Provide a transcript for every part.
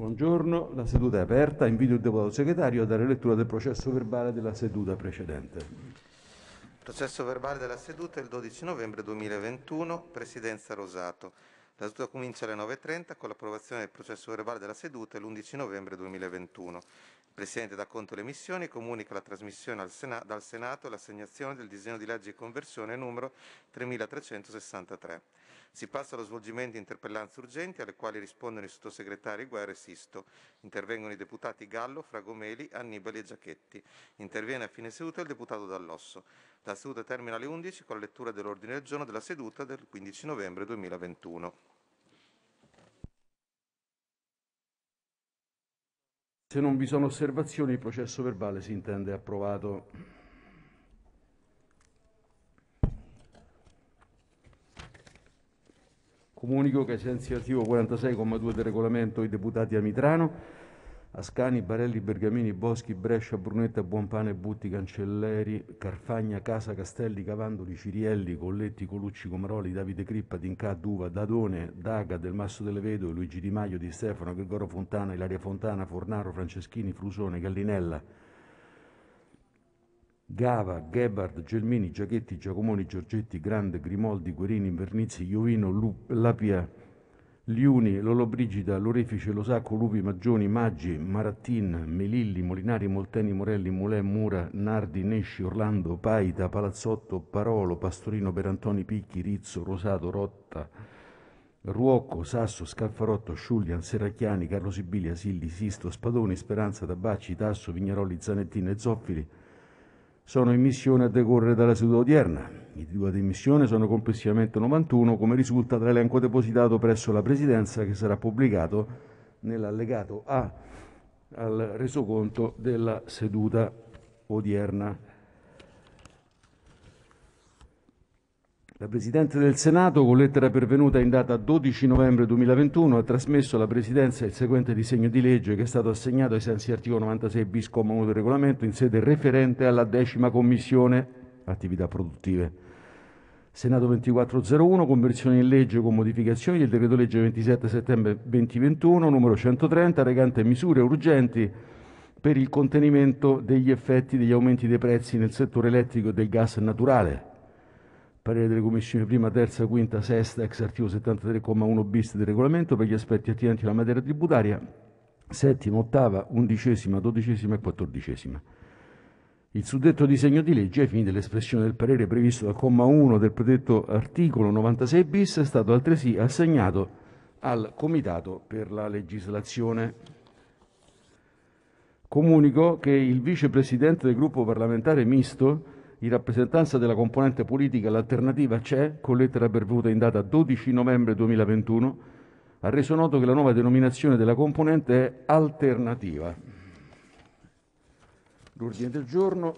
Buongiorno, la seduta è aperta. Invito il deputato segretario a dare lettura del processo verbale della seduta precedente. Processo verbale della seduta è il 12 novembre 2021, Presidenza Rosato. La seduta comincia alle 9.30 con l'approvazione del processo verbale della seduta l'11 novembre 2021. Il Presidente dà conto delle missioni e comunica la trasmissione Sena- dal Senato e l'assegnazione del disegno di legge di conversione numero 3363. Si passa allo svolgimento di interpellanze urgenti alle quali rispondono i sottosegretari Guerra e Sisto. Intervengono i deputati Gallo, Fragomeli, Annibali e Giachetti. Interviene a fine seduta il deputato Dall'Osso. La seduta termina alle 11 con la lettura dell'ordine del giorno della seduta del 15 novembre 2021. Se non vi sono osservazioni, il processo verbale si intende approvato. Comunico che, ai sensi dell'articolo 46,2 del regolamento, i deputati a Mitrano, Ascani, Barelli, Bergamini, Boschi, Brescia, Brunetta, Buonpane, Butti, Cancelleri, Carfagna, Casa, Castelli, Cavandoli, Cirielli, Colletti, Colucci, Comaroli, Davide Crippa, Dincà, Duva, Dadone, Daga, Del Masso delle Vedove, Luigi Di Maio, Di Stefano, Gregoro Fontana, Ilaria Fontana, Fornaro, Franceschini, Frusone, Gallinella, Gava, Gebhardt, Gelmini, Giachetti, Giacomoni, Giorgetti, Grande, Grimoldi, Guerini, Vernizzi, Iovino, Lu, Lapia, Liuni, Lollobrigida, Lorefice, Losacco, Lupi, Maggioni, Maggi, Marattin, Melilli, Molinari, Molteni, Morelli, Mulè, Mura, Nardi, Nesci, Orlando, Paita, Palazzotto, Parolo, Pastorino, Perantoni, Picchi, Rizzo, Rosato, Rotta, Ruocco, Sasso, Scalfarotto, Sciulian, Serracchiani, Carlo Sibilia, Silli, Sisto, Spadoni, Speranza, Tabacci, Tasso, Vignaroli, Zanettini e Zoffili, sono in missione a decorrere dalla seduta odierna. I titolati di missione sono complessivamente 91, come risulta dall'elenco depositato presso la Presidenza che sarà pubblicato nell'allegato A al resoconto della seduta odierna. La Presidente del Senato, con lettera pervenuta in data 12 novembre 2021, ha trasmesso alla Presidenza il seguente disegno di legge che è stato assegnato ai sensi articolo 96 bis comma 1 del regolamento in sede referente alla decima Commissione Attività Produttive. Senato 2401, conversione in legge con modificazioni del decreto legge 27 settembre 2021, numero 130, recante misure urgenti per il contenimento degli effetti degli aumenti dei prezzi nel settore elettrico e del gas naturale parere delle commissioni prima, terza, quinta, sesta, ex articolo 73,1 bis del regolamento per gli aspetti attinenti alla materia tributaria, settima, ottava, undicesima, dodicesima e quattordicesima. Il suddetto disegno di legge, ai fini dell'espressione del parere previsto dal comma 1 del predetto articolo 96 bis, è stato altresì assegnato al Comitato per la legislazione. Comunico che il vicepresidente del gruppo parlamentare misto in rappresentanza della componente politica l'alternativa c'è, con lettera pervenuta in data 12 novembre 2021, ha reso noto che la nuova denominazione della componente è alternativa. L'ordine del giorno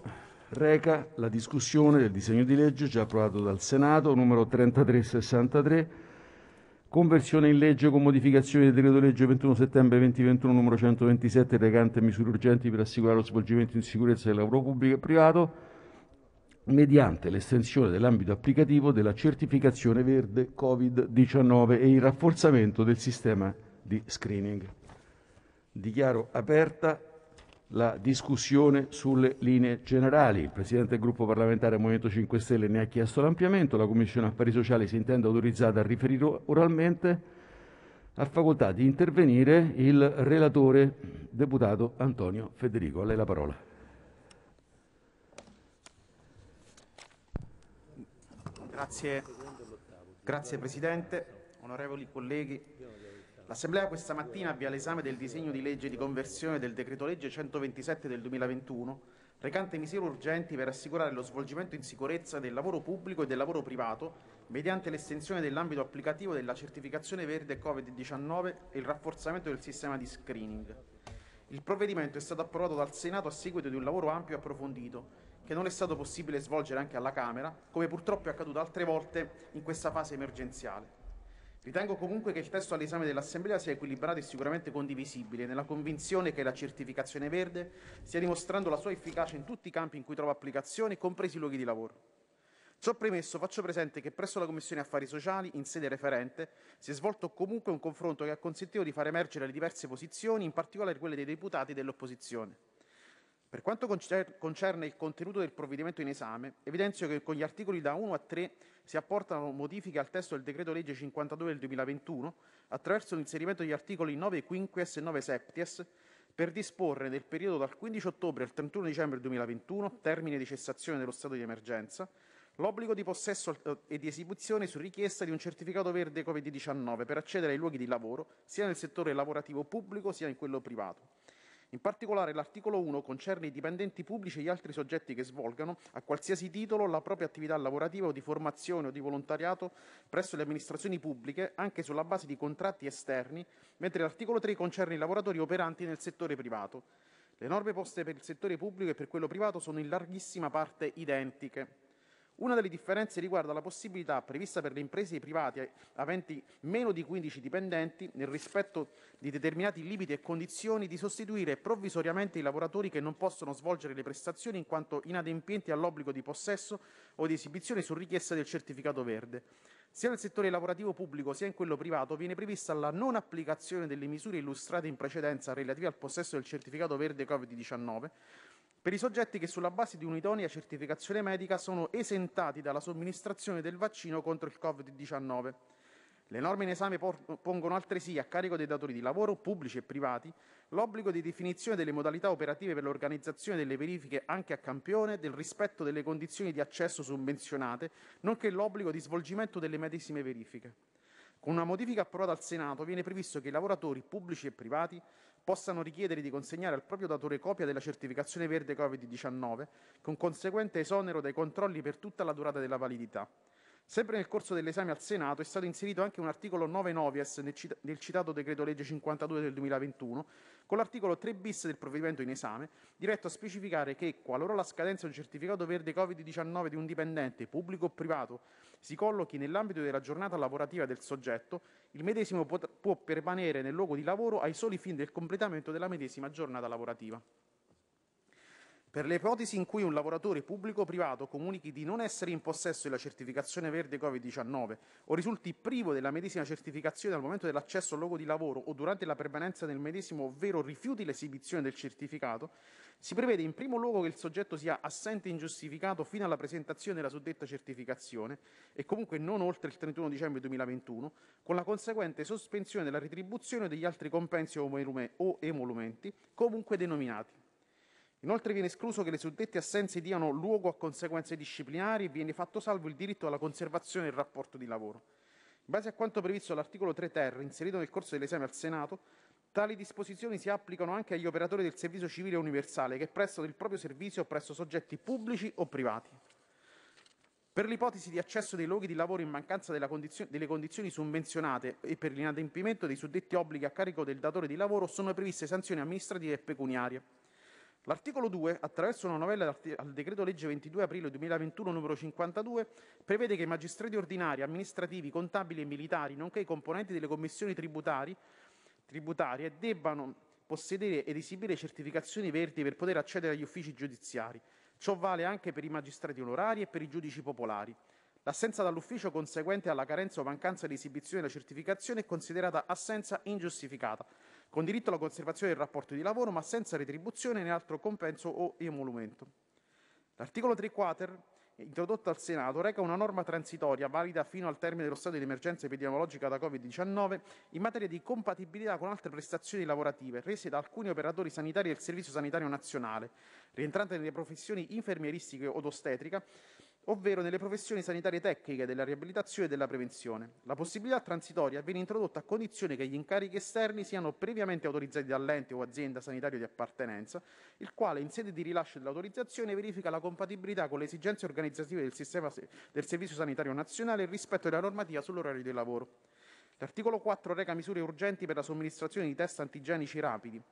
reca la discussione del disegno di legge già approvato dal Senato numero 3363 conversione in legge con modificazioni del decreto legge 21 settembre 2021 numero 127 recante misure urgenti per assicurare lo svolgimento in sicurezza del lavoro pubblico e privato mediante l'estensione dell'ambito applicativo della certificazione verde Covid-19 e il rafforzamento del sistema di screening. Dichiaro aperta la discussione sulle linee generali. Il Presidente del gruppo parlamentare Movimento 5 Stelle ne ha chiesto l'ampliamento, la Commissione Affari Sociali si intende autorizzata a riferire oralmente. Ha facoltà di intervenire il relatore deputato Antonio Federico. A lei la parola. Grazie, grazie Presidente, onorevoli colleghi. L'Assemblea questa mattina avvia l'esame del disegno di legge di conversione del decreto-legge 127 del 2021 recante misure urgenti per assicurare lo svolgimento in sicurezza del lavoro pubblico e del lavoro privato mediante l'estensione dell'ambito applicativo della certificazione verde Covid-19 e il rafforzamento del sistema di screening. Il provvedimento è stato approvato dal Senato a seguito di un lavoro ampio e approfondito che non è stato possibile svolgere anche alla Camera, come purtroppo è accaduto altre volte in questa fase emergenziale. Ritengo comunque che il testo all'esame dell'Assemblea sia equilibrato e sicuramente condivisibile, nella convinzione che la certificazione verde stia dimostrando la sua efficacia in tutti i campi in cui trova applicazione, compresi i luoghi di lavoro. Ciò premesso, faccio presente che presso la Commissione Affari Sociali, in sede referente, si è svolto comunque un confronto che ha consentito di far emergere le diverse posizioni, in particolare quelle dei deputati dell'opposizione. Per quanto concerne il contenuto del provvedimento in esame, evidenzio che con gli articoli da 1 a 3 si apportano modifiche al testo del decreto legge 52 del 2021 attraverso l'inserimento degli articoli 9 quinquies e 9 septies per disporre nel periodo dal 15 ottobre al 31 dicembre 2021, termine di cessazione dello stato di emergenza, l'obbligo di possesso eh, e di esibizione su richiesta di un certificato verde Covid-19 per accedere ai luoghi di lavoro sia nel settore lavorativo pubblico sia in quello privato in particolare l'articolo 1 concerne i dipendenti pubblici e gli altri soggetti che svolgano, a qualsiasi titolo, la propria attività lavorativa o di formazione o di volontariato presso le amministrazioni pubbliche, anche sulla base di contratti esterni, mentre l'articolo 3 concerne i lavoratori operanti nel settore privato. Le norme poste per il settore pubblico e per quello privato sono in larghissima parte identiche. Una delle differenze riguarda la possibilità prevista per le imprese private aventi meno di 15 dipendenti, nel rispetto di determinati limiti e condizioni, di sostituire provvisoriamente i lavoratori che non possono svolgere le prestazioni in quanto inadempienti all'obbligo di possesso o di esibizione su richiesta del certificato verde. Sia nel settore lavorativo pubblico sia in quello privato viene prevista la non applicazione delle misure illustrate in precedenza relative al possesso del certificato verde Covid-19, per i soggetti che sulla base di un'idonea certificazione medica sono esentati dalla somministrazione del vaccino contro il Covid-19. Le norme in esame pongono altresì a carico dei datori di lavoro, pubblici e privati, l'obbligo di definizione delle modalità operative per l'organizzazione delle verifiche anche a campione, del rispetto delle condizioni di accesso summenzionate, nonché l'obbligo di svolgimento delle medesime verifiche. Con una modifica approvata al Senato viene previsto che i lavoratori pubblici e privati possano richiedere di consegnare al proprio datore copia della certificazione verde Covid-19, con conseguente esonero dai controlli per tutta la durata della validità. Sempre nel corso dell'esame al Senato è stato inserito anche un articolo 9-9 nel citato decreto legge 52 del 2021, con l'articolo 3 bis del provvedimento in esame, diretto a specificare che, qualora la scadenza di un certificato verde Covid-19 di un dipendente, pubblico o privato, si collochi nell'ambito della giornata lavorativa del soggetto, il medesimo può permanere nel luogo di lavoro ai soli fini del completamento della medesima giornata lavorativa. Per le ipotesi in cui un lavoratore pubblico o privato comunichi di non essere in possesso della certificazione verde Covid-19 o risulti privo della medesima certificazione al momento dell'accesso al luogo di lavoro o durante la permanenza nel medesimo, ovvero rifiuti l'esibizione del certificato, si prevede in primo luogo che il soggetto sia assente ingiustificato fino alla presentazione della suddetta certificazione e comunque non oltre il 31 dicembre 2021, con la conseguente sospensione della retribuzione degli altri compensi o emolumenti, comunque denominati. Inoltre viene escluso che le suddette assenze diano luogo a conseguenze disciplinari e viene fatto salvo il diritto alla conservazione del rapporto di lavoro. In base a quanto previsto dall'articolo 3 ter, inserito nel corso dell'esame al Senato, tali disposizioni si applicano anche agli operatori del servizio civile universale che prestano il proprio servizio presso soggetti pubblici o privati. Per l'ipotesi di accesso dei luoghi di lavoro in mancanza condizio- delle condizioni summenzionate e per l'inadempimento dei suddetti obblighi a carico del datore di lavoro sono previste sanzioni amministrative e pecuniarie. L'articolo 2, attraverso una novella al decreto legge 22 aprile 2021 numero 52, prevede che i magistrati ordinari, amministrativi, contabili e militari, nonché i componenti delle commissioni tributari, tributarie, debbano possedere ed esibire certificazioni verdi per poter accedere agli uffici giudiziari. Ciò vale anche per i magistrati onorari e per i giudici popolari. L'assenza dall'ufficio conseguente alla carenza o mancanza di esibizione della certificazione è considerata assenza ingiustificata, con diritto alla conservazione del rapporto di lavoro, ma senza retribuzione né altro compenso o emolumento. L'articolo 3 quater, introdotto al Senato, reca una norma transitoria valida fino al termine dello stato di emergenza epidemiologica da Covid-19 in materia di compatibilità con altre prestazioni lavorative rese da alcuni operatori sanitari del Servizio Sanitario Nazionale, rientrante nelle professioni infermieristiche od ostetrica, ovvero nelle professioni sanitarie tecniche della riabilitazione e della prevenzione. La possibilità transitoria viene introdotta a condizione che gli incarichi esterni siano previamente autorizzati dall'ente o azienda sanitaria di appartenenza, il quale in sede di rilascio dell'autorizzazione verifica la compatibilità con le esigenze organizzative del, sistema, del Servizio Sanitario Nazionale rispetto alla normativa sull'orario di lavoro. L'articolo 4 reca misure urgenti per la somministrazione di test antigenici rapidi.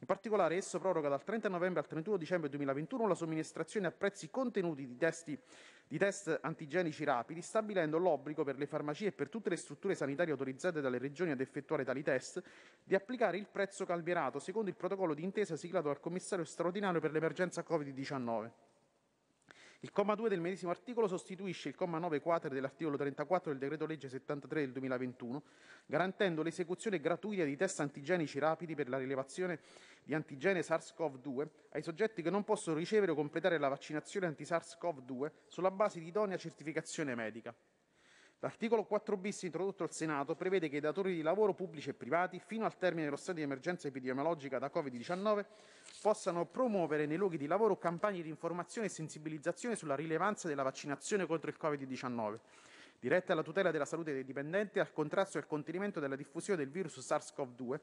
In particolare, esso proroga dal 30 novembre al 31 dicembre 2021 la somministrazione a prezzi contenuti di, testi, di test antigenici rapidi, stabilendo l'obbligo per le farmacie e per tutte le strutture sanitarie autorizzate dalle regioni ad effettuare tali test di applicare il prezzo calmierato secondo il protocollo di intesa siglato dal commissario straordinario per l'emergenza Covid-19. Il comma 2 del medesimo articolo sostituisce il comma 9 quater dell'articolo 34 del decreto legge 73 del 2021, garantendo l'esecuzione gratuita di test antigenici rapidi per la rilevazione di antigene SARS-CoV-2 ai soggetti che non possono ricevere o completare la vaccinazione anti-SARS-CoV-2 sulla base di idonea certificazione medica. L'articolo 4 bis introdotto al Senato prevede che i datori di lavoro pubblici e privati, fino al termine dello stato di emergenza epidemiologica da Covid-19, possano promuovere nei luoghi di lavoro campagne di informazione e sensibilizzazione sulla rilevanza della vaccinazione contro il Covid-19, dirette alla tutela della salute dei dipendenti e al contrasto e al contenimento della diffusione del virus SARS-CoV-2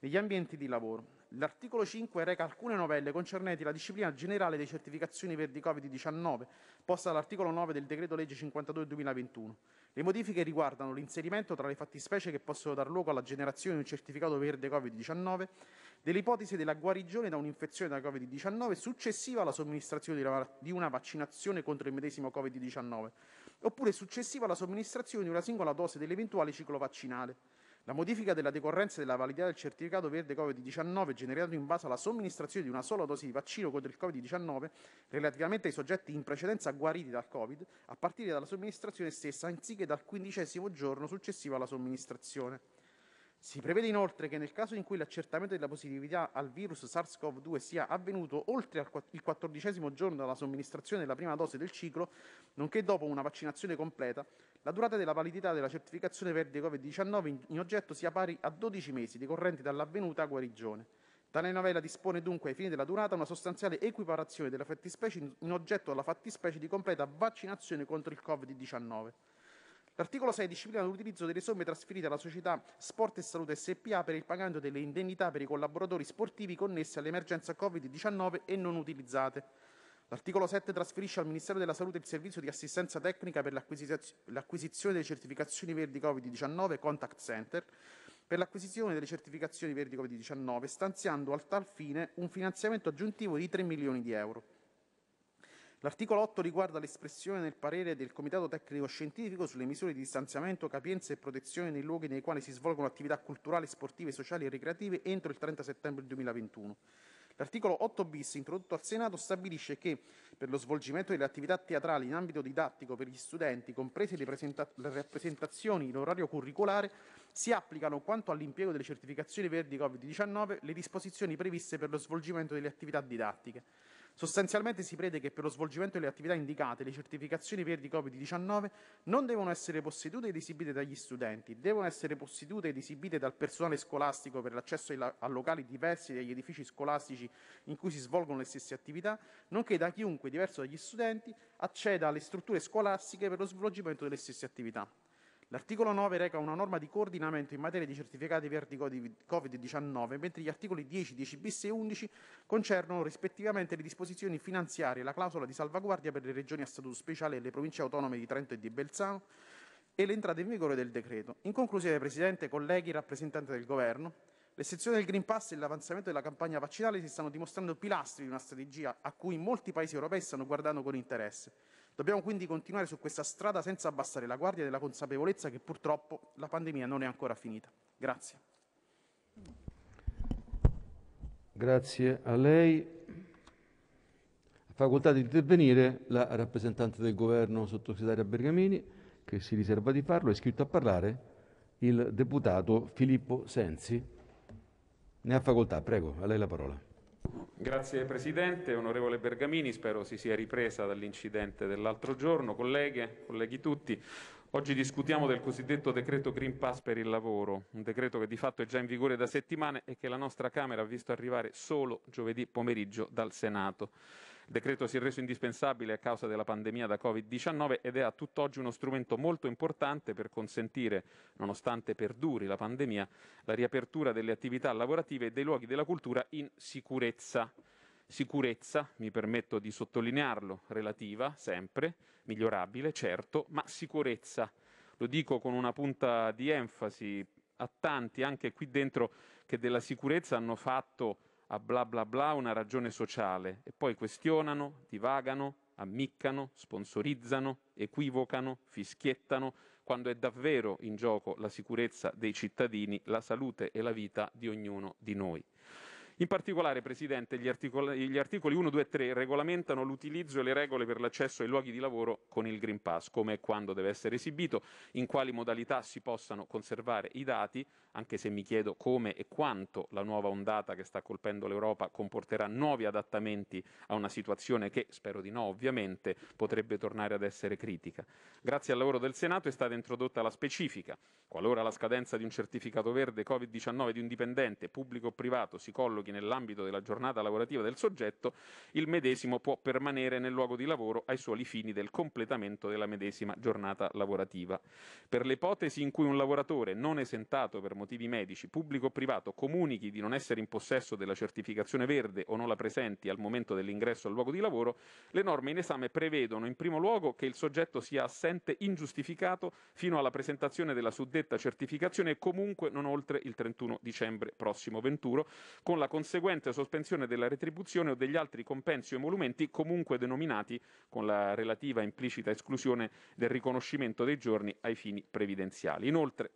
negli ambienti di lavoro. L'articolo 5 reca alcune novelle concernenti la disciplina generale dei certificazioni verdi Covid-19, posta dall'articolo 9 del decreto legge 52 del 2021. Le modifiche riguardano l'inserimento tra le fattispecie che possono dar luogo alla generazione di un certificato verde Covid-19 dell'ipotesi della guarigione da un'infezione da Covid-19 successiva alla somministrazione di una vaccinazione contro il medesimo Covid-19, oppure successiva alla somministrazione di una singola dose dell'eventuale ciclo vaccinale. La modifica della decorrenza della validità del certificato verde Covid-19 generato in base alla somministrazione di una sola dose di vaccino contro il Covid-19 relativamente ai soggetti in precedenza guariti dal Covid, a partire dalla somministrazione stessa anziché dal quindicesimo giorno successivo alla somministrazione. Si prevede inoltre che nel caso in cui l'accertamento della positività al virus SARS-CoV-2 sia avvenuto oltre il quattordicesimo giorno dalla somministrazione della prima dose del ciclo, nonché dopo una vaccinazione completa, la durata della validità della certificazione verde Covid-19 in oggetto sia pari a 12 mesi decorrenti dall'avvenuta guarigione. Tale novella dispone dunque ai fini della durata una sostanziale equiparazione della fattispecie in oggetto alla fattispecie di completa vaccinazione contro il Covid-19. L'articolo 6 disciplina l'utilizzo delle somme trasferite alla società Sport e Salute SPA per il pagamento delle indennità per i collaboratori sportivi connessi all'emergenza Covid-19 e non utilizzate. L'articolo 7 trasferisce al Ministero della Salute il servizio di assistenza tecnica per l'acquisizione delle certificazioni verdi Covid-19 Contact Center per l'acquisizione delle certificazioni verdi Covid-19, stanziando al tal fine un finanziamento aggiuntivo di 3 milioni di euro. L'articolo 8 riguarda l'espressione nel parere del Comitato Tecnico Scientifico sulle misure di distanziamento, capienza e protezione nei luoghi nei quali si svolgono attività culturali, sportive, sociali e ricreative entro il 30 settembre 2021. L'articolo 8 bis, introdotto al Senato, stabilisce che per lo svolgimento delle attività teatrali in ambito didattico per gli studenti, comprese le, presenta- le rappresentazioni in orario curricolare, si applicano quanto all'impiego delle certificazioni verdi Covid-19 le disposizioni previste per lo svolgimento delle attività didattiche. Sostanzialmente si prevede che per lo svolgimento delle attività indicate le certificazioni verdi Covid-19 non devono essere possedute ed esibite dagli studenti, devono essere possedute ed esibite dal personale scolastico per l'accesso a locali diversi dagli edifici scolastici in cui si svolgono le stesse attività, nonché da chiunque diverso dagli studenti acceda alle strutture scolastiche per lo svolgimento delle stesse attività. L'articolo 9 reca una norma di coordinamento in materia di certificati verdi Covid-19, mentre gli articoli 10, 10 bis e 11 concernono rispettivamente le disposizioni finanziarie, la clausola di salvaguardia per le regioni a statuto speciale e le province autonome di Trento e di Belzano e l'entrata in vigore del decreto. In conclusione, Presidente, colleghi, rappresentanti del Governo, L'estensione del Green Pass e l'avanzamento della campagna vaccinale si stanno dimostrando pilastri di una strategia a cui molti paesi europei stanno guardando con interesse. Dobbiamo quindi continuare su questa strada senza abbassare la guardia della consapevolezza che purtroppo la pandemia non è ancora finita. Grazie. Grazie a lei. facoltà di intervenire la rappresentante del governo sottosegretaria Bergamini, che si riserva di farlo, è iscritto a parlare il deputato Filippo Sensi. Ne ha facoltà, prego, a lei la parola. Grazie Presidente, onorevole Bergamini, spero si sia ripresa dall'incidente dell'altro giorno. Colleghe, colleghi tutti, oggi discutiamo del cosiddetto decreto Green Pass per il lavoro, un decreto che di fatto è già in vigore da settimane e che la nostra Camera ha visto arrivare solo giovedì pomeriggio dal Senato. Il decreto si è reso indispensabile a causa della pandemia da Covid-19 ed è a tutt'oggi uno strumento molto importante per consentire, nonostante perduri la pandemia, la riapertura delle attività lavorative e dei luoghi della cultura in sicurezza sicurezza, mi permetto di sottolinearlo, relativa, sempre, migliorabile, certo, ma sicurezza. Lo dico con una punta di enfasi a tanti, anche qui dentro, che della sicurezza hanno fatto a bla bla bla una ragione sociale e poi questionano, divagano, ammiccano, sponsorizzano, equivocano, fischiettano, quando è davvero in gioco la sicurezza dei cittadini, la salute e la vita di ognuno di noi. In particolare, Presidente, gli articoli, gli articoli 1, 2 e 3 regolamentano l'utilizzo e le regole per l'accesso ai luoghi di lavoro con il Green Pass, come e quando deve essere esibito, in quali modalità si possano conservare i dati, anche se mi chiedo come e quanto la nuova ondata che sta colpendo l'Europa comporterà nuovi adattamenti a una situazione che, spero di no ovviamente, potrebbe tornare ad essere critica. Grazie al lavoro del Senato è stata introdotta la specifica, qualora la scadenza di un certificato verde Covid-19 di un dipendente pubblico o privato si collochi effettuati nell'ambito della giornata lavorativa del soggetto, il medesimo può permanere nel luogo di lavoro ai soli fini del completamento della medesima giornata lavorativa. Per l'ipotesi in cui un lavoratore non esentato per motivi medici, pubblico o privato, comunichi di non essere in possesso della certificazione verde o non la presenti al momento dell'ingresso al luogo di lavoro, le norme in esame prevedono in primo luogo che il soggetto sia assente ingiustificato fino alla presentazione della suddetta certificazione e comunque non oltre il 31 dicembre prossimo 21, con la conseguente sospensione della retribuzione o degli altri compensi o emolumenti comunque denominati con la relativa implicita esclusione del riconoscimento dei giorni ai fini previdenziali. Inoltre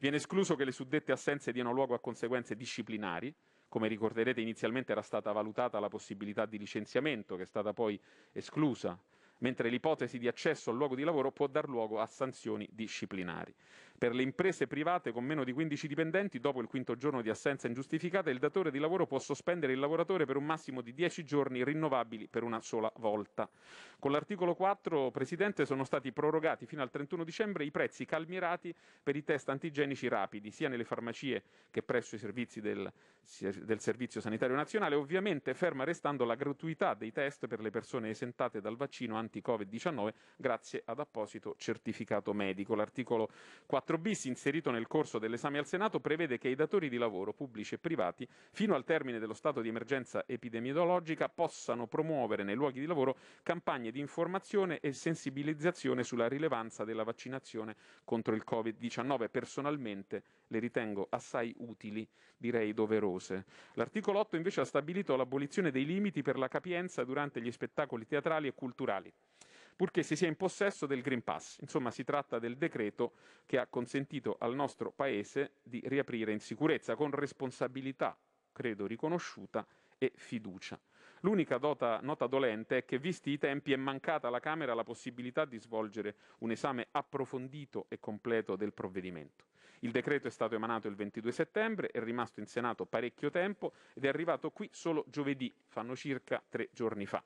viene escluso che le suddette assenze diano luogo a conseguenze disciplinari, come ricorderete inizialmente era stata valutata la possibilità di licenziamento, che è stata poi esclusa mentre l'ipotesi di accesso al luogo di lavoro può dar luogo a sanzioni disciplinari. Per le imprese private con meno di 15 dipendenti, dopo il quinto giorno di assenza ingiustificata, il datore di lavoro può sospendere il lavoratore per un massimo di 10 giorni rinnovabili per una sola volta. Con l'articolo 4, Presidente, sono stati prorogati fino al 31 dicembre i prezzi calmirati per i test antigenici rapidi, sia nelle farmacie che presso i servizi del, del Servizio Sanitario Nazionale, ovviamente ferma restando la gratuità dei test per le persone esentate dal vaccino anti-Covid-19 grazie ad apposito certificato medico. L'articolo 4 bis, inserito nel corso dell'esame al Senato, prevede che i datori di lavoro, pubblici e privati, fino al termine dello stato di emergenza epidemiologica, possano promuovere nei luoghi di lavoro campagne di informazione e sensibilizzazione sulla rilevanza della vaccinazione contro il Covid-19. Personalmente le ritengo assai utili, direi doverose. L'articolo 8 invece ha stabilito l'abolizione dei limiti per la capienza durante gli spettacoli teatrali e culturali purché si sia in possesso del Green Pass. Insomma, si tratta del decreto che ha consentito al nostro Paese di riaprire in sicurezza, con responsabilità, credo riconosciuta, e fiducia. L'unica dota, nota dolente è che, visti i tempi, è mancata alla Camera la possibilità di svolgere un esame approfondito e completo del provvedimento. Il decreto è stato emanato il 22 settembre, è rimasto in Senato parecchio tempo ed è arrivato qui solo giovedì, fanno circa tre giorni fa.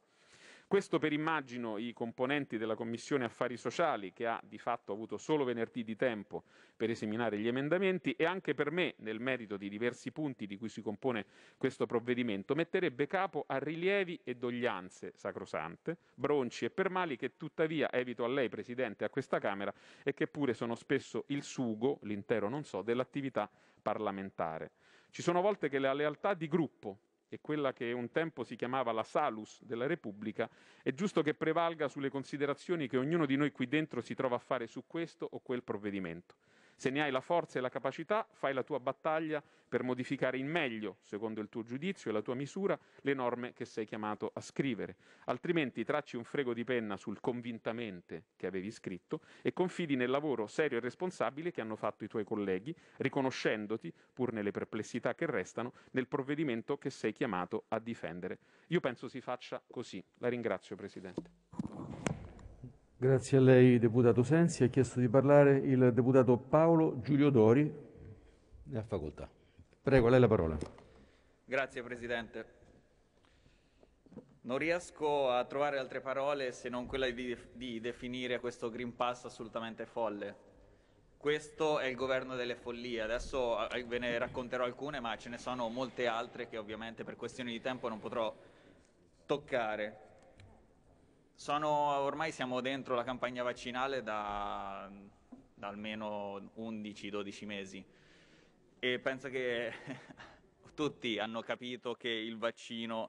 Questo per immagino i componenti della Commissione Affari Sociali, che ha di fatto avuto solo venerdì di tempo per esaminare gli emendamenti, e anche per me, nel merito di diversi punti di cui si compone questo provvedimento, metterebbe capo a rilievi e doglianze sacrosante, bronci e permali che tuttavia evito a lei, Presidente, a questa Camera e che pure sono spesso il sugo, l'intero non so, dell'attività parlamentare. Ci sono volte che la lealtà di gruppo e quella che un tempo si chiamava la salus della Repubblica, è giusto che prevalga sulle considerazioni che ognuno di noi qui dentro si trova a fare su questo o quel provvedimento. Se ne hai la forza e la capacità, fai la tua battaglia per modificare in meglio, secondo il tuo giudizio e la tua misura, le norme che sei chiamato a scrivere. Altrimenti tracci un frego di penna sul convintamente che avevi scritto e confidi nel lavoro serio e responsabile che hanno fatto i tuoi colleghi, riconoscendoti, pur nelle perplessità che restano, nel provvedimento che sei chiamato a difendere. Io penso si faccia così. La ringrazio, Presidente. Grazie a lei, deputato Sensi. Ha chiesto di parlare il deputato Paolo Giulio Dori. Ne ha facoltà. Prego, a lei la parola. Grazie, Presidente. Non riesco a trovare altre parole se non quella di, di definire questo Green Pass assolutamente folle. Questo è il governo delle follie. Adesso ve ne racconterò alcune, ma ce ne sono molte altre che ovviamente per questioni di tempo non potrò toccare. Sono, ormai siamo dentro la campagna vaccinale da, da almeno 11-12 mesi e penso che tutti hanno capito che il vaccino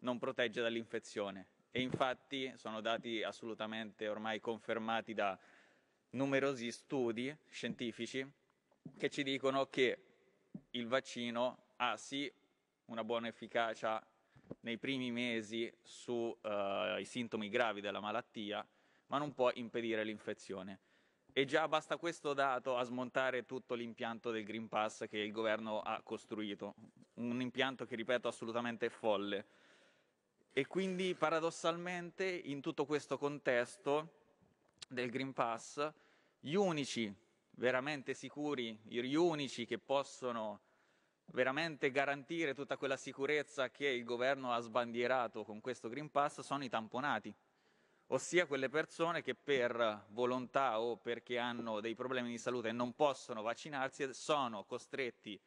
non protegge dall'infezione e infatti sono dati assolutamente ormai confermati da numerosi studi scientifici che ci dicono che il vaccino ha sì una buona efficacia nei primi mesi sui eh, sintomi gravi della malattia, ma non può impedire l'infezione. E già basta questo dato a smontare tutto l'impianto del Green Pass che il governo ha costruito, un impianto che ripeto assolutamente folle. E quindi paradossalmente in tutto questo contesto del Green Pass, gli unici veramente sicuri, gli unici che possono veramente garantire tutta quella sicurezza che il governo ha sbandierato con questo Green Pass sono i tamponati, ossia quelle persone che per volontà o perché hanno dei problemi di salute e non possono vaccinarsi sono costretti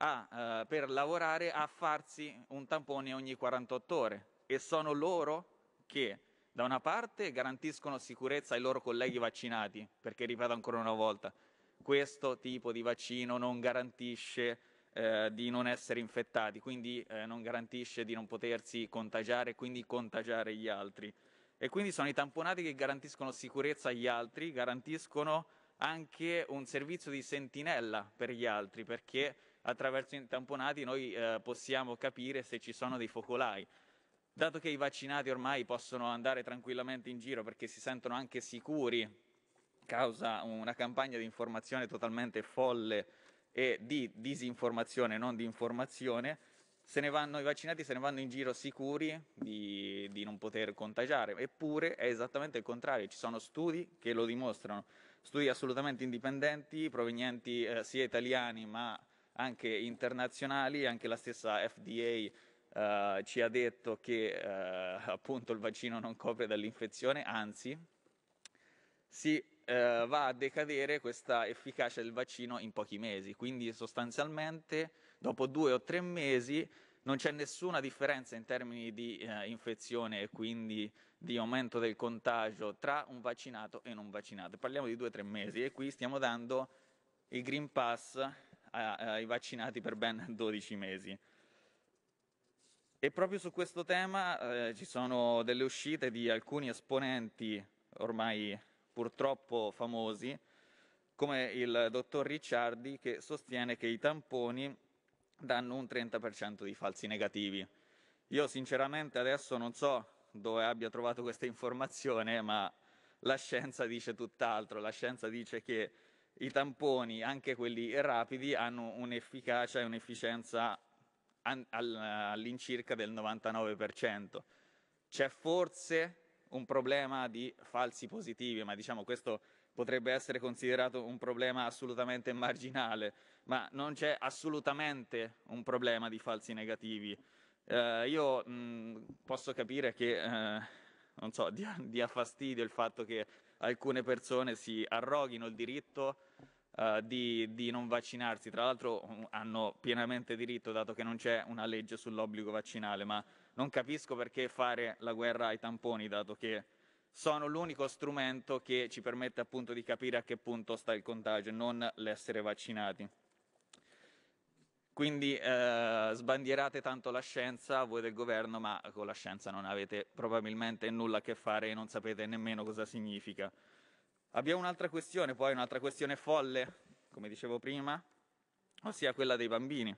a, eh, per lavorare a farsi un tampone ogni 48 ore e sono loro che da una parte garantiscono sicurezza ai loro colleghi vaccinati, perché ripeto ancora una volta, questo tipo di vaccino non garantisce eh, di non essere infettati, quindi eh, non garantisce di non potersi contagiare e quindi contagiare gli altri. E quindi sono i tamponati che garantiscono sicurezza agli altri, garantiscono anche un servizio di sentinella per gli altri, perché attraverso i tamponati noi eh, possiamo capire se ci sono dei focolai. Dato che i vaccinati ormai possono andare tranquillamente in giro perché si sentono anche sicuri, causa una campagna di informazione totalmente folle e di disinformazione, non di informazione, se ne vanno, i vaccinati se ne vanno in giro sicuri di, di non poter contagiare, eppure è esattamente il contrario, ci sono studi che lo dimostrano, studi assolutamente indipendenti, provenienti eh, sia italiani ma anche internazionali, anche la stessa FDA eh, ci ha detto che eh, appunto il vaccino non copre dall'infezione, anzi si eh, va a decadere questa efficacia del vaccino in pochi mesi. Quindi sostanzialmente dopo due o tre mesi non c'è nessuna differenza in termini di eh, infezione e quindi di aumento del contagio tra un vaccinato e non vaccinato. Parliamo di due o tre mesi e qui stiamo dando il Green Pass ai vaccinati per ben 12 mesi. E proprio su questo tema eh, ci sono delle uscite di alcuni esponenti ormai purtroppo famosi, come il dottor Ricciardi che sostiene che i tamponi danno un 30% di falsi negativi. Io sinceramente adesso non so dove abbia trovato questa informazione, ma la scienza dice tutt'altro, la scienza dice che i tamponi, anche quelli rapidi, hanno un'efficacia e un'efficienza all'incirca del 99%. C'è forse un problema di falsi positivi, ma diciamo questo potrebbe essere considerato un problema assolutamente marginale, ma non c'è assolutamente un problema di falsi negativi. Eh, io mh, posso capire che, eh, non so, dia, dia, fastidio il fatto che alcune persone si arroghino il diritto eh, di, di non vaccinarsi, tra l'altro hanno pienamente diritto dato che non c'è una legge sull'obbligo vaccinale, ma non capisco perché fare la guerra ai tamponi, dato che sono l'unico strumento che ci permette appunto di capire a che punto sta il contagio, non l'essere vaccinati. Quindi eh, sbandierate tanto la scienza, voi del governo, ma con la scienza non avete probabilmente nulla a che fare e non sapete nemmeno cosa significa. Abbiamo un'altra questione, poi un'altra questione folle, come dicevo prima, ossia quella dei bambini.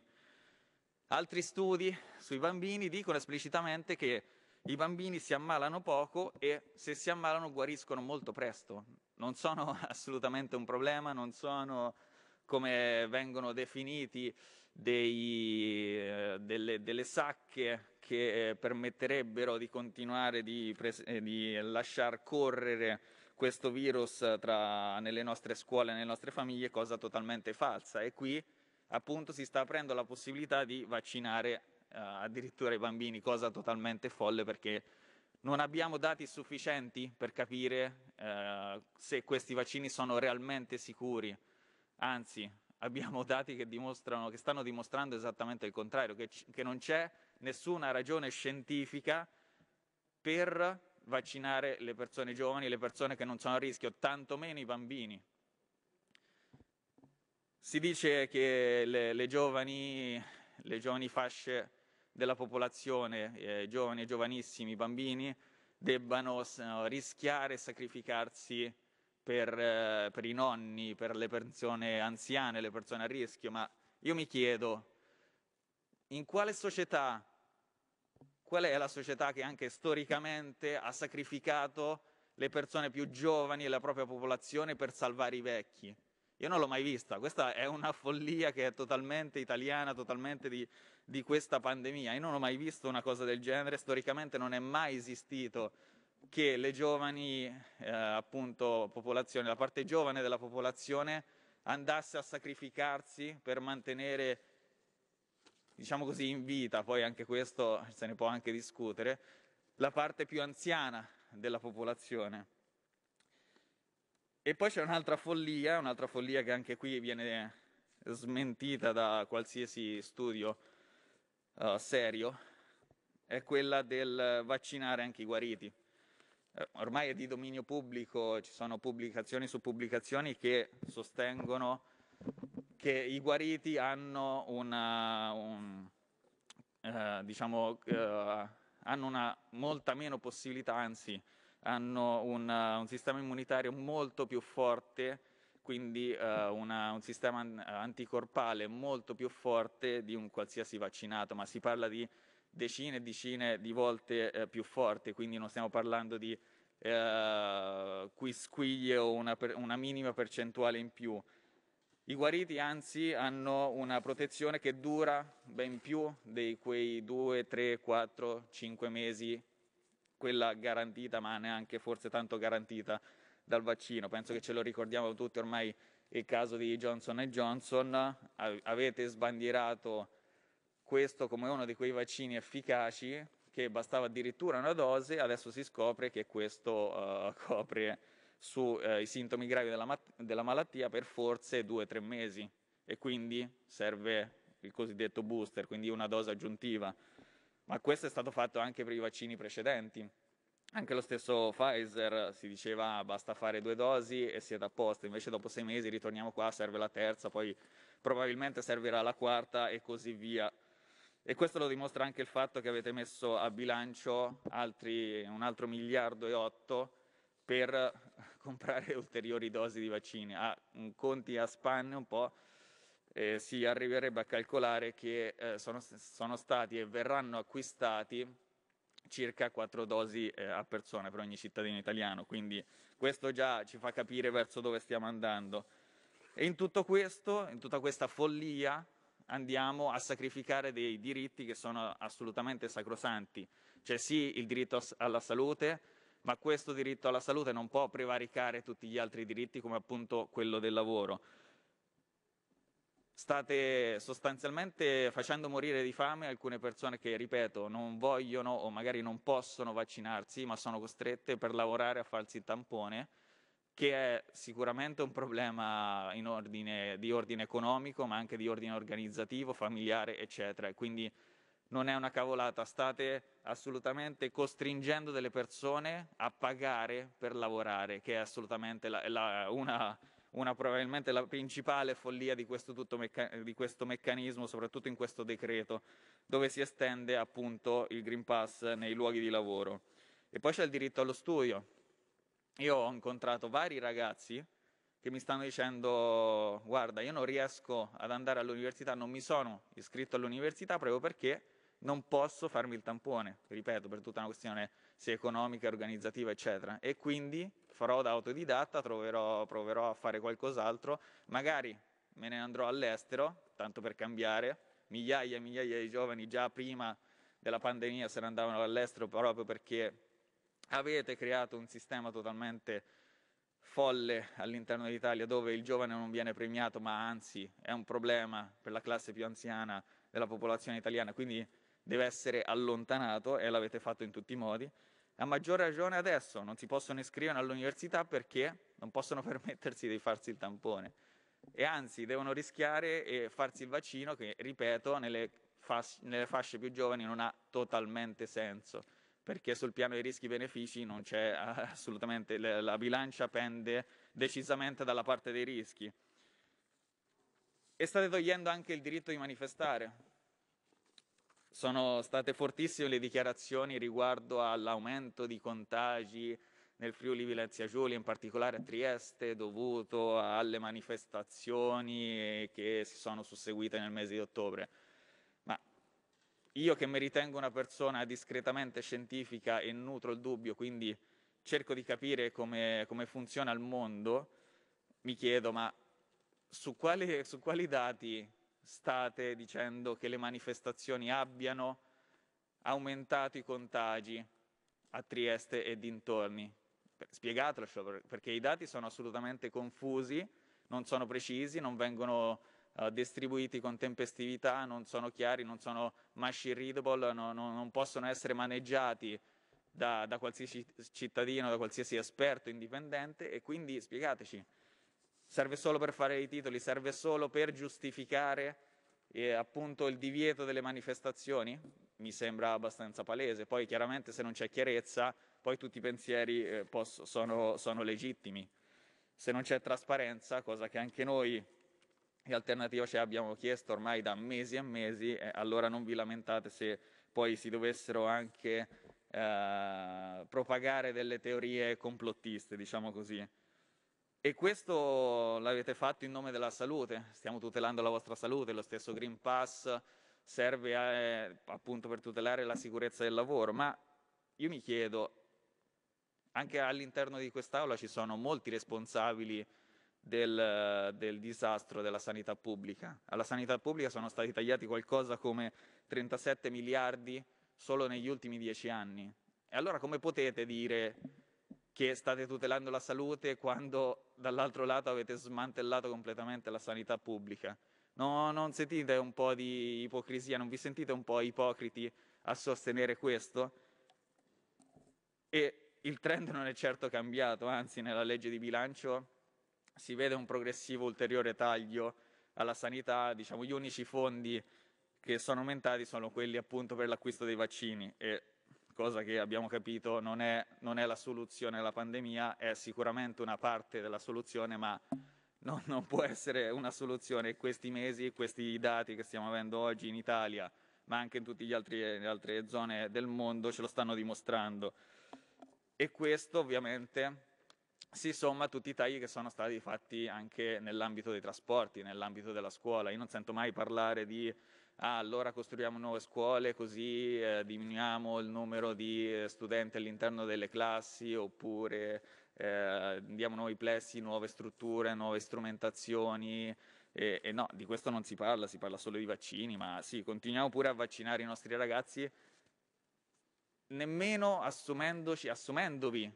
Altri studi sui bambini dicono esplicitamente che i bambini si ammalano poco e se si ammalano guariscono molto presto. Non sono assolutamente un problema, non sono come vengono definiti dei, eh, delle, delle, sacche che permetterebbero di continuare di, pres- eh, di lasciar correre questo virus tra, nelle nostre scuole, nelle nostre famiglie, cosa totalmente falsa. E qui appunto si sta aprendo la possibilità di vaccinare eh, addirittura i bambini, cosa totalmente folle perché non abbiamo dati sufficienti per capire eh, se questi vaccini sono realmente sicuri, anzi abbiamo dati che, dimostrano, che stanno dimostrando esattamente il contrario, che, che non c'è nessuna ragione scientifica per vaccinare le persone giovani, le persone che non sono a rischio, tantomeno i bambini. Si dice che le, le, giovani, le giovani, fasce della popolazione, eh, giovani e giovanissimi bambini, debbano eh, rischiare e sacrificarsi per, eh, per, i nonni, per le persone anziane, le persone a rischio, ma io mi chiedo in quale società, qual è la società che anche storicamente ha sacrificato le persone più giovani e la propria popolazione per salvare i vecchi? Io non l'ho mai vista, questa è una follia che è totalmente italiana, totalmente di, di questa pandemia. Io non ho mai visto una cosa del genere, storicamente non è mai esistito che le giovani, eh, appunto, popolazioni, la parte giovane della popolazione andasse a sacrificarsi per mantenere, diciamo così, in vita, poi anche questo se ne può anche discutere, la parte più anziana della popolazione. E poi c'è un'altra follia, un'altra follia che anche qui viene smentita da qualsiasi studio uh, serio, è quella del vaccinare anche i guariti. Eh, ormai è di dominio pubblico, ci sono pubblicazioni su pubblicazioni che sostengono che i guariti hanno una, un, eh, diciamo, eh, hanno una molta meno possibilità, anzi hanno una, eh, un sistema immunitario molto più forte, quindi eh, una, un sistema anticorpale molto più forte di un qualsiasi vaccinato, ma si parla di decine e decine di volte eh, più forte, quindi non stiamo parlando di eh, quisquiglie o una, una minima percentuale in più. I guariti anzi hanno una protezione che dura ben più di quei 2, 3, 4, 5 mesi quella garantita, ma neanche forse tanto garantita dal vaccino. Penso che ce lo ricordiamo tutti ormai il caso di Johnson Johnson. Avete sbandierato questo come uno di quei vaccini efficaci che bastava addirittura una dose, adesso si scopre che questo uh, copre sui eh, uh, sintomi gravi della, mat- della malattia per forse due o tre mesi e quindi serve il cosiddetto booster, quindi una dose aggiuntiva ma questo è stato fatto anche per i vaccini precedenti. Anche lo stesso Pfizer si diceva basta fare due dosi e siete a posto, invece dopo sei mesi ritorniamo qua, serve la terza, poi probabilmente servirà la quarta e così via. E questo lo dimostra anche il fatto che avete messo a bilancio altri, un altro miliardo e otto per comprare ulteriori dosi di vaccini. A ah, conti a spanne un po', eh, si arriverebbe a calcolare che eh, sono, sono, stati e verranno acquistati circa 4 dosi eh, a persona per ogni cittadino italiano, quindi questo già ci fa capire verso dove stiamo andando. E in tutto questo, in tutta questa follia, andiamo a sacrificare dei diritti che sono assolutamente sacrosanti, cioè sì il diritto alla salute, ma questo diritto alla salute non può prevaricare tutti gli altri diritti come appunto quello del lavoro state sostanzialmente facendo morire di fame alcune persone che, ripeto, non vogliono o magari non possono vaccinarsi, ma sono costrette per lavorare a farsi il tampone, che è sicuramente un problema ordine, di ordine economico, ma anche di ordine organizzativo, familiare, eccetera. quindi non è una cavolata, state assolutamente costringendo delle persone a pagare per lavorare, che è assolutamente la, la, una una probabilmente la principale follia di questo, mecca- di questo meccanismo, soprattutto in questo decreto, dove si estende appunto il Green Pass nei luoghi di lavoro. E poi c'è il diritto allo studio. Io ho incontrato vari ragazzi che mi stanno dicendo guarda io non riesco ad andare all'università, non mi sono iscritto all'università proprio perché non posso farmi il tampone, ripeto, per tutta una questione sia economica, organizzativa, eccetera. E quindi farò da autodidatta, troverò, proverò a fare qualcos'altro, magari me ne andrò all'estero, tanto per cambiare, migliaia e migliaia di giovani già prima della pandemia se ne andavano all'estero proprio perché avete creato un sistema totalmente folle all'interno dell'Italia dove il giovane non viene premiato ma anzi è un problema per la classe più anziana della popolazione italiana, quindi deve essere allontanato e l'avete fatto in tutti i modi. A maggior ragione adesso non si possono iscrivere all'università perché non possono permettersi di farsi il tampone e anzi devono rischiare e farsi il vaccino che, ripeto, nelle, fas- nelle fasce più giovani non ha totalmente senso perché sul piano dei rischi-benefici non c'è assolutamente, la bilancia pende decisamente dalla parte dei rischi. E state togliendo anche il diritto di manifestare, sono state fortissime le dichiarazioni riguardo all'aumento di contagi nel Friuli Venezia Giulia, in particolare a Trieste, dovuto alle manifestazioni che si sono susseguite nel mese di ottobre. Ma io che mi ritengo una persona discretamente scientifica e nutro il dubbio, quindi cerco di capire come, come funziona il mondo, mi chiedo ma su quali, su quali dati state dicendo che le manifestazioni abbiano aumentato i contagi a Trieste e dintorni. Spiegatelo perché i dati sono assolutamente confusi, non sono precisi, non vengono uh, distribuiti con tempestività, non sono chiari, non sono machine readable, no, no, non possono essere maneggiati da, da qualsiasi cittadino, da qualsiasi esperto indipendente e quindi spiegateci serve solo per fare i titoli, serve solo per giustificare eh, appunto il divieto delle manifestazioni? Mi sembra abbastanza palese. Poi chiaramente se non c'è chiarezza, poi tutti i pensieri eh, posso, sono, sono legittimi. Se non c'è trasparenza, cosa che anche noi in alternativa ci abbiamo chiesto ormai da mesi e mesi, eh, allora non vi lamentate se poi si dovessero anche eh, propagare delle teorie complottiste, diciamo così. E questo l'avete fatto in nome della salute, stiamo tutelando la vostra salute, lo stesso Green Pass serve a, eh, appunto per tutelare la sicurezza del lavoro, ma io mi chiedo, anche all'interno di quest'Aula ci sono molti responsabili del, del disastro della sanità pubblica. Alla sanità pubblica sono stati tagliati qualcosa come 37 miliardi solo negli ultimi dieci anni. E allora come potete dire che state tutelando la salute quando dall'altro lato avete smantellato completamente la sanità pubblica. No, non sentite un po' di ipocrisia, non vi sentite un po' ipocriti a sostenere questo? E il trend non è certo cambiato, anzi nella legge di bilancio si vede un progressivo ulteriore taglio alla sanità, diciamo gli unici fondi che sono aumentati sono quelli appunto per l'acquisto dei vaccini e cosa che abbiamo capito non è, non è la soluzione alla pandemia, è sicuramente una parte della soluzione, ma non, non può essere una soluzione. Questi mesi, questi dati che stiamo avendo oggi in Italia, ma anche in tutte le altre zone del mondo, ce lo stanno dimostrando. E questo ovviamente si somma a tutti i tagli che sono stati fatti anche nell'ambito dei trasporti, nell'ambito della scuola. Io non sento mai parlare di ah, allora costruiamo nuove scuole così eh, diminuiamo il numero di eh, studenti all'interno delle classi oppure eh, diamo nuovi plessi, nuove strutture, nuove strumentazioni. E, e no, di questo non si parla, si parla solo di vaccini, ma sì, continuiamo pure a vaccinare i nostri ragazzi, nemmeno assumendoci, assumendovi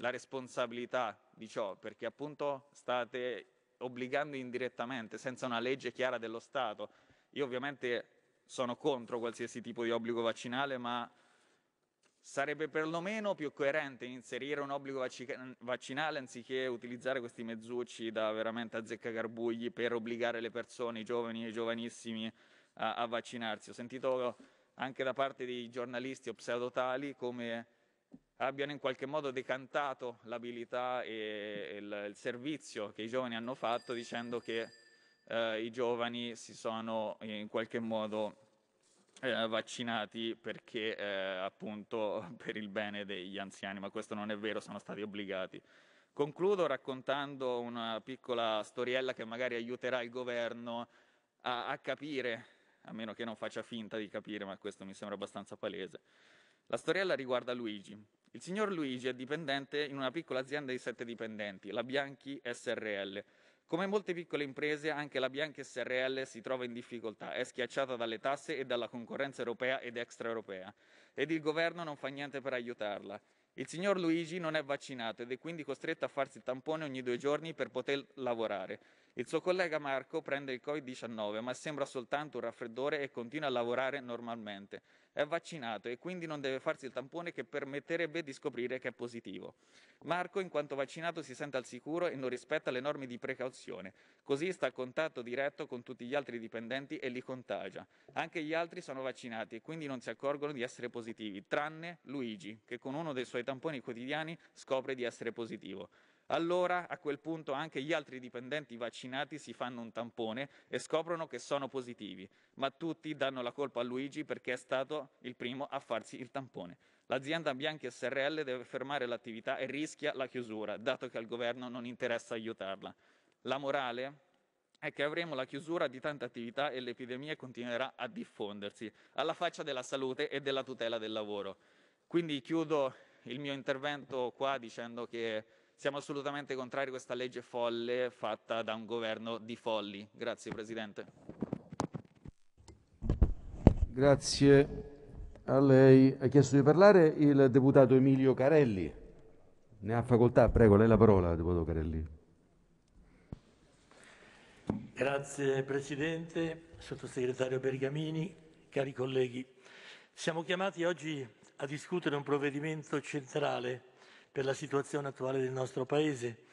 la responsabilità di ciò, perché appunto state obbligando indirettamente, senza una legge chiara dello Stato. Io ovviamente sono contro qualsiasi tipo di obbligo vaccinale, ma sarebbe perlomeno più coerente inserire un obbligo vac- vaccinale anziché utilizzare questi mezzucci da veramente azzeccagarbugli per obbligare le persone, i giovani e i giovanissimi, a-, a vaccinarsi. Ho sentito anche da parte dei giornalisti o pseudotali come abbiano in qualche modo decantato l'abilità e il, il servizio che i giovani hanno fatto dicendo che eh, i giovani si sono in qualche modo eh, vaccinati perché eh, appunto per il bene degli anziani, ma questo non è vero, sono stati obbligati. Concludo raccontando una piccola storiella che magari aiuterà il governo a, a capire, a meno che non faccia finta di capire, ma questo mi sembra abbastanza palese. La storiella riguarda Luigi. Il signor Luigi è dipendente in una piccola azienda di sette dipendenti, la Bianchi SRL. Come molte piccole imprese, anche la Bianchi SRL si trova in difficoltà, è schiacciata dalle tasse e dalla concorrenza europea ed extraeuropea, ed il governo non fa niente per aiutarla. Il signor Luigi non è vaccinato ed è quindi costretto a farsi il tampone ogni due giorni per poter lavorare. Il suo collega Marco prende il Covid-19 ma sembra soltanto un raffreddore e continua a lavorare normalmente è vaccinato e quindi non deve farsi il tampone che permetterebbe di scoprire che è positivo. Marco, in quanto vaccinato, si sente al sicuro e non rispetta le norme di precauzione, così sta a contatto diretto con tutti gli altri dipendenti e li contagia. Anche gli altri sono vaccinati e quindi non si accorgono di essere positivi, tranne Luigi, che con uno dei suoi tamponi quotidiani scopre di essere positivo allora a quel punto anche gli altri dipendenti vaccinati si fanno un tampone e scoprono che sono positivi, ma tutti danno la colpa a Luigi perché è stato il primo a farsi il tampone. L'azienda Bianchi SRL deve fermare l'attività e rischia la chiusura, dato che al governo non interessa aiutarla. La morale è che avremo la chiusura di tante attività e l'epidemia continuerà a diffondersi, alla faccia della salute e della tutela del lavoro. Quindi chiudo il mio intervento qua dicendo che siamo assolutamente contrari a questa legge folle fatta da un governo di folli. Grazie Presidente. Grazie a lei. Ha chiesto di parlare il deputato Emilio Carelli. Ne ha facoltà, prego, lei la parola, deputato Carelli. Grazie Presidente, sottosegretario Bergamini, cari colleghi. Siamo chiamati oggi a discutere un provvedimento centrale per la situazione attuale del nostro Paese.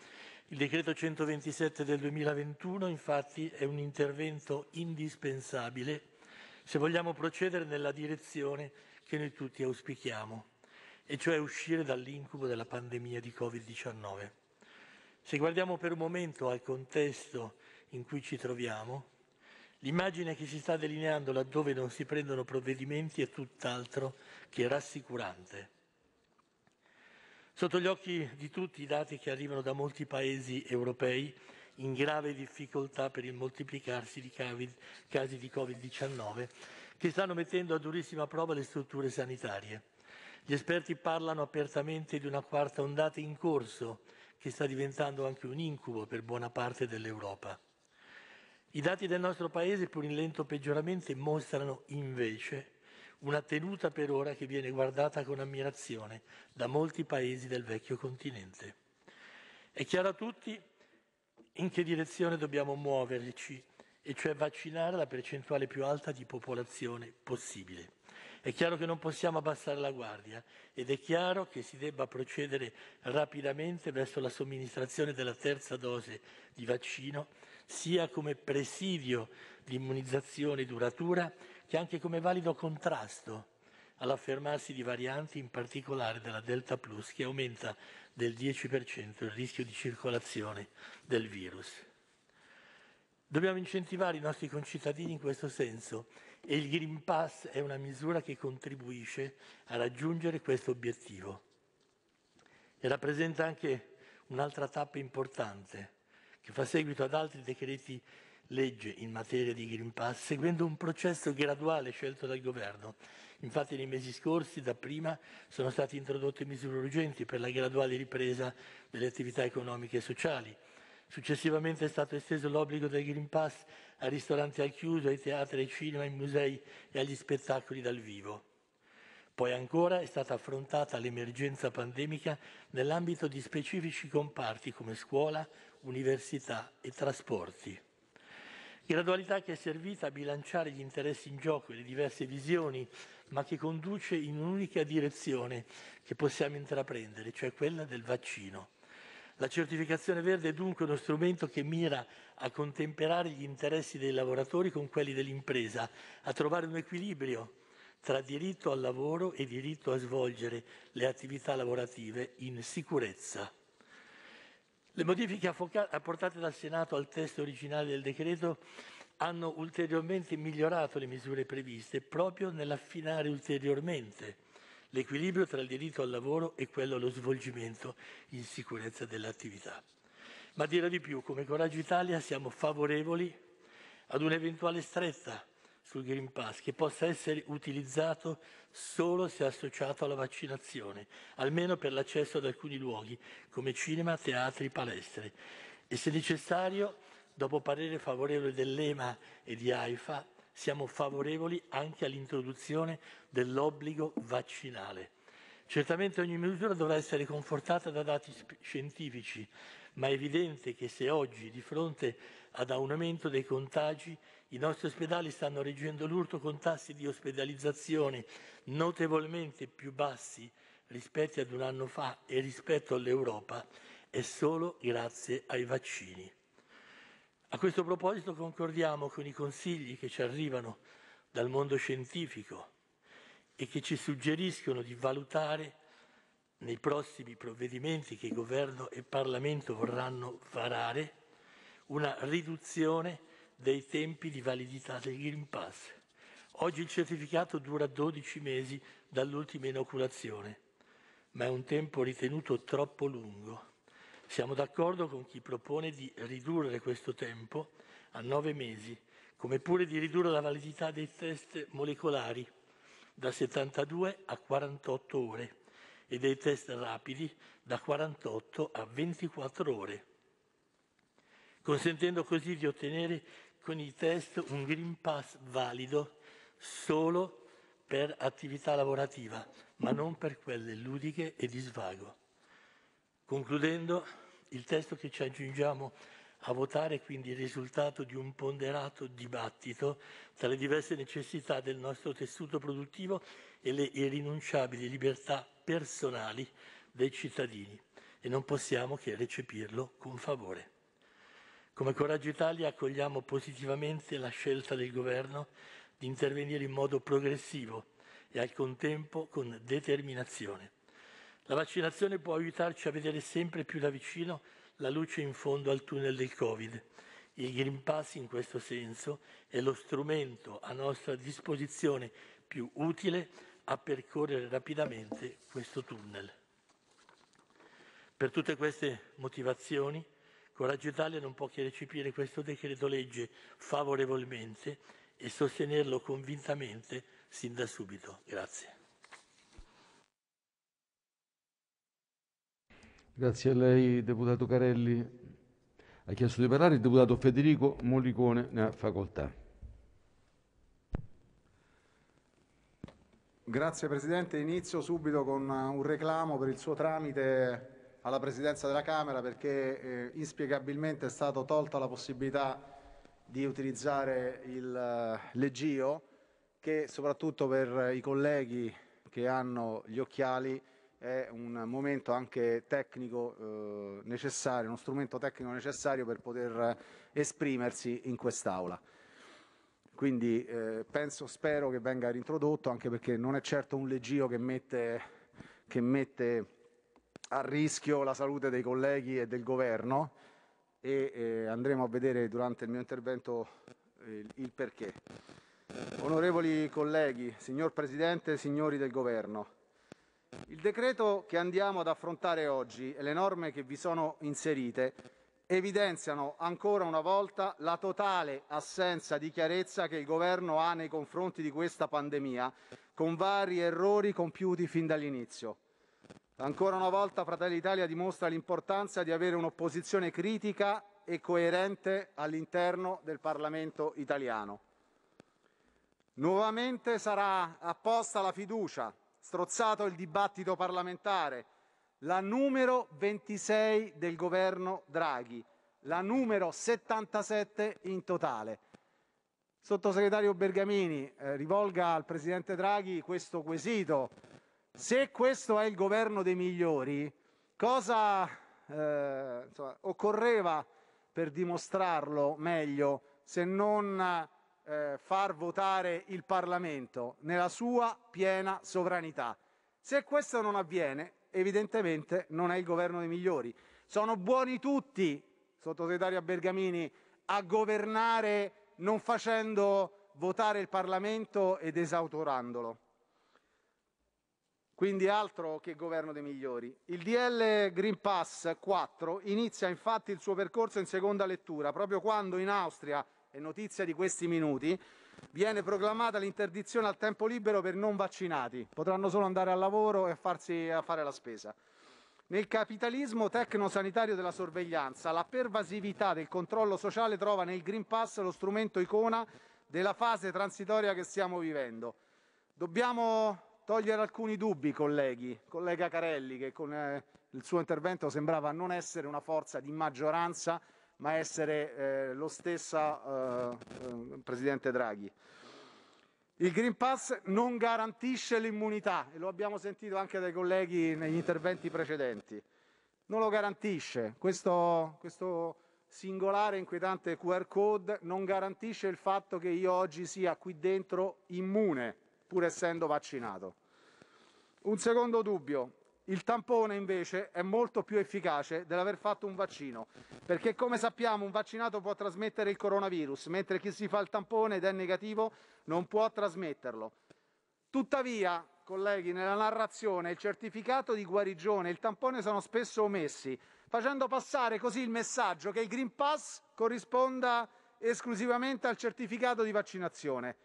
Il decreto 127 del 2021 infatti è un intervento indispensabile se vogliamo procedere nella direzione che noi tutti auspichiamo, e cioè uscire dall'incubo della pandemia di Covid-19. Se guardiamo per un momento al contesto in cui ci troviamo, L'immagine che si sta delineando laddove non si prendono provvedimenti è tutt'altro che rassicurante. Sotto gli occhi di tutti i dati che arrivano da molti paesi europei in grave difficoltà per il moltiplicarsi di casi di Covid-19 che stanno mettendo a durissima prova le strutture sanitarie. Gli esperti parlano apertamente di una quarta ondata in corso che sta diventando anche un incubo per buona parte dell'Europa. I dati del nostro Paese, pur in lento peggioramento, mostrano invece una tenuta per ora che viene guardata con ammirazione da molti paesi del vecchio continente. È chiaro a tutti in che direzione dobbiamo muoverci, e cioè vaccinare la percentuale più alta di popolazione possibile. È chiaro che non possiamo abbassare la guardia ed è chiaro che si debba procedere rapidamente verso la somministrazione della terza dose di vaccino, sia come presidio di immunizzazione duratura, che anche come valido contrasto all'affermarsi di varianti, in particolare della Delta Plus, che aumenta del 10% il rischio di circolazione del virus. Dobbiamo incentivare i nostri concittadini in questo senso e il Green Pass è una misura che contribuisce a raggiungere questo obiettivo e rappresenta anche un'altra tappa importante che fa seguito ad altri decreti legge in materia di Green Pass seguendo un processo graduale scelto dal governo. Infatti nei mesi scorsi, dapprima, sono state introdotte misure urgenti per la graduale ripresa delle attività economiche e sociali. Successivamente è stato esteso l'obbligo del Green Pass a ristoranti al chiuso, ai teatri, ai cinema, ai musei e agli spettacoli dal vivo. Poi ancora è stata affrontata l'emergenza pandemica nell'ambito di specifici comparti come scuola, università e trasporti. Gradualità che è servita a bilanciare gli interessi in gioco e le diverse visioni, ma che conduce in un'unica direzione che possiamo intraprendere, cioè quella del vaccino. La certificazione verde è dunque uno strumento che mira a contemperare gli interessi dei lavoratori con quelli dell'impresa, a trovare un equilibrio tra diritto al lavoro e diritto a svolgere le attività lavorative in sicurezza. Le modifiche apportate dal Senato al testo originale del decreto hanno ulteriormente migliorato le misure previste proprio nell'affinare ulteriormente l'equilibrio tra il diritto al lavoro e quello allo svolgimento in sicurezza dell'attività. Ma dirò di più, come Coraggio Italia siamo favorevoli ad un'eventuale stretta sul Green Pass, che possa essere utilizzato solo se associato alla vaccinazione, almeno per l'accesso ad alcuni luoghi, come cinema, teatri, palestre. E se necessario, dopo parere favorevole dell'EMA e di AIFA, siamo favorevoli anche all'introduzione dell'obbligo vaccinale. Certamente ogni misura dovrà essere confortata da dati scientifici, ma è evidente che se oggi, di fronte ad un aumento dei contagi, i nostri ospedali stanno reggendo l'urto con tassi di ospedalizzazione notevolmente più bassi rispetto ad un anno fa e rispetto all'Europa e solo grazie ai vaccini. A questo proposito concordiamo con i consigli che ci arrivano dal mondo scientifico e che ci suggeriscono di valutare nei prossimi provvedimenti che governo e Parlamento vorranno varare una riduzione dei tempi di validità del Green Pass. Oggi il certificato dura 12 mesi dall'ultima inoculazione, ma è un tempo ritenuto troppo lungo. Siamo d'accordo con chi propone di ridurre questo tempo a 9 mesi, come pure di ridurre la validità dei test molecolari da 72 a 48 ore e dei test rapidi da 48 a 24 ore, consentendo così di ottenere con i test un Green Pass valido solo per attività lavorativa, ma non per quelle ludiche e di svago. Concludendo, il testo che ci aggiungiamo a votare è quindi il risultato di un ponderato dibattito tra le diverse necessità del nostro tessuto produttivo e le irrinunciabili libertà personali dei cittadini e non possiamo che recepirlo con favore. Come Coraggio Italia accogliamo positivamente la scelta del Governo di intervenire in modo progressivo e al contempo con determinazione. La vaccinazione può aiutarci a vedere sempre più da vicino la luce in fondo al tunnel del Covid. Il Green Pass in questo senso è lo strumento a nostra disposizione più utile a percorrere rapidamente questo tunnel. Per tutte queste motivazioni, Coraggio Italia non può che recepire questo decreto legge favorevolmente e sostenerlo convintamente sin da subito. Grazie. Grazie a lei, deputato Carelli. Ha chiesto di parlare il deputato Federico Molicone ne ha facoltà. Grazie Presidente, inizio subito con un reclamo per il suo tramite alla Presidenza della Camera perché eh, inspiegabilmente è stata tolta la possibilità di utilizzare il uh, leggio che soprattutto per i colleghi che hanno gli occhiali è un momento anche tecnico eh, necessario, uno strumento tecnico necessario per poter esprimersi in quest'Aula. Quindi eh, penso, spero che venga reintrodotto, anche perché non è certo un leggio che mette, che mette a rischio la salute dei colleghi e del governo e eh, andremo a vedere durante il mio intervento eh, il perché. Onorevoli colleghi, signor Presidente, signori del governo, il decreto che andiamo ad affrontare oggi e le norme che vi sono inserite evidenziano ancora una volta la totale assenza di chiarezza che il governo ha nei confronti di questa pandemia, con vari errori compiuti fin dall'inizio. Ancora una volta Fratelli Italia dimostra l'importanza di avere un'opposizione critica e coerente all'interno del Parlamento italiano. Nuovamente sarà apposta la fiducia, strozzato il dibattito parlamentare, la numero 26 del governo Draghi, la numero 77 in totale. Sottosegretario Bergamini, eh, rivolga al Presidente Draghi questo quesito se questo è il governo dei migliori, cosa eh, insomma, occorreva per dimostrarlo meglio se non eh, far votare il Parlamento nella sua piena sovranità? Se questo non avviene, evidentemente non è il governo dei migliori. Sono buoni tutti, sottosegretaria Bergamini, a governare non facendo votare il Parlamento ed esautorandolo. Quindi altro che governo dei migliori. Il DL Green Pass 4 inizia infatti il suo percorso in seconda lettura, proprio quando in Austria, è notizia di questi minuti, viene proclamata l'interdizione al tempo libero per non vaccinati. Potranno solo andare al lavoro e farsi a fare la spesa. Nel capitalismo tecno-sanitario della sorveglianza, la pervasività del controllo sociale trova nel Green Pass lo strumento icona della fase transitoria che stiamo vivendo. Dobbiamo togliere alcuni dubbi, colleghi. Collega Carelli, che con eh, il suo intervento sembrava non essere una forza di maggioranza, ma essere eh, lo stesso eh, eh, Presidente Draghi. Il Green Pass non garantisce l'immunità, e lo abbiamo sentito anche dai colleghi negli interventi precedenti. Non lo garantisce. Questo, questo singolare inquietante QR code non garantisce il fatto che io oggi sia qui dentro immune pur essendo vaccinato. Un secondo dubbio. Il tampone invece è molto più efficace dell'aver fatto un vaccino, perché come sappiamo un vaccinato può trasmettere il coronavirus, mentre chi si fa il tampone ed è negativo non può trasmetterlo. Tuttavia, colleghi, nella narrazione il certificato di guarigione e il tampone sono spesso omessi, facendo passare così il messaggio che il Green Pass corrisponda esclusivamente al certificato di vaccinazione.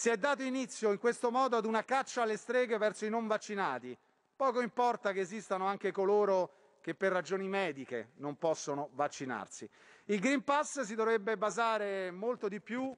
Si è dato inizio in questo modo ad una caccia alle streghe verso i non vaccinati. Poco importa che esistano anche coloro che per ragioni mediche non possono vaccinarsi. Il Green Pass si dovrebbe basare molto di più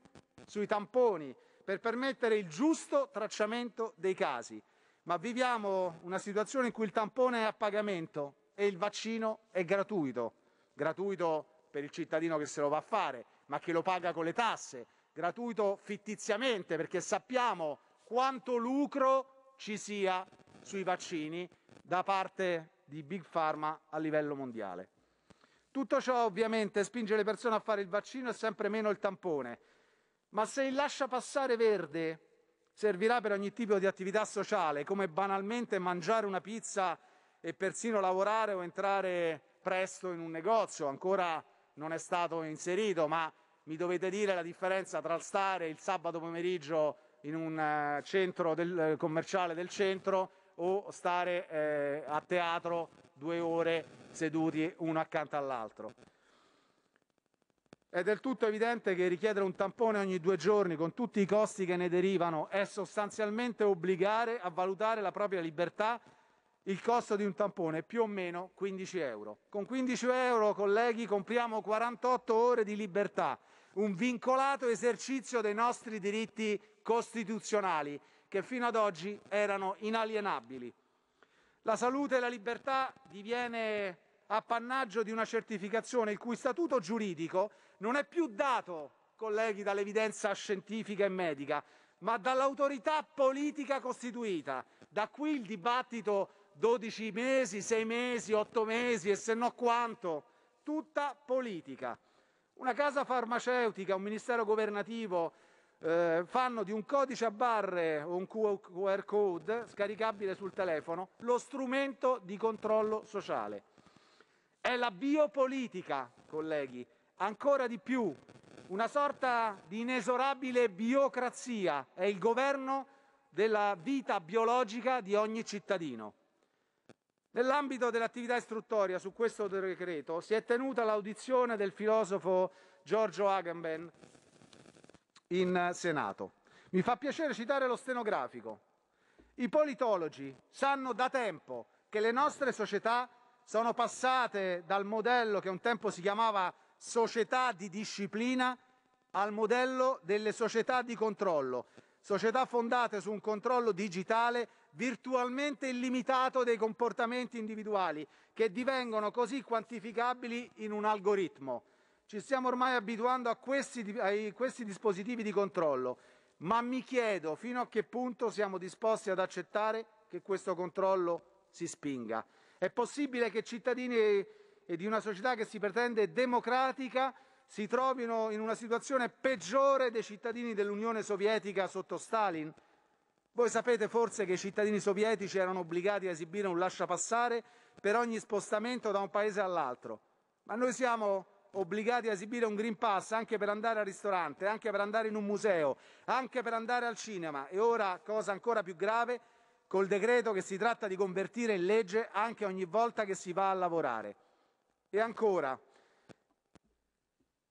sui tamponi per permettere il giusto tracciamento dei casi. Ma viviamo una situazione in cui il tampone è a pagamento e il vaccino è gratuito. Gratuito per il cittadino che se lo va a fare, ma che lo paga con le tasse, gratuito fittiziamente perché sappiamo quanto lucro ci sia sui vaccini da parte di Big Pharma a livello mondiale. Tutto ciò ovviamente spinge le persone a fare il vaccino e sempre meno il tampone, ma se il lascia passare verde servirà per ogni tipo di attività sociale, come banalmente mangiare una pizza e persino lavorare o entrare presto in un negozio, ancora non è stato inserito, ma mi dovete dire la differenza tra stare il sabato pomeriggio in un eh, centro del, eh, commerciale del centro o stare eh, a teatro due ore seduti uno accanto all'altro. È del tutto evidente che richiedere un tampone ogni due giorni con tutti i costi che ne derivano è sostanzialmente obbligare a valutare la propria libertà il costo di un tampone più o meno 15 euro. Con 15 euro, colleghi, compriamo 48 ore di libertà un vincolato esercizio dei nostri diritti costituzionali, che fino ad oggi erano inalienabili. La salute e la libertà diviene appannaggio di una certificazione il cui statuto giuridico non è più dato, colleghi, dall'evidenza scientifica e medica, ma dall'autorità politica costituita. Da qui il dibattito 12 mesi, 6 mesi, 8 mesi e se no quanto, tutta politica. Una casa farmaceutica, un ministero governativo eh, fanno di un codice a barre o un QR code scaricabile sul telefono lo strumento di controllo sociale. È la biopolitica, colleghi, ancora di più, una sorta di inesorabile biocrazia, è il governo della vita biologica di ogni cittadino. Nell'ambito dell'attività istruttoria su questo decreto si è tenuta l'audizione del filosofo Giorgio Agamben in Senato. Mi fa piacere citare lo stenografico. I politologi sanno da tempo che le nostre società sono passate dal modello che un tempo si chiamava società di disciplina al modello delle società di controllo, società fondate su un controllo digitale virtualmente illimitato dei comportamenti individuali che divengono così quantificabili in un algoritmo. Ci stiamo ormai abituando a questi, a questi dispositivi di controllo, ma mi chiedo fino a che punto siamo disposti ad accettare che questo controllo si spinga. È possibile che cittadini e di una società che si pretende democratica si trovino in una situazione peggiore dei cittadini dell'Unione Sovietica sotto Stalin? Voi sapete forse che i cittadini sovietici erano obbligati a esibire un lasciapassare per ogni spostamento da un paese all'altro, ma noi siamo obbligati a esibire un Green Pass anche per andare al ristorante, anche per andare in un museo, anche per andare al cinema e ora, cosa ancora più grave, col decreto che si tratta di convertire in legge anche ogni volta che si va a lavorare. E ancora,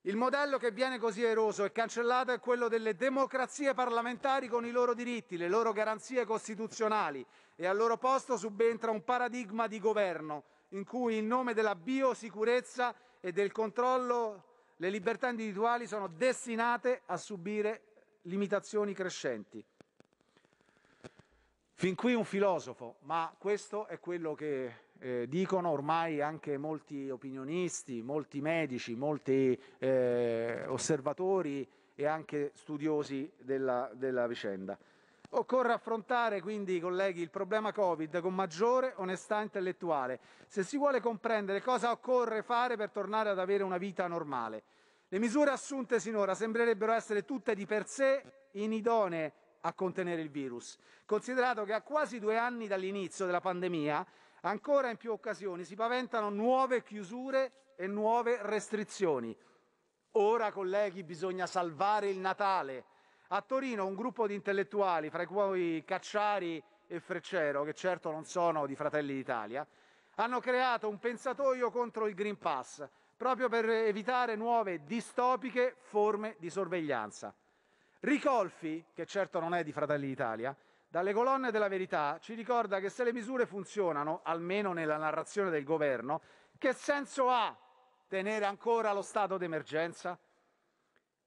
il modello che viene così eroso e cancellato è quello delle democrazie parlamentari con i loro diritti, le loro garanzie costituzionali e al loro posto subentra un paradigma di governo in cui in nome della biosicurezza e del controllo le libertà individuali sono destinate a subire limitazioni crescenti. Fin qui un filosofo, ma questo è quello che eh, dicono ormai anche molti opinionisti, molti medici, molti eh, osservatori e anche studiosi della, della vicenda. Occorre affrontare quindi, colleghi, il problema Covid con maggiore onestà intellettuale, se si vuole comprendere cosa occorre fare per tornare ad avere una vita normale. Le misure assunte sinora sembrerebbero essere tutte di per sé inidonee a contenere il virus, considerato che a quasi due anni dall'inizio della pandemia Ancora in più occasioni si paventano nuove chiusure e nuove restrizioni. Ora, colleghi, bisogna salvare il Natale. A Torino un gruppo di intellettuali, fra i quali Cacciari e Freccero, che certo non sono di Fratelli d'Italia, hanno creato un pensatoio contro il Green Pass, proprio per evitare nuove distopiche forme di sorveglianza. Ricolfi, che certo non è di Fratelli d'Italia, dalle colonne della verità ci ricorda che se le misure funzionano, almeno nella narrazione del governo, che senso ha tenere ancora lo stato d'emergenza?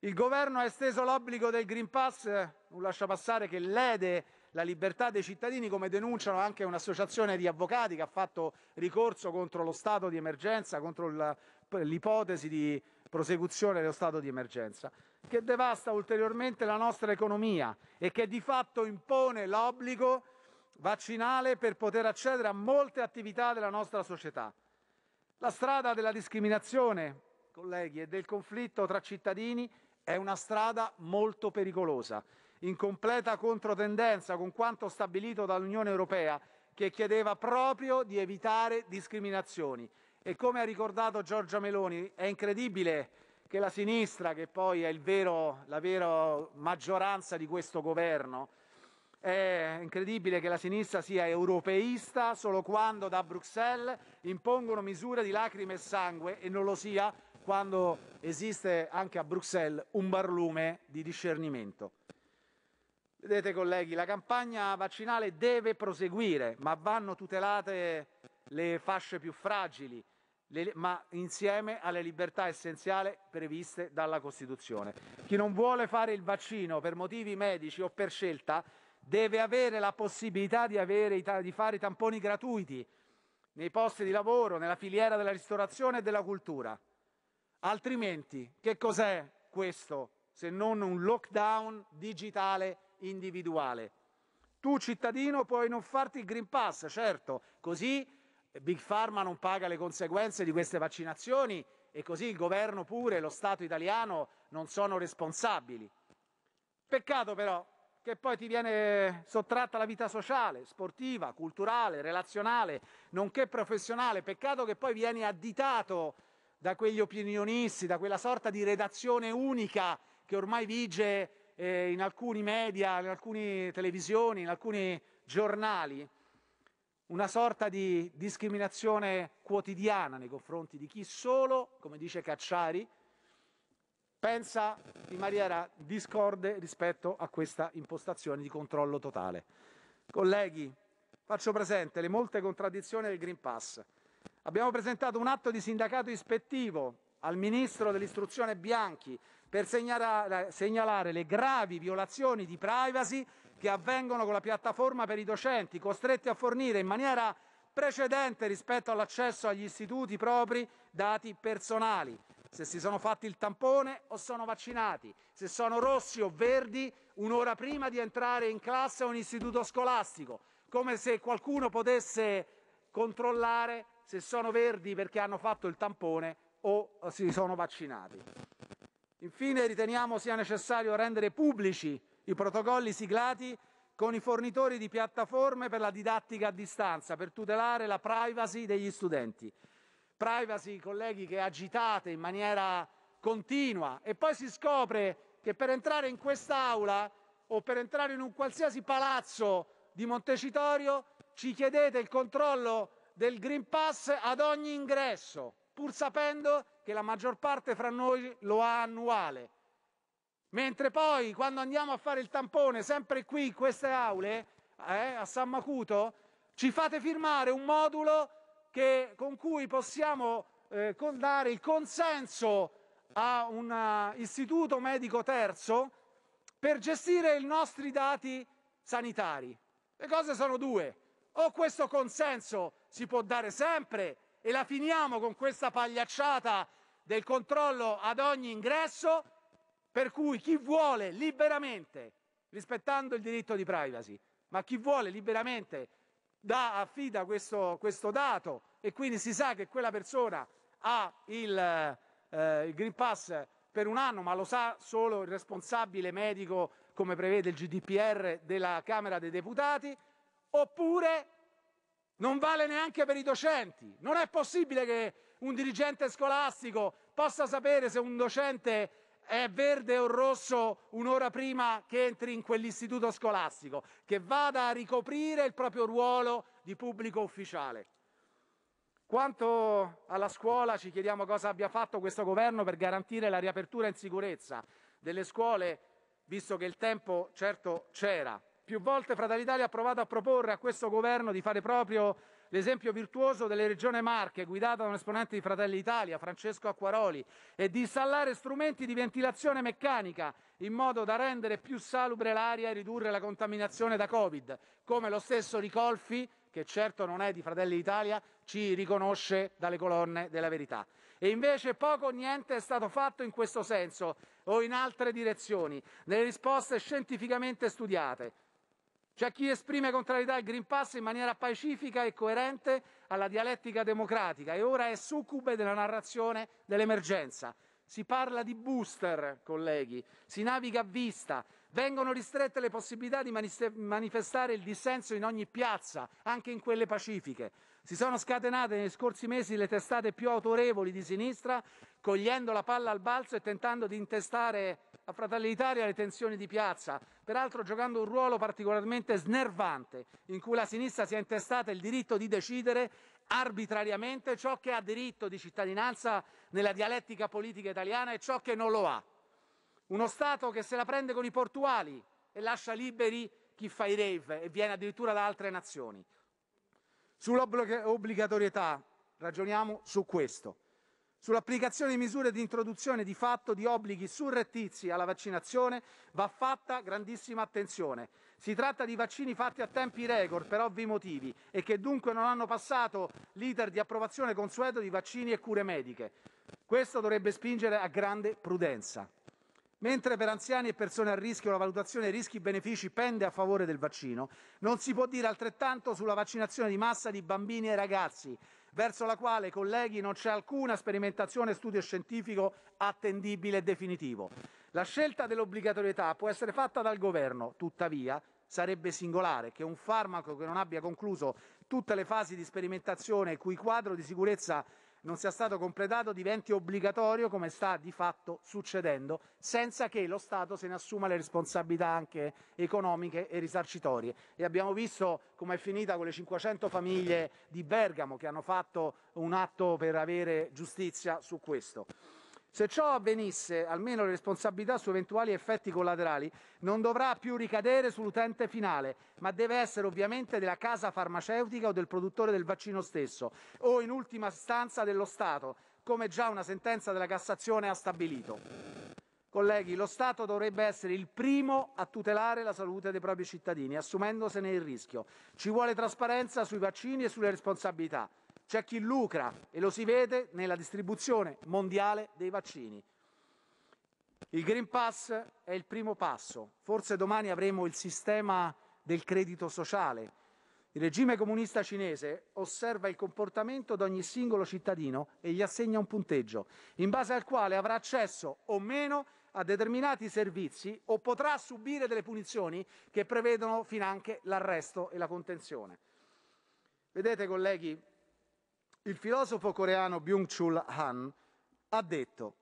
Il governo ha esteso l'obbligo del Green Pass, un passare che lede la libertà dei cittadini, come denunciano anche un'associazione di avvocati che ha fatto ricorso contro lo stato di emergenza, contro l'ipotesi di prosecuzione dello stato di emergenza, che devasta ulteriormente la nostra economia e che di fatto impone l'obbligo vaccinale per poter accedere a molte attività della nostra società. La strada della discriminazione, colleghi, e del conflitto tra cittadini è una strada molto pericolosa, in completa controtendenza con quanto stabilito dall'Unione Europea che chiedeva proprio di evitare discriminazioni e come ha ricordato Giorgia Meloni, è incredibile che la sinistra, che poi è vero, la vera maggioranza di questo governo, è incredibile che la sinistra sia europeista solo quando da Bruxelles impongono misure di lacrime e sangue e non lo sia quando esiste anche a Bruxelles un barlume di discernimento. Vedete colleghi, la campagna vaccinale deve proseguire, ma vanno tutelate le fasce più fragili, ma insieme alle libertà essenziali previste dalla Costituzione. Chi non vuole fare il vaccino per motivi medici o per scelta deve avere la possibilità di, avere, di fare i tamponi gratuiti nei posti di lavoro, nella filiera della ristorazione e della cultura. Altrimenti, che cos'è questo se non un lockdown digitale individuale? Tu cittadino puoi non farti il Green Pass, certo, così Big Pharma non paga le conseguenze di queste vaccinazioni e così il governo pure, lo Stato italiano non sono responsabili. Peccato però che poi ti viene sottratta la vita sociale, sportiva, culturale, relazionale, nonché professionale. Peccato che poi vieni additato da quegli opinionisti, da quella sorta di redazione unica che ormai vige eh, in alcuni media, in alcune televisioni, in alcuni giornali una sorta di discriminazione quotidiana nei confronti di chi solo, come dice Cacciari, pensa in maniera discorde rispetto a questa impostazione di controllo totale. Colleghi, faccio presente le molte contraddizioni del Green Pass. Abbiamo presentato un atto di sindacato ispettivo al ministro dell'istruzione Bianchi per segnalare, segnalare le gravi violazioni di privacy che avvengono con la piattaforma per i docenti, costretti a fornire in maniera precedente rispetto all'accesso agli istituti propri dati personali, se si sono fatti il tampone o sono vaccinati, se sono rossi o verdi un'ora prima di entrare in classe o in istituto scolastico, come se qualcuno potesse controllare se sono verdi perché hanno fatto il tampone o si sono vaccinati. Infine riteniamo sia necessario rendere pubblici i protocolli siglati con i fornitori di piattaforme per la didattica a distanza, per tutelare la privacy degli studenti. Privacy, colleghi, che agitate in maniera continua e poi si scopre che per entrare in quest'aula o per entrare in un qualsiasi palazzo di Montecitorio ci chiedete il controllo del Green Pass ad ogni ingresso, pur sapendo che la maggior parte fra noi lo ha annuale. Mentre poi quando andiamo a fare il tampone, sempre qui in queste aule, eh, a San Macuto, ci fate firmare un modulo che, con cui possiamo eh, dare il consenso a un eh, istituto medico terzo per gestire i nostri dati sanitari. Le cose sono due. O questo consenso si può dare sempre e la finiamo con questa pagliacciata del controllo ad ogni ingresso, per cui chi vuole liberamente, rispettando il diritto di privacy, ma chi vuole liberamente da, affida questo, questo, dato e quindi si sa che quella persona ha il, eh, il Green Pass per un anno, ma lo sa solo il responsabile medico, come prevede il GDPR della Camera dei Deputati, oppure non vale neanche per i docenti. Non è possibile che un dirigente scolastico possa sapere se un docente è verde o rosso un'ora prima che entri in quell'istituto scolastico, che vada a ricoprire il proprio ruolo di pubblico ufficiale. Quanto alla scuola, ci chiediamo cosa abbia fatto questo governo per garantire la riapertura in sicurezza delle scuole, visto che il tempo certo c'era. Più volte Fratelli d'Italia ha provato a proporre a questo governo di fare proprio l'esempio virtuoso delle regioni Marche, guidata da un esponente di Fratelli Italia, Francesco Acquaroli, è di installare strumenti di ventilazione meccanica in modo da rendere più salubre l'aria e ridurre la contaminazione da Covid, come lo stesso Ricolfi, che certo non è di Fratelli Italia, ci riconosce dalle colonne della verità. E invece poco o niente è stato fatto in questo senso o in altre direzioni, nelle risposte scientificamente studiate. C'è chi esprime contrarietà al Green Pass in maniera pacifica e coerente alla dialettica democratica e ora è succube della narrazione dell'emergenza. Si parla di booster, colleghi, si naviga a vista, vengono ristrette le possibilità di manifestare il dissenso in ogni piazza, anche in quelle pacifiche. Si sono scatenate nei scorsi mesi le testate più autorevoli di sinistra, cogliendo la palla al balzo e tentando di intestare a Fratelli d'Italia le tensioni di piazza, peraltro giocando un ruolo particolarmente snervante, in cui la sinistra si è intestata il diritto di decidere arbitrariamente ciò che ha diritto di cittadinanza nella dialettica politica italiana e ciò che non lo ha. Uno Stato che se la prende con i portuali e lascia liberi chi fa i rave e viene addirittura da altre nazioni. Sull'obbligatorietà ragioniamo su questo. Sull'applicazione di misure di introduzione di fatto di obblighi surrettizi alla vaccinazione va fatta grandissima attenzione. Si tratta di vaccini fatti a tempi record per ovvi motivi e che dunque non hanno passato l'iter di approvazione consueto di vaccini e cure mediche. Questo dovrebbe spingere a grande prudenza. Mentre per anziani e persone a rischio la valutazione rischi-benefici pende a favore del vaccino, non si può dire altrettanto sulla vaccinazione di massa di bambini e ragazzi, verso la quale, colleghi, non c'è alcuna sperimentazione e studio scientifico attendibile e definitivo. La scelta dell'obbligatorietà può essere fatta dal governo, tuttavia sarebbe singolare che un farmaco che non abbia concluso tutte le fasi di sperimentazione, il cui quadro di sicurezza non sia stato completato diventi obbligatorio come sta di fatto succedendo, senza che lo Stato se ne assuma le responsabilità anche economiche e risarcitorie. E abbiamo visto come è finita con le 500 famiglie di Bergamo che hanno fatto un atto per avere giustizia su questo. Se ciò avvenisse, almeno le responsabilità su eventuali effetti collaterali non dovrà più ricadere sull'utente finale, ma deve essere ovviamente della casa farmaceutica o del produttore del vaccino stesso, o in ultima istanza dello Stato, come già una sentenza della Cassazione ha stabilito. Colleghi, lo Stato dovrebbe essere il primo a tutelare la salute dei propri cittadini, assumendosene il rischio. Ci vuole trasparenza sui vaccini e sulle responsabilità. C'è chi lucra e lo si vede nella distribuzione mondiale dei vaccini. Il Green Pass è il primo passo. Forse domani avremo il sistema del credito sociale. Il regime comunista cinese osserva il comportamento di ogni singolo cittadino e gli assegna un punteggio, in base al quale avrà accesso o meno a determinati servizi o potrà subire delle punizioni che prevedono finanche l'arresto e la contenzione. Vedete, colleghi, il filosofo coreano Byung-Chul Han ha detto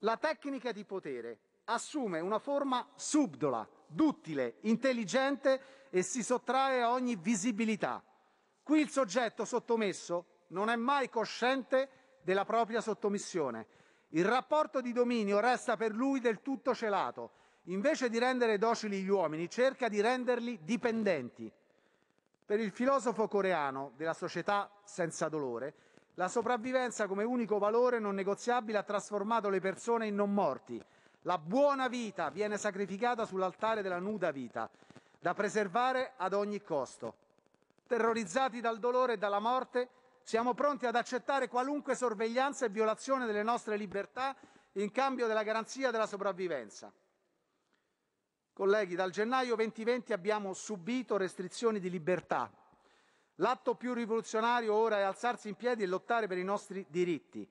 la tecnica di potere assume una forma subdola, duttile, intelligente e si sottrae a ogni visibilità. Qui il soggetto sottomesso non è mai cosciente della propria sottomissione. Il rapporto di dominio resta per lui del tutto celato. Invece di rendere docili gli uomini, cerca di renderli dipendenti. Per il filosofo coreano della società senza dolore, la sopravvivenza come unico valore non negoziabile ha trasformato le persone in non morti. La buona vita viene sacrificata sull'altare della nuda vita, da preservare ad ogni costo. Terrorizzati dal dolore e dalla morte, siamo pronti ad accettare qualunque sorveglianza e violazione delle nostre libertà in cambio della garanzia della sopravvivenza. Colleghi, dal gennaio 2020 abbiamo subito restrizioni di libertà. L'atto più rivoluzionario ora è alzarsi in piedi e lottare per i nostri diritti.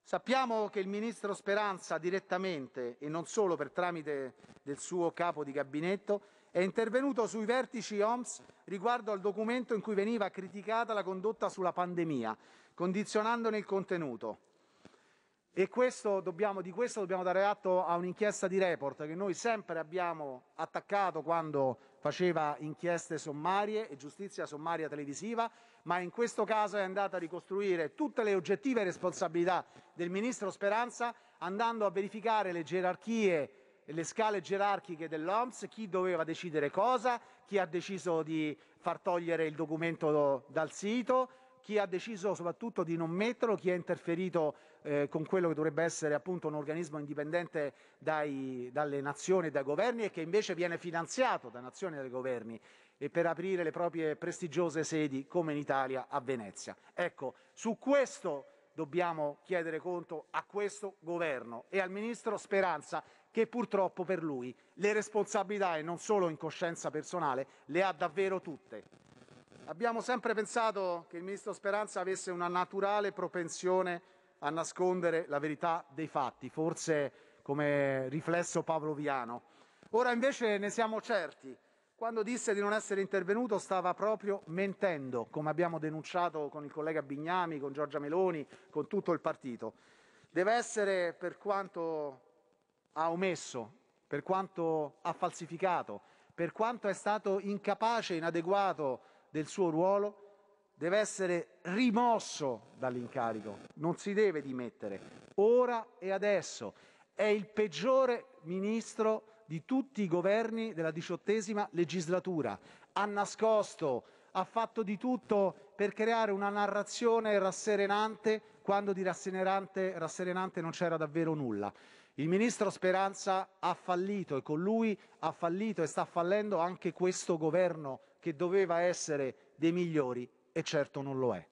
Sappiamo che il ministro Speranza direttamente e non solo per tramite del suo capo di gabinetto è intervenuto sui vertici OMS riguardo al documento in cui veniva criticata la condotta sulla pandemia, condizionandone il contenuto. E questo dobbiamo, di questo dobbiamo dare atto a un'inchiesta di report che noi sempre abbiamo attaccato quando faceva inchieste sommarie e giustizia sommaria televisiva, ma in questo caso è andata a ricostruire tutte le oggettive responsabilità del ministro Speranza andando a verificare le gerarchie le scale gerarchiche dell'OMS, chi doveva decidere cosa, chi ha deciso di far togliere il documento dal sito, chi ha deciso soprattutto di non metterlo, chi ha interferito eh, con quello che dovrebbe essere appunto un organismo indipendente dai, dalle nazioni e dai governi e che invece viene finanziato da nazioni e dai governi e per aprire le proprie prestigiose sedi come in Italia a Venezia. Ecco, su questo dobbiamo chiedere conto a questo governo e al ministro Speranza che purtroppo per lui le responsabilità e non solo in coscienza personale le ha davvero tutte. Abbiamo sempre pensato che il ministro Speranza avesse una naturale propensione a nascondere la verità dei fatti, forse come riflesso pavloviano. Ora invece ne siamo certi. Quando disse di non essere intervenuto stava proprio mentendo, come abbiamo denunciato con il collega Bignami, con Giorgia Meloni, con tutto il partito. Deve essere, per quanto ha omesso, per quanto ha falsificato, per quanto è stato incapace, inadeguato del suo ruolo, deve essere rimosso dall'incarico, non si deve dimettere, ora e adesso. È il peggiore ministro di tutti i governi della diciottesima legislatura. Ha nascosto, ha fatto di tutto per creare una narrazione rasserenante quando di rasserenante, rasserenante non c'era davvero nulla. Il ministro Speranza ha fallito e con lui ha fallito e sta fallendo anche questo governo che doveva essere dei migliori e certo non lo è.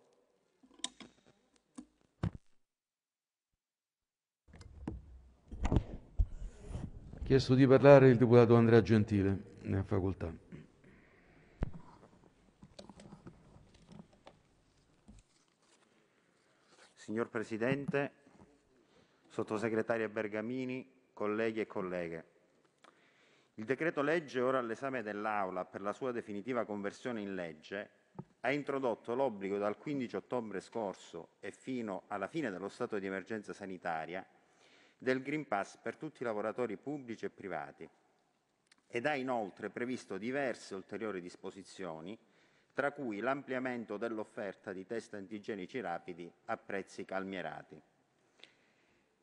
Chiesto di parlare il deputato Andrea Gentile, ne ha facoltà. Signor Presidente, sottosegretaria Bergamini, colleghi e colleghe, il decreto legge ora all'esame dell'Aula per la sua definitiva conversione in legge ha introdotto l'obbligo dal 15 ottobre scorso e fino alla fine dello stato di emergenza sanitaria del Green Pass per tutti i lavoratori pubblici e privati ed ha inoltre previsto diverse ulteriori disposizioni, tra cui l'ampliamento dell'offerta di test antigenici rapidi a prezzi calmierati.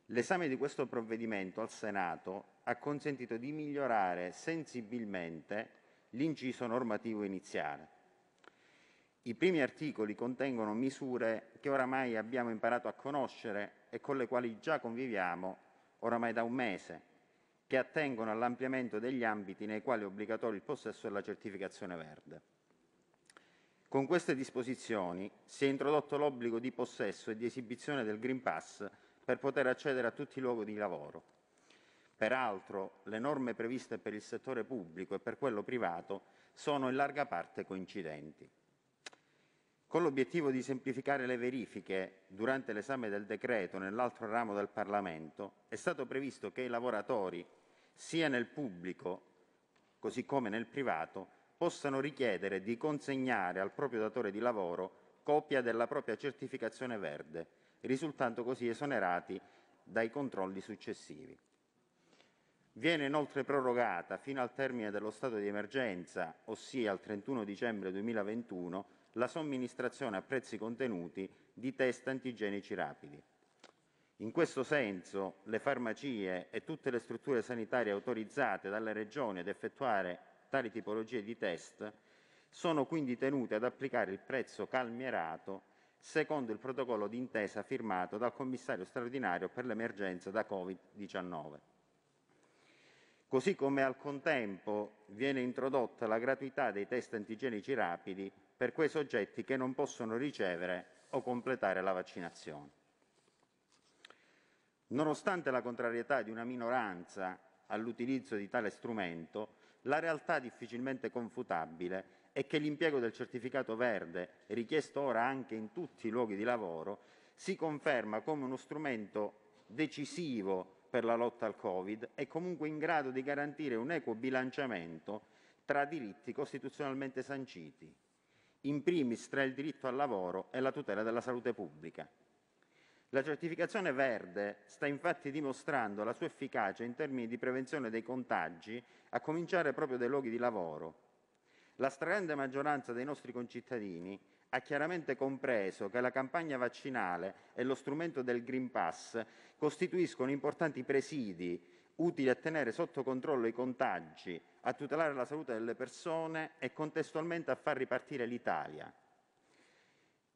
L'esame di questo provvedimento al Senato ha consentito di migliorare sensibilmente l'inciso normativo iniziale, i primi articoli contengono misure che oramai abbiamo imparato a conoscere e con le quali già conviviamo oramai da un mese, che attengono all'ampliamento degli ambiti nei quali è obbligatorio il possesso della certificazione verde. Con queste disposizioni si è introdotto l'obbligo di possesso e di esibizione del Green Pass per poter accedere a tutti i luoghi di lavoro. Peraltro le norme previste per il settore pubblico e per quello privato sono in larga parte coincidenti con l'obiettivo di semplificare le verifiche durante l'esame del decreto nell'altro ramo del Parlamento, è stato previsto che i lavoratori, sia nel pubblico così come nel privato, possano richiedere di consegnare al proprio datore di lavoro copia della propria certificazione verde, risultando così esonerati dai controlli successivi. Viene inoltre prorogata fino al termine dello stato di emergenza, ossia al 31 dicembre 2021, la somministrazione a prezzi contenuti di test antigenici rapidi. In questo senso le farmacie e tutte le strutture sanitarie autorizzate dalle regioni ad effettuare tali tipologie di test sono quindi tenute ad applicare il prezzo calmierato secondo il protocollo d'intesa firmato dal commissario straordinario per l'emergenza da Covid-19. Così come al contempo viene introdotta la gratuità dei test antigenici rapidi per quei soggetti che non possono ricevere o completare la vaccinazione. Nonostante la contrarietà di una minoranza all'utilizzo di tale strumento, la realtà difficilmente confutabile è che l'impiego del certificato verde, richiesto ora anche in tutti i luoghi di lavoro, si conferma come uno strumento decisivo per la lotta al Covid e comunque in grado di garantire un equo bilanciamento tra diritti costituzionalmente sanciti, in primis tra il diritto al lavoro e la tutela della salute pubblica. La certificazione verde sta infatti dimostrando la sua efficacia in termini di prevenzione dei contagi, a cominciare proprio dai luoghi di lavoro. La stragrande maggioranza dei nostri concittadini ha chiaramente compreso che la campagna vaccinale e lo strumento del Green Pass costituiscono importanti presidi utili a tenere sotto controllo i contagi, a tutelare la salute delle persone e contestualmente a far ripartire l'Italia.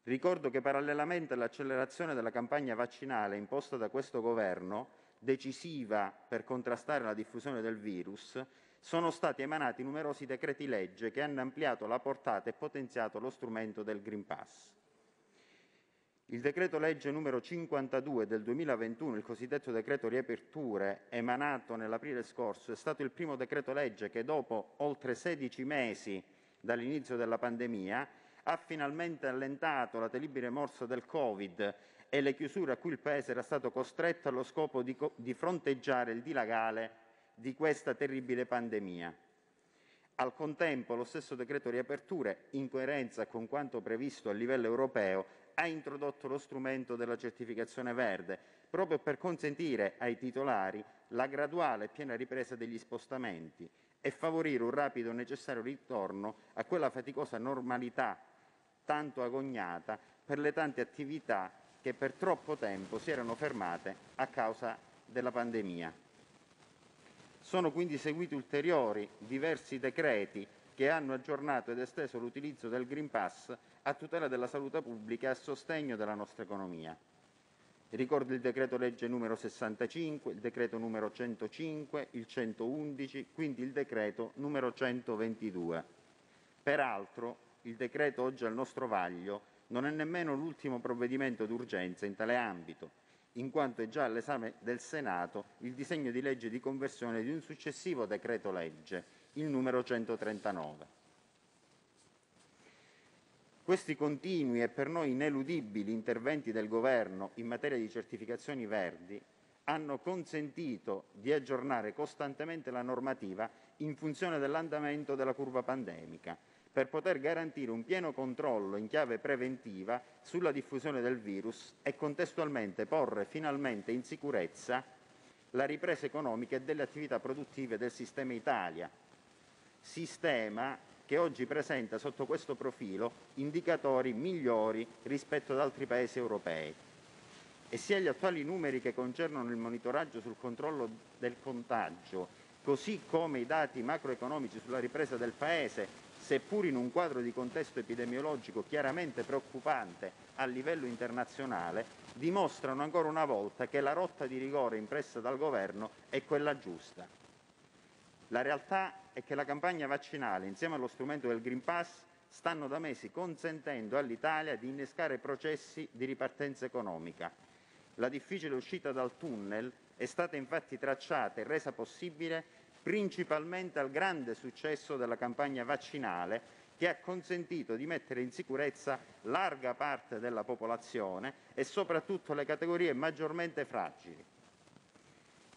Ricordo che parallelamente all'accelerazione della campagna vaccinale imposta da questo governo, decisiva per contrastare la diffusione del virus, sono stati emanati numerosi decreti legge che hanno ampliato la portata e potenziato lo strumento del Green Pass. Il decreto legge numero 52 del 2021, il cosiddetto decreto riaperture, emanato nell'aprile scorso, è stato il primo decreto legge che dopo oltre 16 mesi dall'inizio della pandemia ha finalmente allentato la terribile morsa del Covid e le chiusure a cui il Paese era stato costretto allo scopo di, co- di fronteggiare il dilagale di questa terribile pandemia. Al contempo, lo stesso decreto riaperture, in coerenza con quanto previsto a livello europeo, ha introdotto lo strumento della certificazione verde, proprio per consentire ai titolari la graduale e piena ripresa degli spostamenti e favorire un rapido e necessario ritorno a quella faticosa normalità tanto agognata per le tante attività che per troppo tempo si erano fermate a causa della pandemia. Sono quindi seguiti ulteriori diversi decreti che hanno aggiornato ed esteso l'utilizzo del Green Pass a tutela della salute pubblica e a sostegno della nostra economia. Ricordo il decreto legge numero 65, il decreto numero 105, il 111, quindi il decreto numero 122. Peraltro, il decreto oggi al nostro vaglio non è nemmeno l'ultimo provvedimento d'urgenza in tale ambito, in quanto è già all'esame del Senato il disegno di legge di conversione di un successivo decreto legge il numero 139. Questi continui e per noi ineludibili interventi del Governo in materia di certificazioni verdi hanno consentito di aggiornare costantemente la normativa in funzione dell'andamento della curva pandemica, per poter garantire un pieno controllo in chiave preventiva sulla diffusione del virus e contestualmente porre finalmente in sicurezza la ripresa economica e delle attività produttive del sistema Italia, sistema che oggi presenta sotto questo profilo indicatori migliori rispetto ad altri paesi europei e sia gli attuali numeri che concernono il monitoraggio sul controllo del contagio, così come i dati macroeconomici sulla ripresa del Paese, seppur in un quadro di contesto epidemiologico chiaramente preoccupante a livello internazionale, dimostrano ancora una volta che la rotta di rigore impressa dal governo è quella giusta. La realtà è che la campagna vaccinale, insieme allo strumento del Green Pass, stanno da mesi consentendo all'Italia di innescare processi di ripartenza economica. La difficile uscita dal tunnel è stata infatti tracciata e resa possibile principalmente al grande successo della campagna vaccinale che ha consentito di mettere in sicurezza larga parte della popolazione e soprattutto le categorie maggiormente fragili.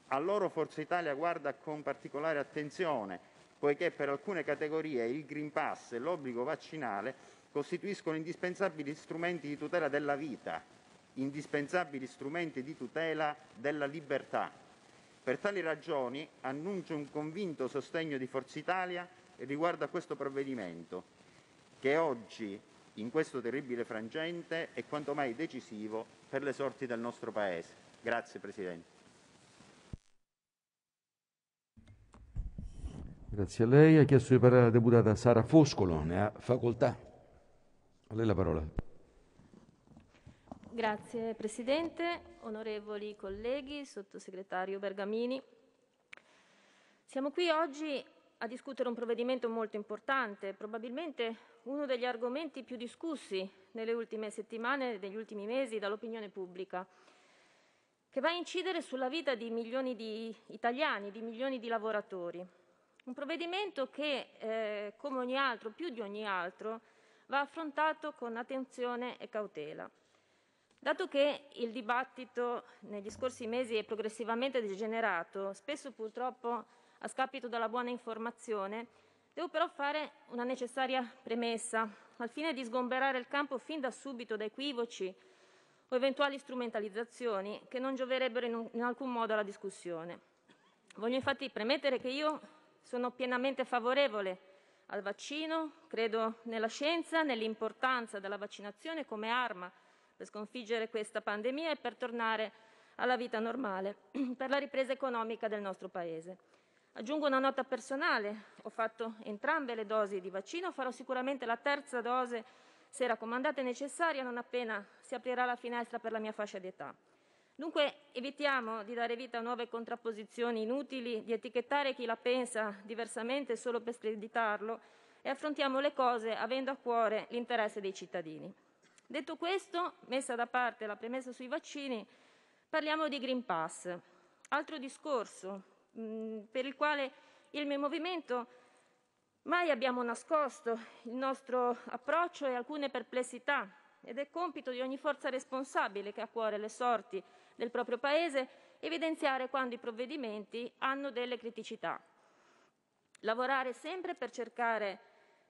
A loro Forza Italia guarda con particolare attenzione poiché per alcune categorie il Green Pass e l'obbligo vaccinale costituiscono indispensabili strumenti di tutela della vita, indispensabili strumenti di tutela della libertà. Per tali ragioni annuncio un convinto sostegno di Forza Italia riguardo a questo provvedimento, che oggi, in questo terribile frangente, è quanto mai decisivo per le sorti del nostro Paese. Grazie Presidente. Grazie a lei. Ha chiesto di parlare la deputata Sara Foscolo, ne ha facoltà. A lei la parola. Grazie Presidente, onorevoli colleghi, sottosegretario Bergamini. Siamo qui oggi a discutere un provvedimento molto importante, probabilmente uno degli argomenti più discussi nelle ultime settimane e negli ultimi mesi dall'opinione pubblica, che va a incidere sulla vita di milioni di italiani, di milioni di lavoratori. Un provvedimento che, eh, come ogni altro, più di ogni altro, va affrontato con attenzione e cautela. Dato che il dibattito negli scorsi mesi è progressivamente degenerato, spesso purtroppo a scapito della buona informazione, devo però fare una necessaria premessa al fine di sgomberare il campo fin da subito da equivoci o eventuali strumentalizzazioni che non gioverebbero in, un, in alcun modo alla discussione. Voglio infatti premettere che io sono pienamente favorevole al vaccino, credo nella scienza, nell'importanza della vaccinazione come arma per sconfiggere questa pandemia e per tornare alla vita normale, per la ripresa economica del nostro Paese. Aggiungo una nota personale, ho fatto entrambe le dosi di vaccino, farò sicuramente la terza dose se raccomandata e necessaria non appena si aprirà la finestra per la mia fascia di età. Dunque evitiamo di dare vita a nuove contrapposizioni inutili, di etichettare chi la pensa diversamente solo per screditarlo e affrontiamo le cose avendo a cuore l'interesse dei cittadini. Detto questo, messa da parte la premessa sui vaccini, parliamo di Green Pass, altro discorso mh, mm, per il quale il mio movimento mai abbiamo nascosto il nostro approccio e alcune perplessità ed è compito di ogni forza responsabile che ha a cuore le sorti del proprio Paese, evidenziare quando i provvedimenti hanno delle criticità. Lavorare sempre per cercare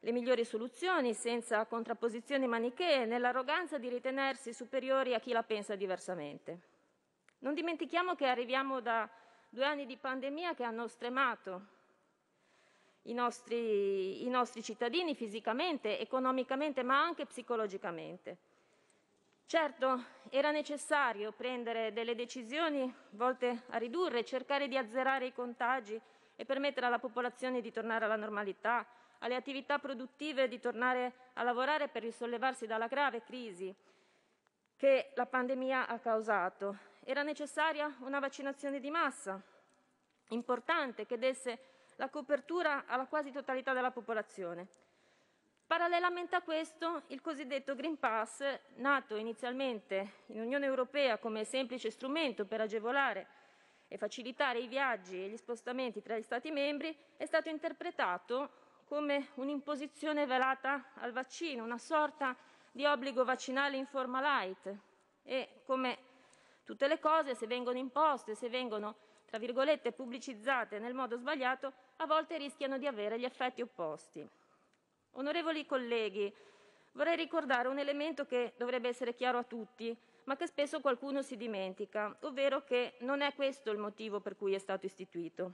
le migliori soluzioni senza contrapposizioni manichee nell'arroganza di ritenersi superiori a chi la pensa diversamente. Non dimentichiamo che arriviamo da due anni di pandemia che hanno stremato i nostri, i nostri cittadini fisicamente, economicamente ma anche psicologicamente. Certo, era necessario prendere delle decisioni volte a ridurre, cercare di azzerare i contagi e permettere alla popolazione di tornare alla normalità, alle attività produttive di tornare a lavorare per risollevarsi dalla grave crisi che la pandemia ha causato. Era necessaria una vaccinazione di massa, importante, che desse la copertura alla quasi totalità della popolazione. Parallelamente a questo, il cosiddetto Green Pass, nato inizialmente in Unione Europea come semplice strumento per agevolare e facilitare i viaggi e gli spostamenti tra gli Stati membri, è stato interpretato come un'imposizione velata al vaccino, una sorta di obbligo vaccinale in forma light e come tutte le cose, se vengono imposte, se vengono, tra virgolette, pubblicizzate nel modo sbagliato, a volte rischiano di avere gli effetti opposti. Onorevoli colleghi, vorrei ricordare un elemento che dovrebbe essere chiaro a tutti, ma che spesso qualcuno si dimentica, ovvero che non è questo il motivo per cui è stato istituito.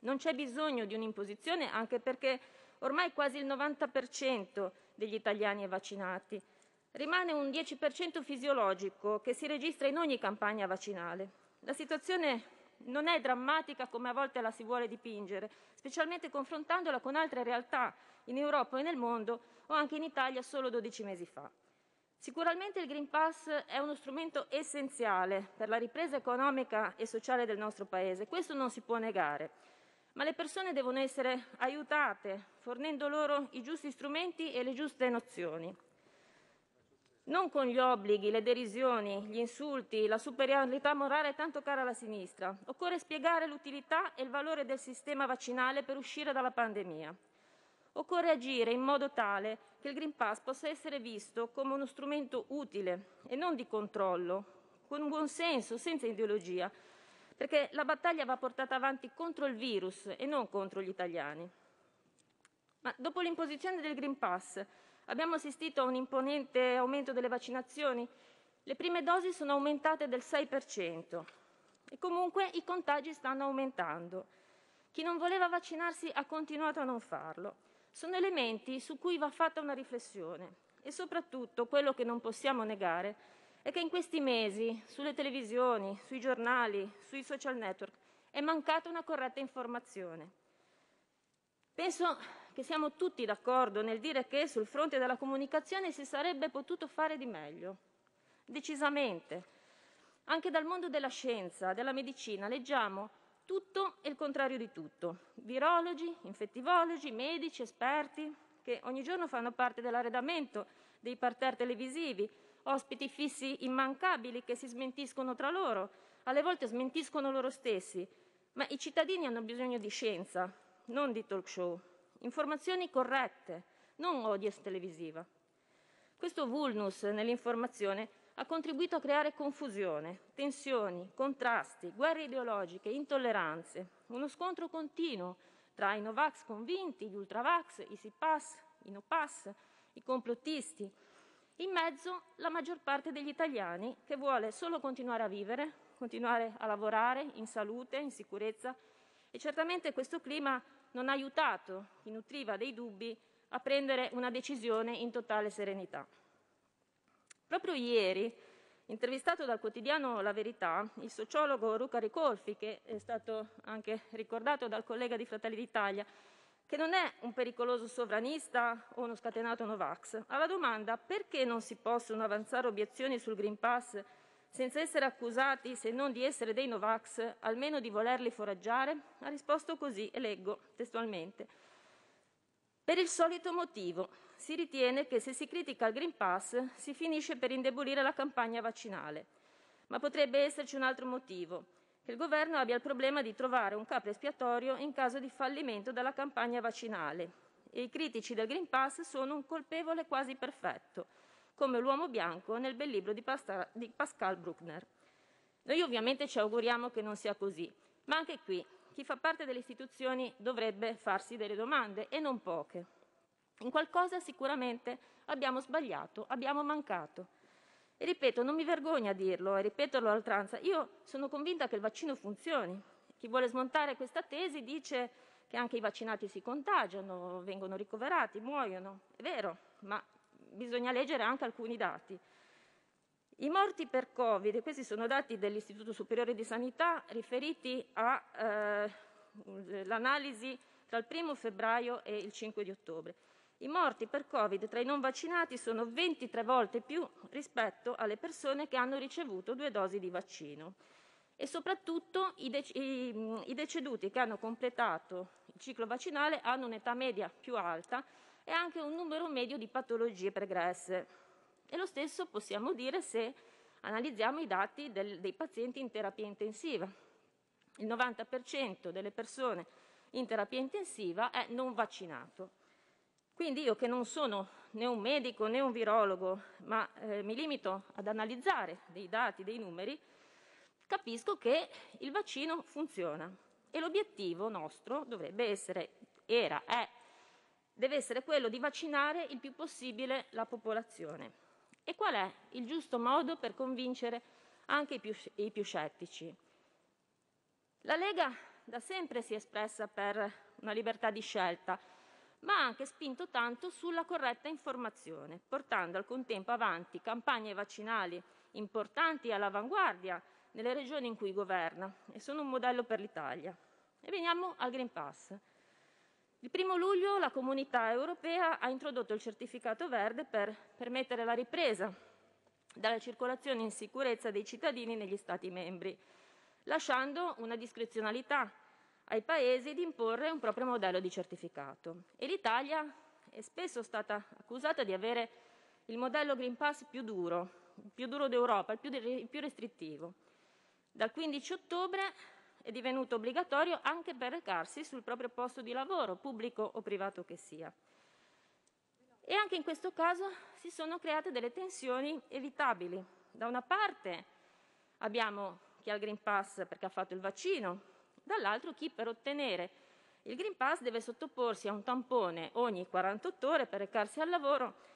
Non c'è bisogno di un'imposizione anche perché ormai quasi il 90% degli italiani è vaccinati. Rimane un 10% fisiologico che si registra in ogni campagna vaccinale. La situazione non è drammatica come a volte la si vuole dipingere, specialmente confrontandola con altre realtà in Europa e nel mondo o anche in Italia solo 12 mesi fa. Sicuramente il Green Pass è uno strumento essenziale per la ripresa economica e sociale del nostro Paese, questo non si può negare, ma le persone devono essere aiutate fornendo loro i giusti strumenti e le giuste nozioni. Non con gli obblighi, le derisioni, gli insulti, la superiorità morale tanto cara alla sinistra. Occorre spiegare l'utilità e il valore del sistema vaccinale per uscire dalla pandemia. Occorre agire in modo tale che il Green Pass possa essere visto come uno strumento utile e non di controllo, con un buon senso, senza ideologia, perché la battaglia va portata avanti contro il virus e non contro gli italiani. Ma dopo l'imposizione del Green Pass abbiamo assistito a un imponente aumento delle vaccinazioni. Le prime dosi sono aumentate del 6% e comunque i contagi stanno aumentando. Chi non voleva vaccinarsi ha continuato a non farlo sono elementi su cui va fatta una riflessione e soprattutto quello che non possiamo negare è che in questi mesi sulle televisioni, sui giornali, sui social network è mancata una corretta informazione. Penso che siamo tutti d'accordo nel dire che sul fronte della comunicazione si sarebbe potuto fare di meglio, decisamente. Anche dal mondo della scienza, della medicina, leggiamo tutto e il contrario di tutto. Virologi, infettivologi, medici, esperti che ogni giorno fanno parte dell'arredamento dei parterre televisivi, ospiti fissi immancabili che si smentiscono tra loro, alle volte smentiscono loro stessi, ma i cittadini hanno bisogno di scienza, non di talk show, informazioni corrette, non odies televisiva. Questo vulnus nell'informazione ha contribuito a creare confusione, tensioni, contrasti, guerre ideologiche, intolleranze, uno scontro continuo tra i Novax convinti, gli Ultravax, i Sipass, i Nopass, i complottisti. In mezzo la maggior parte degli italiani che vuole solo continuare a vivere, continuare a lavorare in salute, in sicurezza e certamente questo clima non ha aiutato chi nutriva dei dubbi a prendere una decisione in totale serenità. Proprio ieri, intervistato dal quotidiano La Verità, il sociologo Luca Ricolfi, che è stato anche ricordato dal collega di Fratelli d'Italia, che non è un pericoloso sovranista o uno scatenato Novax, alla domanda perché non si possono avanzare obiezioni sul Green Pass senza essere accusati, se non di essere dei Novax, almeno di volerli foraggiare, ha risposto così, e leggo testualmente. Per il solito motivo, si ritiene che se si critica il Green Pass si finisce per indebolire la campagna vaccinale. Ma potrebbe esserci un altro motivo, che il governo abbia il problema di trovare un capo espiatorio in caso di fallimento della campagna vaccinale e i critici del Green Pass sono un colpevole quasi perfetto, come l'uomo bianco nel bel libro di, Pasta- di Pascal Bruckner. Noi ovviamente ci auguriamo che non sia così, ma anche qui chi fa parte delle istituzioni dovrebbe farsi delle domande e non poche. In qualcosa sicuramente abbiamo sbagliato, abbiamo mancato. E ripeto, non mi vergogno a dirlo e ripeterlo all'altranza, io sono convinta che il vaccino funzioni. Chi vuole smontare questa tesi dice che anche i vaccinati si contagiano, vengono ricoverati, muoiono. È vero, ma bisogna leggere anche alcuni dati. I morti per Covid, questi sono dati dell'Istituto Superiore di Sanità riferiti all'analisi eh, tra il 1 febbraio e il 5 di ottobre. I morti per Covid tra i non vaccinati sono 23 volte più rispetto alle persone che hanno ricevuto due dosi di vaccino e soprattutto i, dec- i, i deceduti che hanno completato il ciclo vaccinale hanno un'età media più alta e anche un numero medio di patologie pregresse. E lo stesso possiamo dire se analizziamo i dati del, dei pazienti in terapia intensiva. Il 90% delle persone in terapia intensiva è non vaccinato. Quindi io che non sono né un medico né un virologo, ma eh, mi limito ad analizzare dei dati, dei numeri, capisco che il vaccino funziona e l'obiettivo nostro dovrebbe essere, era, è, deve essere quello di vaccinare il più possibile la popolazione. E qual è il giusto modo per convincere anche i più, i più scettici? La Lega da sempre si è espressa per una libertà di scelta, ma ha anche spinto tanto sulla corretta informazione, portando al contempo avanti campagne vaccinali importanti all'avanguardia nelle regioni in cui governa e sono un modello per l'Italia. E veniamo al Green Pass. Il primo luglio la comunità europea ha introdotto il certificato verde per permettere la ripresa dalla circolazione in sicurezza dei cittadini negli Stati membri, lasciando una discrezionalità ai paesi di imporre un proprio modello di certificato. E l'Italia è spesso stata accusata di avere il modello Green Pass più duro, il più duro d'Europa, il più, de- il più restrittivo. Dal 15 ottobre è divenuto obbligatorio anche per recarsi sul proprio posto di lavoro, pubblico o privato che sia. E anche in questo caso si sono create delle tensioni evitabili. Da una parte abbiamo chi ha il Green Pass perché ha fatto il vaccino, dall'altro chi per ottenere il Green Pass deve sottoporsi a un tampone ogni 48 ore per recarsi al lavoro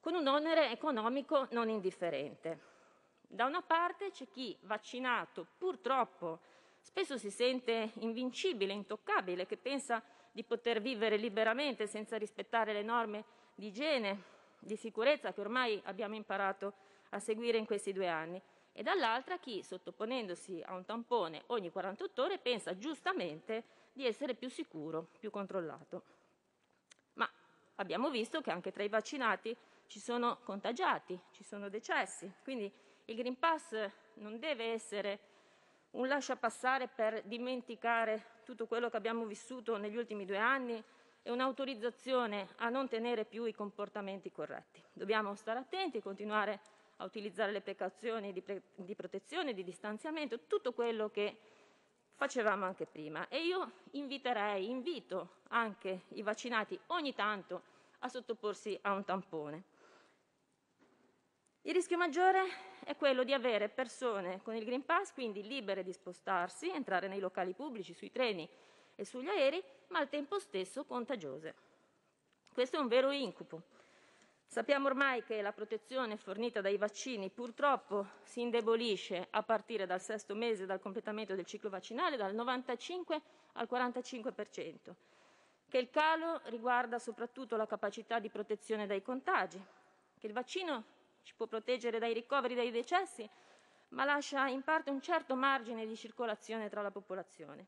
con un onere economico non indifferente. Da una parte c'è chi vaccinato purtroppo spesso si sente invincibile, intoccabile, che pensa di poter vivere liberamente senza rispettare le norme di igiene, di sicurezza che ormai abbiamo imparato a seguire in questi due anni e dall'altra chi, sottoponendosi a un tampone ogni 48 ore, pensa giustamente di essere più sicuro, più controllato. Ma abbiamo visto che anche tra i vaccinati ci sono contagiati, ci sono decessi, quindi il Green Pass non deve essere un lasciapassare per dimenticare tutto quello che abbiamo vissuto negli ultimi due anni e un'autorizzazione a non tenere più i comportamenti corretti. Dobbiamo stare attenti, e continuare a a utilizzare le precauzioni di, pre di protezione, di distanziamento, tutto quello che facevamo anche prima. E io inviterei, invito anche i vaccinati ogni tanto a sottoporsi a un tampone. Il rischio maggiore è quello di avere persone con il Green Pass, quindi libere di spostarsi, entrare nei locali pubblici, sui treni e sugli aerei, ma al tempo stesso contagiose. Questo è un vero incubo Sappiamo ormai che la protezione fornita dai vaccini purtroppo si indebolisce a partire dal sesto mese dal completamento del ciclo vaccinale dal 95 al 45%, che il calo riguarda soprattutto la capacità di protezione dai contagi, che il vaccino ci può proteggere dai ricoveri e dai decessi, ma lascia in parte un certo margine di circolazione tra la popolazione.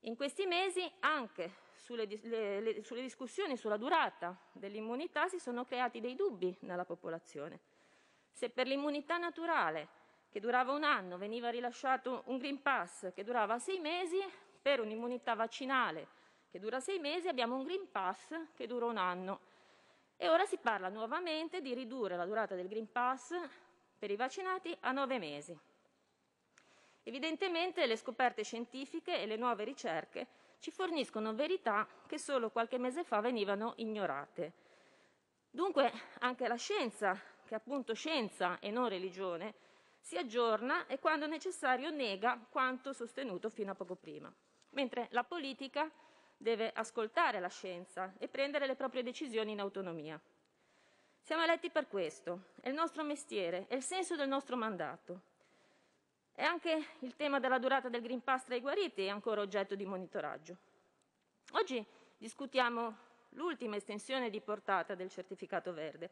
In questi mesi anche sulle, le, le, sulle discussioni sulla durata dell'immunità si sono creati dei dubbi nella popolazione. Se per l'immunità naturale, che durava un anno, veniva rilasciato un Green Pass che durava sei mesi, per un'immunità vaccinale che dura sei mesi abbiamo un Green Pass che dura un anno. E ora si parla nuovamente di ridurre la durata del Green Pass per i vaccinati a nove mesi. Evidentemente le scoperte scientifiche e le nuove ricerche ci forniscono verità che solo qualche mese fa venivano ignorate. Dunque anche la scienza, che è appunto scienza e non religione, si aggiorna e quando necessario nega quanto sostenuto fino a poco prima, mentre la politica deve ascoltare la scienza e prendere le proprie decisioni in autonomia. Siamo eletti per questo, è il nostro mestiere, è il senso del nostro mandato. E anche il tema della durata del Green Pass tra i guariti è ancora oggetto di monitoraggio. Oggi discutiamo l'ultima estensione di portata del certificato verde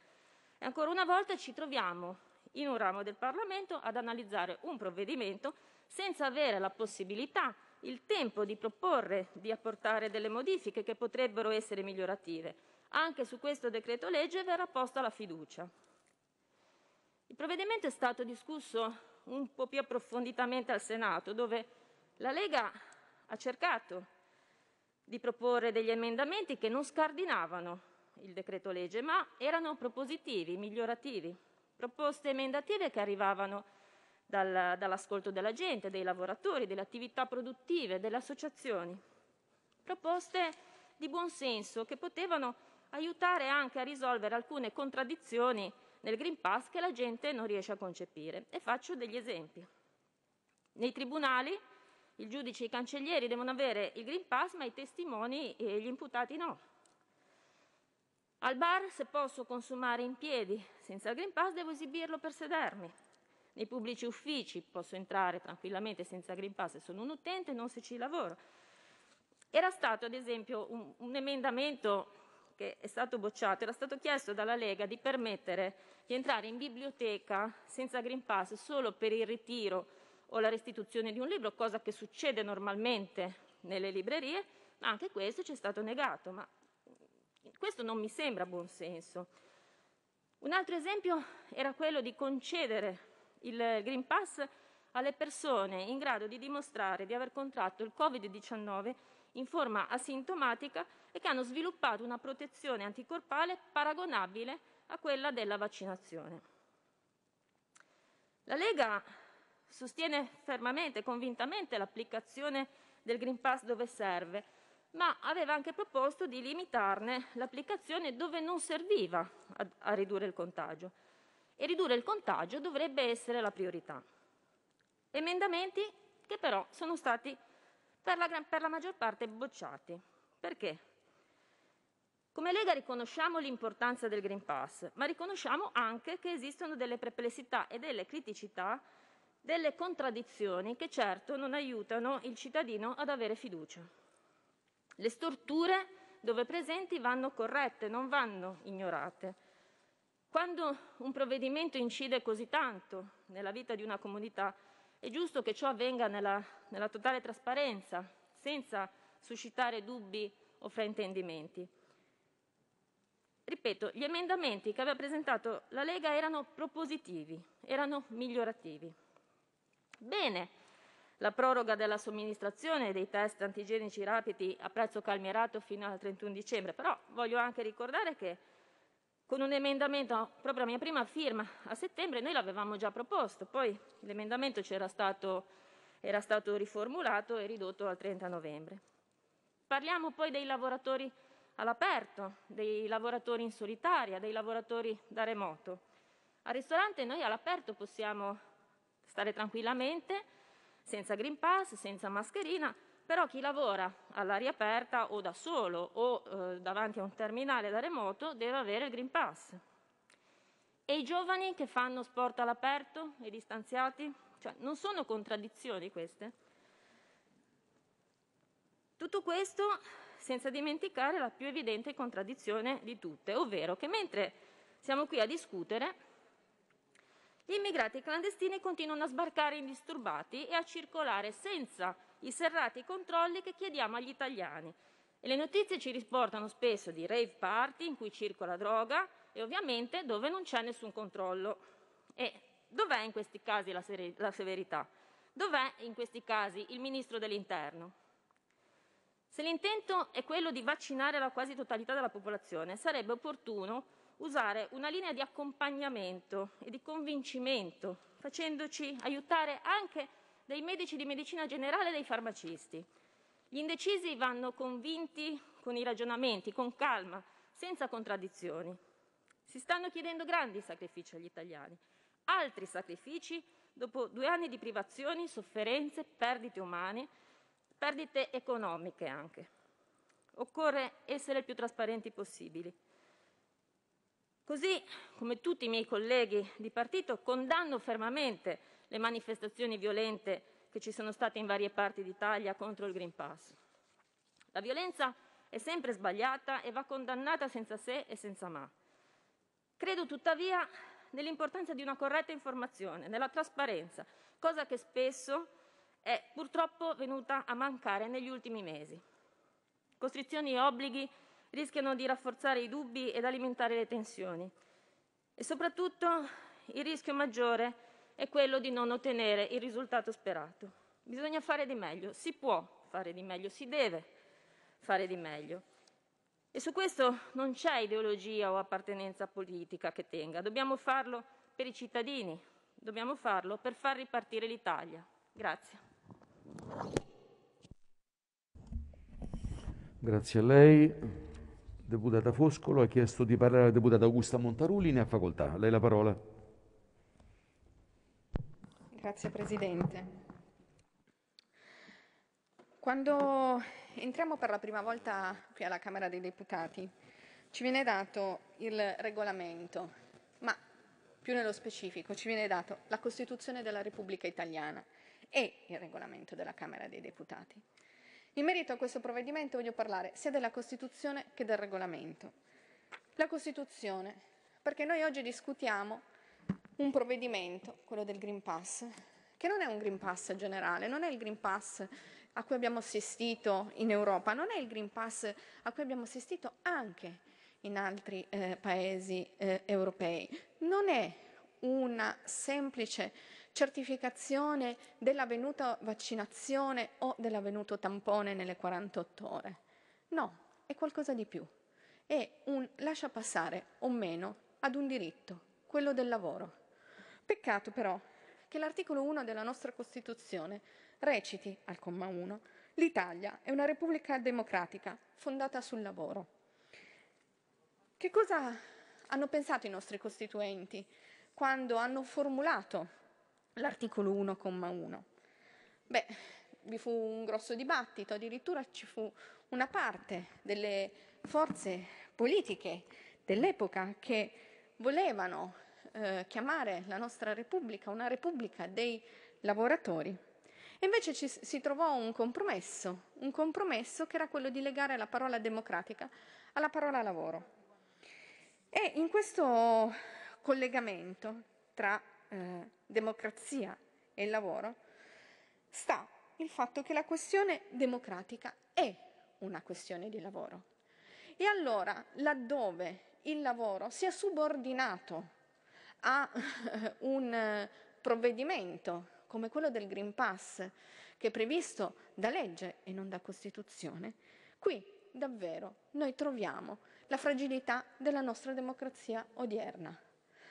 e ancora una volta ci troviamo in un ramo del Parlamento ad analizzare un provvedimento senza avere la possibilità, il tempo di proporre, di apportare delle modifiche che potrebbero essere migliorative. Anche su questo decreto legge verrà posta la fiducia. Il provvedimento è stato discusso un po' più approfonditamente al Senato, dove la Lega ha cercato di proporre degli emendamenti che non scardinavano il decreto legge, ma erano propositivi, migliorativi, proposte emendative che arrivavano dal, dall'ascolto della gente, dei lavoratori, delle attività produttive, delle associazioni, proposte di buonsenso che potevano aiutare anche a risolvere alcune contraddizioni nel Green Pass che la gente non riesce a concepire. E faccio degli esempi. Nei tribunali il giudice e i cancellieri devono avere il Green Pass, ma i testimoni e gli imputati no. Al bar, se posso consumare in piedi senza il Green Pass, devo esibirlo per sedermi. Nei pubblici uffici posso entrare tranquillamente senza Green Pass se sono un utente, non se ci lavoro. Era stato, ad esempio, un, un emendamento che è stato bocciato, era stato chiesto dalla Lega di permettere di entrare in biblioteca senza Green Pass solo per il ritiro o la restituzione di un libro, cosa che succede normalmente nelle librerie, ma anche questo ci è stato negato. Ma questo non mi sembra buon senso. Un altro esempio era quello di concedere il Green Pass alle persone in grado di dimostrare di aver contratto il Covid-19 in forma asintomatica e che hanno sviluppato una protezione anticorpale paragonabile a quella della vaccinazione. La Lega sostiene fermamente e convintamente l'applicazione del Green Pass dove serve, ma aveva anche proposto di limitarne l'applicazione dove non serviva a, a ridurre il contagio. E ridurre il contagio dovrebbe essere la priorità. Emendamenti che però sono stati per la, per la maggior parte bocciati. Perché? Come Lega riconosciamo l'importanza del Green Pass, ma riconosciamo anche che esistono delle perplessità e delle criticità, delle contraddizioni che certo non aiutano il cittadino ad avere fiducia. Le storture dove presenti vanno corrette, non vanno ignorate. Quando un provvedimento incide così tanto nella vita di una comunità, è giusto che ciò avvenga nella, nella totale trasparenza, senza suscitare dubbi o fraintendimenti. Ripeto, gli emendamenti che aveva presentato la Lega erano propositivi, erano migliorativi. Bene la proroga della somministrazione dei test antigenici rapidi a prezzo calmierato fino al 31 dicembre, però voglio anche ricordare che con un emendamento proprio a mia prima firma a settembre noi l'avevamo già proposto, poi l'emendamento stato, era stato riformulato e ridotto al 30 novembre. Parliamo poi dei lavoratori all'aperto, dei lavoratori in solitaria, dei lavoratori da remoto. Al ristorante noi all'aperto possiamo stare tranquillamente, senza Green Pass, senza mascherina, però chi lavora all'aria aperta o da solo o eh, davanti a un terminale da remoto deve avere il Green Pass. E i giovani che fanno sport all'aperto e distanziati? Cioè, non sono contraddizioni queste? Tutto questo senza dimenticare la più evidente contraddizione di tutte, ovvero che mentre siamo qui a discutere, gli immigrati clandestini continuano a sbarcare indisturbati e a circolare senza i serrati controlli che chiediamo agli italiani. E le notizie ci riportano spesso di rave party in cui circola droga e ovviamente dove non c'è nessun controllo. E dov'è in questi casi la, la severità? Dov'è in questi casi il ministro dell'interno? Se l'intento è quello di vaccinare la quasi totalità della popolazione, sarebbe opportuno usare una linea di accompagnamento e di convincimento, facendoci aiutare anche dai medici di medicina generale e dai farmacisti. Gli indecisi vanno convinti con i ragionamenti, con calma, senza contraddizioni. Si stanno chiedendo grandi sacrifici agli italiani, altri sacrifici dopo due anni di privazioni, sofferenze, perdite umane perdite economiche anche. Occorre essere il più trasparenti possibili. Così come tutti i miei colleghi di partito condanno fermamente le manifestazioni violente che ci sono state in varie parti d'Italia contro il Green Pass. La violenza è sempre sbagliata e va condannata senza se e senza ma. Credo tuttavia nell'importanza di una corretta informazione, nella trasparenza, cosa che spesso è purtroppo venuta a mancare negli ultimi mesi. Costrizioni e obblighi rischiano di rafforzare i dubbi ed alimentare le tensioni e soprattutto il rischio maggiore è quello di non ottenere il risultato sperato. Bisogna fare di meglio, si può fare di meglio, si deve fare di meglio. E su questo non c'è ideologia o appartenenza politica che tenga, dobbiamo farlo per i cittadini, dobbiamo farlo per far ripartire l'Italia. Grazie. Grazie a lei. Deputata Foscolo ha chiesto di parlare la deputata Augusta Montarulli, ne ha facoltà. A lei la parola. Grazie Presidente. Quando entriamo per la prima volta qui alla Camera dei Deputati ci viene dato il regolamento, ma più nello specifico ci viene dato la Costituzione della Repubblica Italiana e il regolamento della Camera dei Deputati. In merito a questo provvedimento voglio parlare sia della Costituzione che del regolamento. La Costituzione, perché noi oggi discutiamo un provvedimento, quello del Green Pass, che non è un Green Pass generale, non è il Green Pass a cui abbiamo assistito in Europa, non è il Green Pass a cui abbiamo assistito anche in altri eh, paesi eh, europei, non è una semplice certificazione dell'avvenuta vaccinazione o dell'avvenuto tampone nelle 48 ore. No, è qualcosa di più. È un lascia passare o meno ad un diritto, quello del lavoro. Peccato però che l'articolo 1 della nostra Costituzione reciti, al comma 1, l'Italia è una repubblica democratica fondata sul lavoro. Che cosa hanno pensato i nostri costituenti quando hanno formulato l'articolo 1,1. Beh, vi fu un grosso dibattito, addirittura ci fu una parte delle forze politiche dell'epoca che volevano eh, chiamare la nostra Repubblica una Repubblica dei lavoratori. E invece ci, si trovò un compromesso, un compromesso che era quello di legare la parola democratica alla parola lavoro. E in questo collegamento tra eh, democrazia e il lavoro sta il fatto che la questione democratica è una questione di lavoro. E allora, laddove il lavoro sia subordinato a un provvedimento come quello del Green Pass, che è previsto da legge e non da Costituzione, qui davvero noi troviamo la fragilità della nostra democrazia odierna.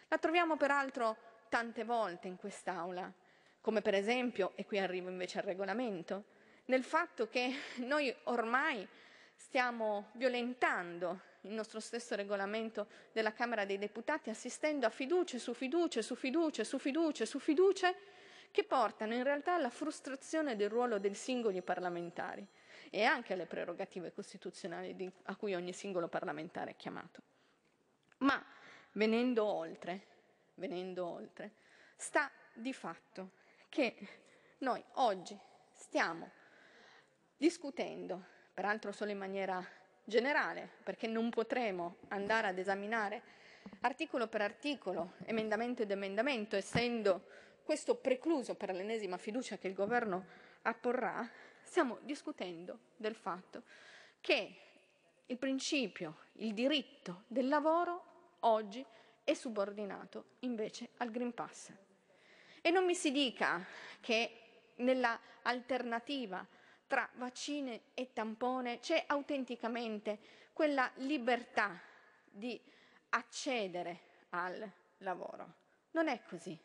La troviamo peraltro tante volte in quest'Aula, come per esempio, e qui arrivo invece al regolamento, nel fatto che noi ormai stiamo violentando il nostro stesso regolamento della Camera dei Deputati assistendo a fiducie su fiducie su fiducie su fiducie su fiducie che portano in realtà alla frustrazione del ruolo dei singoli parlamentari e anche alle prerogative costituzionali di, a cui ogni singolo parlamentare è chiamato. Ma venendo oltre, venendo oltre, sta di fatto che noi oggi stiamo discutendo, peraltro solo in maniera generale, perché non potremo andare ad esaminare articolo per articolo, emendamento ed emendamento, essendo questo precluso per l'ennesima fiducia che il governo apporrà, stiamo discutendo del fatto che il principio, il diritto del lavoro oggi è subordinato invece al Green Pass. E non mi si dica che nella alternativa tra vaccine e tampone c'è autenticamente quella libertà di accedere al lavoro. Non è così,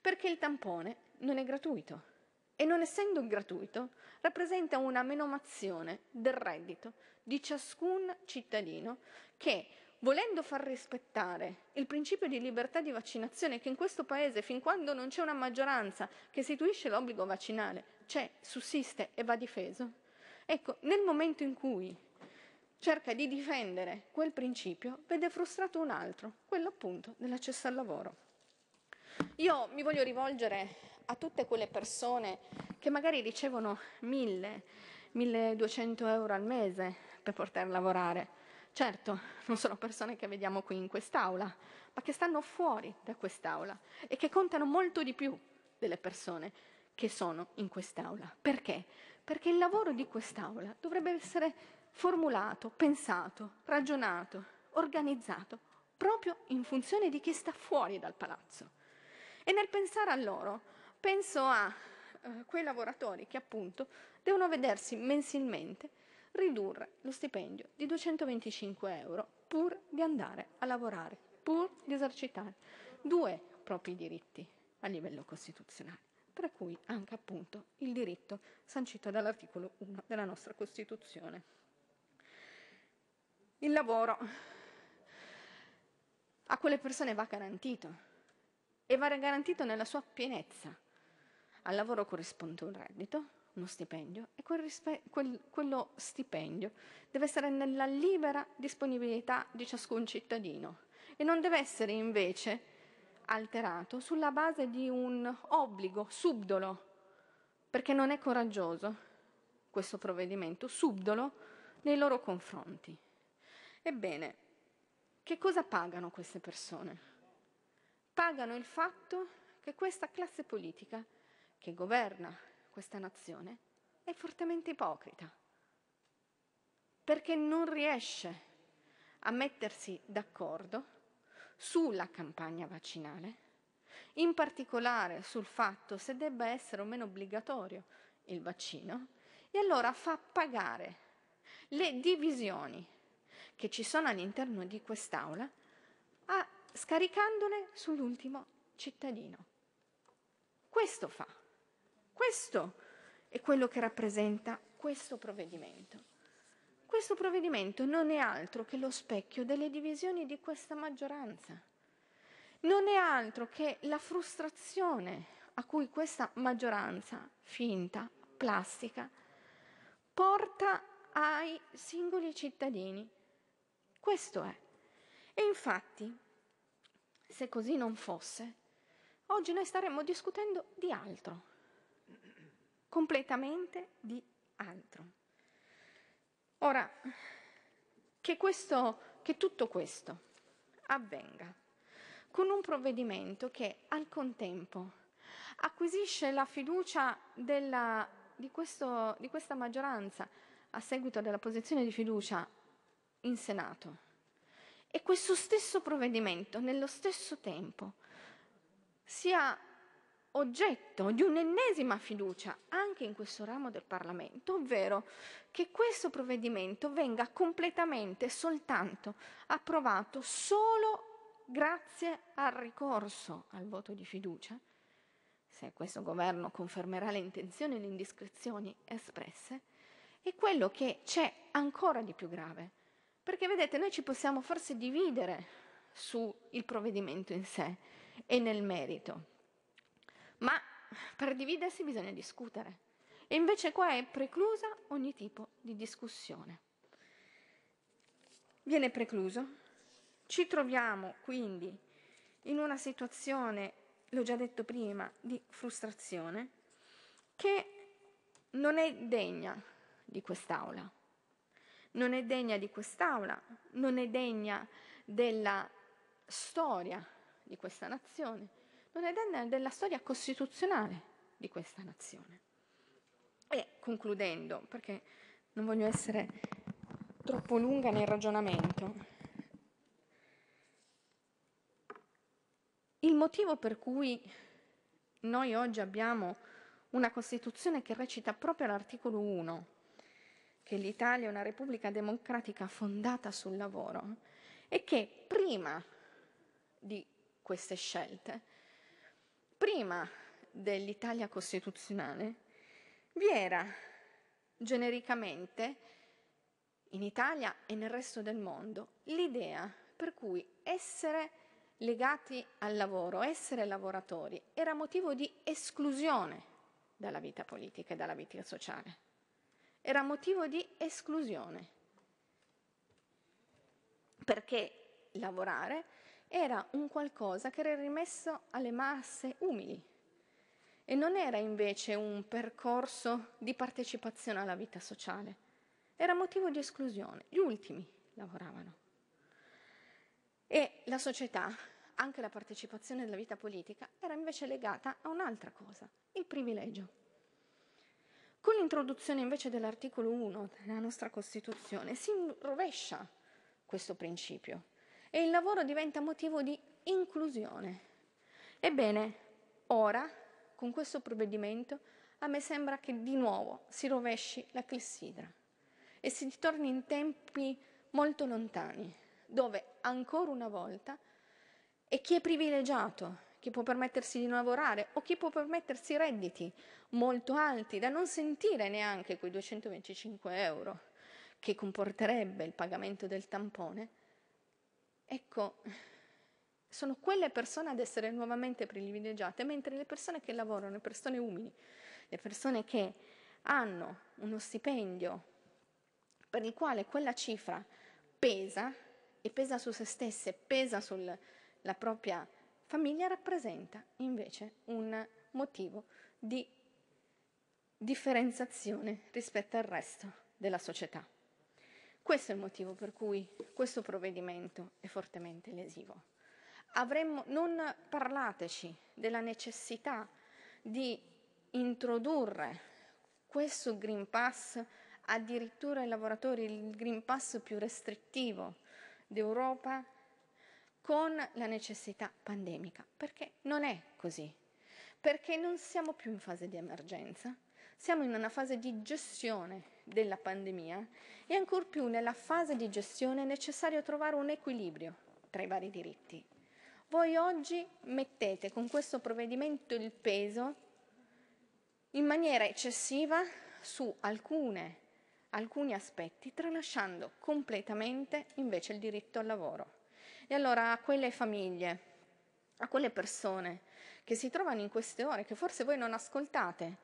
perché il tampone non è gratuito e non essendo gratuito rappresenta una menomazione del reddito di ciascun cittadino che volendo far rispettare il principio di libertà di vaccinazione che in questo Paese, fin quando non c'è una maggioranza che istituisce l'obbligo vaccinale, c'è, sussiste e va difeso, ecco, nel momento in cui cerca di difendere quel principio, vede frustrato un altro, quello appunto dell'accesso al lavoro. Io mi voglio rivolgere a tutte quelle persone che magari ricevono 1000, 1200 euro al mese per poter lavorare, Certo, non sono persone che vediamo qui in quest'aula, ma che stanno fuori da quest'aula e che contano molto di più delle persone che sono in quest'aula. Perché? Perché il lavoro di quest'aula dovrebbe essere formulato, pensato, ragionato, organizzato proprio in funzione di chi sta fuori dal palazzo. E nel pensare a loro, penso a eh, quei lavoratori che appunto devono vedersi mensilmente ridurre lo stipendio di 225 euro pur di andare a lavorare, pur di esercitare due propri diritti a livello costituzionale, tra cui anche appunto il diritto sancito dall'articolo 1 della nostra Costituzione. Il lavoro a quelle persone va garantito e va garantito nella sua pienezza. Al lavoro corrisponde un reddito, uno stipendio e quel rispe- quel, quello stipendio deve essere nella libera disponibilità di ciascun cittadino e non deve essere invece alterato sulla base di un obbligo subdolo, perché non è coraggioso questo provvedimento, subdolo nei loro confronti. Ebbene, che cosa pagano queste persone? Pagano il fatto che questa classe politica che governa questa nazione è fortemente ipocrita, perché non riesce a mettersi d'accordo sulla campagna vaccinale, in particolare sul fatto se debba essere o meno obbligatorio il vaccino, e allora fa pagare le divisioni che ci sono all'interno di quest'aula a, scaricandole sull'ultimo cittadino. Questo fa. Questo è quello che rappresenta questo provvedimento. Questo provvedimento non è altro che lo specchio delle divisioni di questa maggioranza. Non è altro che la frustrazione a cui questa maggioranza finta, plastica, porta ai singoli cittadini. Questo è. E infatti, se così non fosse, oggi noi staremmo discutendo di altro completamente di altro. Ora, che, questo, che tutto questo avvenga con un provvedimento che al contempo acquisisce la fiducia della, di, questo, di questa maggioranza a seguito della posizione di fiducia in Senato. E questo stesso provvedimento, nello stesso tempo, sia oggetto di un'ennesima fiducia anche in questo ramo del Parlamento, ovvero che questo provvedimento venga completamente soltanto approvato solo grazie al ricorso al voto di fiducia, se questo governo confermerà le intenzioni e le indiscrezioni espresse, è quello che c'è ancora di più grave. Perché vedete, noi ci possiamo forse dividere sul provvedimento in sé e nel merito ma per dividersi bisogna discutere. E invece qua è preclusa ogni tipo di discussione. Viene precluso. Ci troviamo quindi in una situazione, l'ho già detto prima, di frustrazione che non è degna di quest'aula. Non è degna di quest'aula, non è degna della storia di questa nazione, non è degna della storia costituzionale di questa nazione. E concludendo, perché non voglio essere troppo lunga nel ragionamento, il motivo per cui noi oggi abbiamo una Costituzione che recita proprio l'articolo 1, che l'Italia è una Repubblica democratica fondata sul lavoro, è che prima di queste scelte prima dell'Italia costituzionale, vi era genericamente in Italia e nel resto del mondo l'idea per cui essere legati al lavoro, essere lavoratori, era motivo di esclusione dalla vita politica e dalla vita sociale. Era motivo di esclusione. Perché lavorare era un qualcosa che era rimesso alle masse umili e non era invece un percorso di partecipazione alla vita sociale, era motivo di esclusione, gli ultimi lavoravano. E la società, anche la partecipazione alla vita politica, era invece legata a un'altra cosa, il privilegio. Con l'introduzione invece dell'articolo 1 della nostra Costituzione si rovescia questo principio e il lavoro diventa motivo di inclusione. Ebbene, ora, con questo provvedimento, a me sembra che di nuovo si rovesci la clessidra e si ritorni in tempi molto lontani, dove ancora una volta è chi è privilegiato, chi può permettersi di lavorare o chi può permettersi redditi molto alti da non sentire neanche quei 225 euro che comporterebbe il pagamento del tampone, Ecco, sono quelle persone ad essere nuovamente privilegiate, mentre le persone che lavorano, le persone umili, le persone che hanno uno stipendio per il quale quella cifra pesa e pesa su se stesse, pesa sulla propria famiglia, rappresenta invece un motivo di differenziazione rispetto al resto della società. Questo è il motivo per cui questo provvedimento è fortemente lesivo. Avremmo, non parlateci della necessità di introdurre questo Green Pass addirittura ai lavoratori, il Green Pass più restrittivo d'Europa, con la necessità pandemica, perché non è così, perché non siamo più in fase di emergenza, siamo in una fase di gestione della pandemia e ancor più nella fase di gestione è necessario trovare un equilibrio tra i vari diritti. Voi oggi mettete con questo provvedimento il peso in maniera eccessiva su alcune, alcuni aspetti, tralasciando completamente invece il diritto al lavoro. E allora a quelle famiglie, a quelle persone che si trovano in queste ore, che forse voi non ascoltate,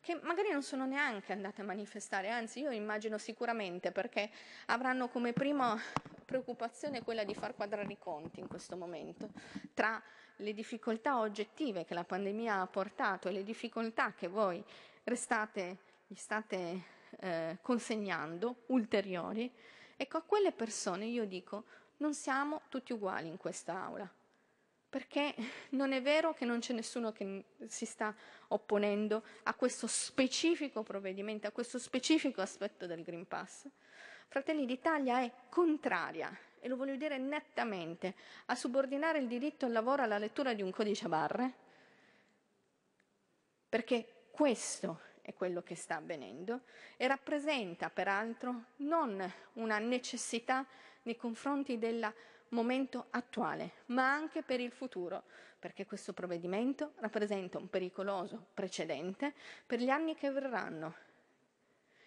che magari non sono neanche andate a manifestare, anzi io immagino sicuramente perché avranno come prima preoccupazione quella di far quadrare i conti in questo momento tra le difficoltà oggettive che la pandemia ha portato e le difficoltà che voi restate, gli state eh, consegnando ulteriori. Ecco, a quelle persone io dico non siamo tutti uguali in quest'Aula perché non è vero che non c'è nessuno che si sta opponendo a questo specifico provvedimento, a questo specifico aspetto del Green Pass. Fratelli d'Italia è contraria, e lo voglio dire nettamente, a subordinare il diritto al lavoro alla lettura di un codice a barre, perché questo è quello che sta avvenendo e rappresenta peraltro non una necessità nei confronti della momento attuale, ma anche per il futuro, perché questo provvedimento rappresenta un pericoloso precedente per gli anni che verranno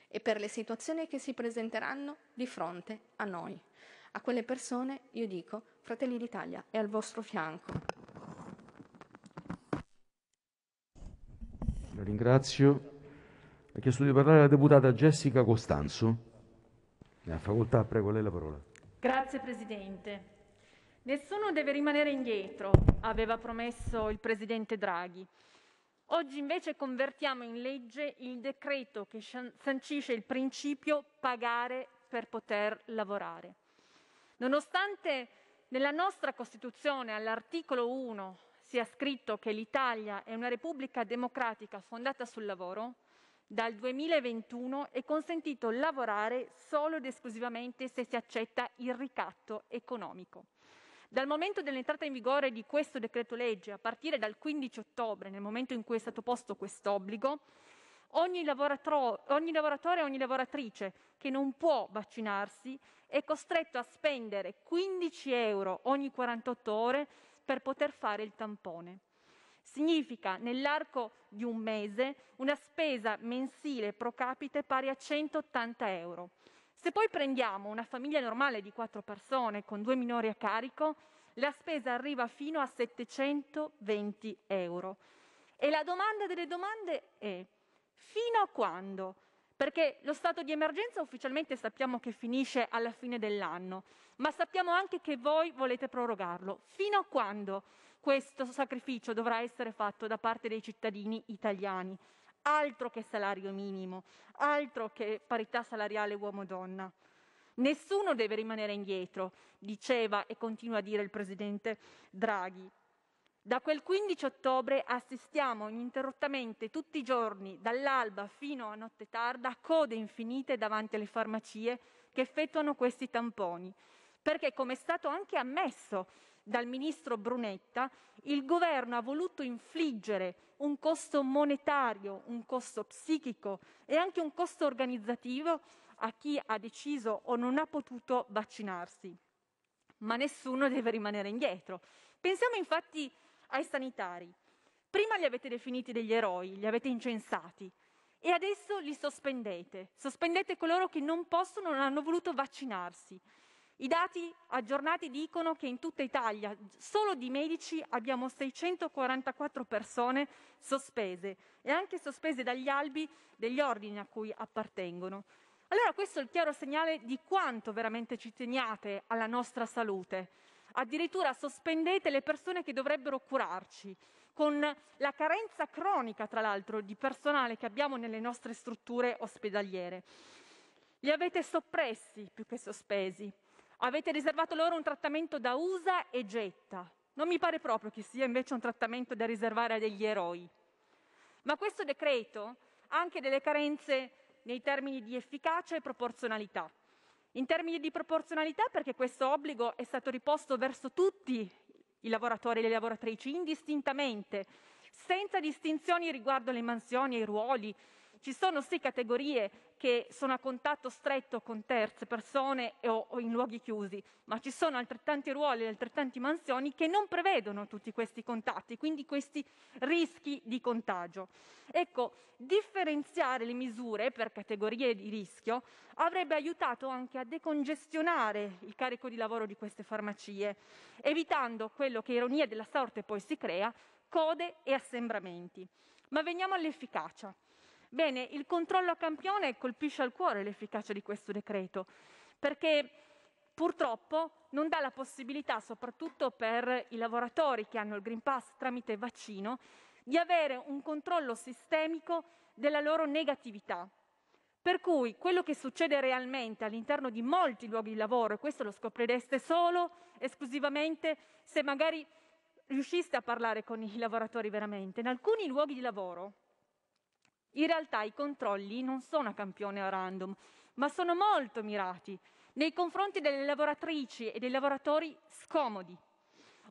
e per le situazioni che si presenteranno di fronte a noi. A quelle persone io dico, Fratelli d'Italia è al vostro fianco. La ringrazio. Ha chiesto di parlare la deputata Jessica Costanzo. Ne ha facoltà, prego lei la parola. Grazie Presidente. Nessuno deve rimanere indietro, aveva promesso il presidente Draghi. Oggi invece convertiamo in legge il decreto che sancisce il principio pagare per poter lavorare. Nonostante nella nostra Costituzione all'articolo 1 sia scritto che l'Italia è una repubblica democratica fondata sul lavoro, dal 2021 è consentito lavorare solo ed esclusivamente se si accetta il ricatto economico. Dal momento dell'entrata in vigore di questo decreto-legge, a partire dal 15 ottobre, nel momento in cui è stato posto quest'obbligo, ogni, ogni lavoratore e ogni lavoratrice che non può vaccinarsi è costretto a spendere 15 euro ogni 48 ore per poter fare il tampone. Significa nell'arco di un mese una spesa mensile pro capite pari a 180 euro se poi prendiamo una famiglia normale di quattro persone con due minori a carico, la spesa arriva fino a 720 euro. E la domanda delle domande è fino a quando? Perché lo stato di emergenza ufficialmente sappiamo che finisce alla fine dell'anno, ma sappiamo anche che voi volete prorogarlo. Fino a quando questo sacrificio dovrà essere fatto da parte dei cittadini italiani? Altro che salario minimo, altro che parità salariale uomo-donna. Nessuno deve rimanere indietro, diceva e continua a dire il presidente Draghi. Da quel 15 ottobre assistiamo ininterrottamente tutti i giorni, dall'alba fino a notte tarda, a code infinite davanti alle farmacie che effettuano questi tamponi, perché come è stato anche ammesso dal ministro Brunetta, il Governo ha voluto infliggere un costo monetario, un costo psichico e anche un costo organizzativo a chi ha deciso o non ha potuto vaccinarsi. Ma nessuno deve rimanere indietro. Pensiamo infatti ai sanitari. Prima li avete definiti degli eroi, li avete incensati e adesso li sospendete. Sospendete coloro che non possono, non hanno voluto vaccinarsi. I dati aggiornati dicono che in tutta Italia solo di medici abbiamo 644 persone sospese e anche sospese dagli albi degli ordini a cui appartengono. Allora questo è il chiaro segnale di quanto veramente ci teniate alla nostra salute. Addirittura sospendete le persone che dovrebbero curarci, con la carenza cronica, tra l'altro, di personale che abbiamo nelle nostre strutture ospedaliere. Li avete soppressi più che sospesi, Avete riservato loro un trattamento da usa e getta. Non mi pare proprio che sia invece un trattamento da riservare a degli eroi. Ma questo decreto ha anche delle carenze nei termini di efficacia e proporzionalità. In termini di proporzionalità perché questo obbligo è stato riposto verso tutti i lavoratori e le lavoratrici indistintamente, senza distinzioni riguardo alle mansioni e ai ruoli. Ci sono sì categorie che sono a contatto stretto con terze persone o, o in luoghi chiusi, ma ci sono altrettanti ruoli e altrettanti mansioni che non prevedono tutti questi contatti, quindi questi rischi di contagio. Ecco, differenziare le misure per categorie di rischio avrebbe aiutato anche a decongestionare il carico di lavoro di queste farmacie, evitando quello che ironia della sorte poi si crea, code e assembramenti. Ma veniamo all'efficacia. Bene, il controllo a campione colpisce al cuore l'efficacia di questo decreto, perché purtroppo non dà la possibilità, soprattutto per i lavoratori che hanno il Green Pass tramite vaccino, di avere un controllo sistemico della loro negatività. Per cui quello che succede realmente all'interno di molti luoghi di lavoro, e questo lo scoprireste solo esclusivamente se magari riusciste a parlare con i lavoratori veramente, in alcuni luoghi di lavoro in realtà i controlli non sono a campione a random, ma sono molto mirati nei confronti delle lavoratrici e dei lavoratori scomodi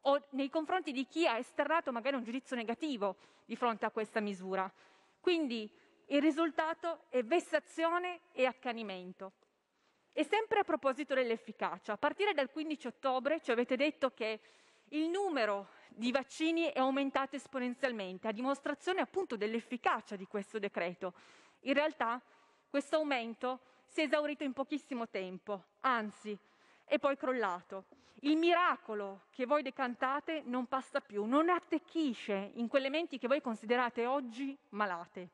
o nei confronti di chi ha esternato magari un giudizio negativo di fronte a questa misura. Quindi il risultato è vessazione e accanimento. E sempre a proposito dell'efficacia, a partire dal 15 ottobre ci avete detto che il numero di vaccini è aumentato esponenzialmente, a dimostrazione appunto dell'efficacia di questo decreto. In realtà questo aumento si è esaurito in pochissimo tempo, anzi è poi crollato. Il miracolo che voi decantate non passa più, non attecchisce in quelle menti che voi considerate oggi malate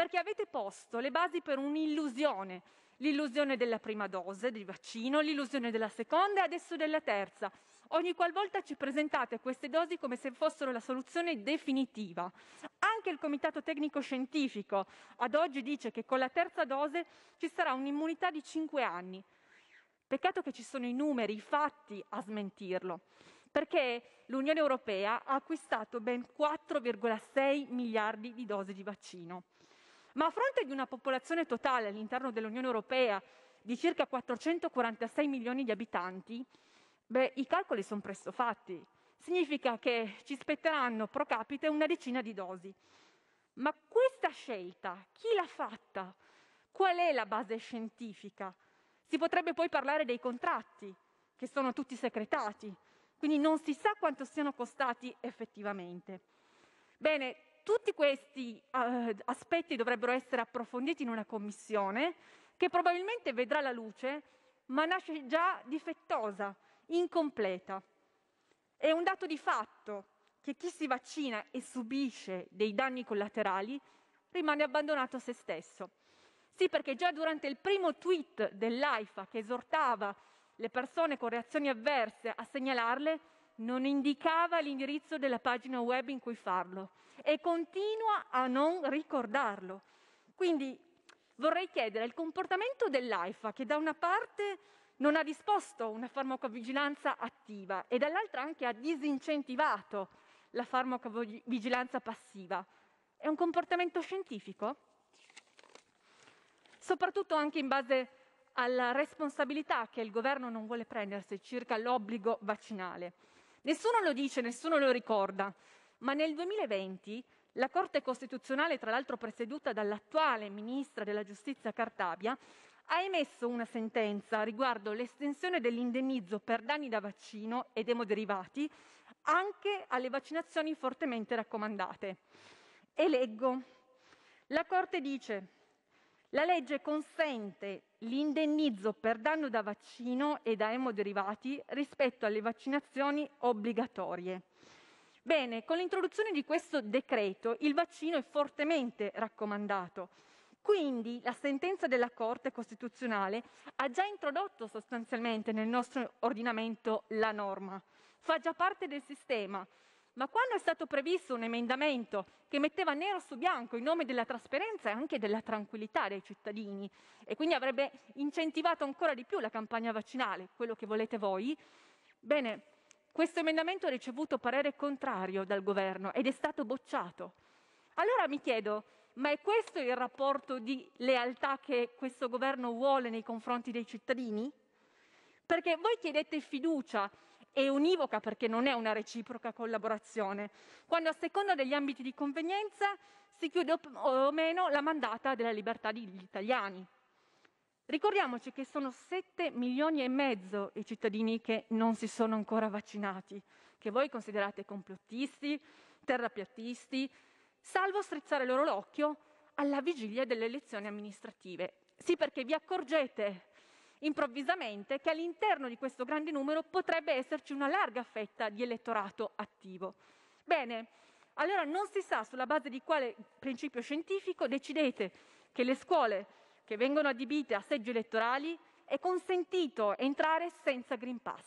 perché avete posto le basi per un'illusione, l'illusione della prima dose del vaccino, l'illusione della seconda e adesso della terza. Ogni qualvolta ci presentate queste dosi come se fossero la soluzione definitiva. Anche il Comitato Tecnico Scientifico ad oggi dice che con la terza dose ci sarà un'immunità di 5 anni. Peccato che ci sono i numeri, i fatti a smentirlo, perché l'Unione Europea ha acquistato ben 4,6 miliardi di dosi di vaccino. Ma a fronte di una popolazione totale all'interno dell'Unione Europea di circa 446 milioni di abitanti, beh, i calcoli sono presto fatti. Significa che ci spetteranno pro capite una decina di dosi. Ma questa scelta, chi l'ha fatta? Qual è la base scientifica? Si potrebbe poi parlare dei contratti, che sono tutti secretati, quindi non si sa quanto siano costati effettivamente. Bene, tutti questi uh, aspetti dovrebbero essere approfonditi in una commissione che probabilmente vedrà la luce, ma nasce già difettosa, incompleta. È un dato di fatto che chi si vaccina e subisce dei danni collaterali rimane abbandonato a se stesso. Sì, perché già durante il primo tweet dell'AIFA che esortava le persone con reazioni avverse a segnalarle, non indicava l'indirizzo della pagina web in cui farlo e continua a non ricordarlo. Quindi vorrei chiedere il comportamento dell'AIFA che da una parte non ha disposto una farmacovigilanza attiva e dall'altra anche ha disincentivato la farmacovigilanza passiva. È un comportamento scientifico? Soprattutto anche in base alla responsabilità che il governo non vuole prendersi circa l'obbligo vaccinale. Nessuno lo dice, nessuno lo ricorda, ma nel 2020 la Corte Costituzionale, tra l'altro presieduta dall'attuale Ministra della Giustizia Cartabia, ha emesso una sentenza riguardo l'estensione dell'indennizzo per danni da vaccino ed emoderivati anche alle vaccinazioni fortemente raccomandate. E leggo, la Corte dice, la legge consente l'indennizzo per danno da vaccino e da emoderivati rispetto alle vaccinazioni obbligatorie. Bene, con l'introduzione di questo decreto il vaccino è fortemente raccomandato. Quindi la sentenza della Corte Costituzionale ha già introdotto sostanzialmente nel nostro ordinamento la norma, fa già parte del sistema, ma quando è stato previsto un emendamento che metteva nero su bianco in nome della trasparenza e anche della tranquillità dei cittadini e quindi avrebbe incentivato ancora di più la campagna vaccinale, quello che volete voi, bene, questo emendamento ha ricevuto parere contrario dal governo ed è stato bocciato. Allora mi chiedo, ma è questo il rapporto di lealtà che questo governo vuole nei confronti dei cittadini? Perché voi chiedete fiducia e univoca perché non è una reciproca collaborazione, quando a seconda degli ambiti di convenienza si chiude o meno la mandata della libertà degli italiani. Ricordiamoci che sono 7 milioni e mezzo i cittadini che non si sono ancora vaccinati, che voi considerate complottisti, terrapiattisti, salvo strizzare loro l'occhio alla vigilia delle elezioni amministrative. Sì, perché vi accorgete improvvisamente che all'interno di questo grande numero potrebbe esserci una larga fetta di elettorato attivo. Bene, allora non si sa sulla base di quale principio scientifico decidete che le scuole che vengono adibite a seggi elettorali è consentito entrare senza Green Pass.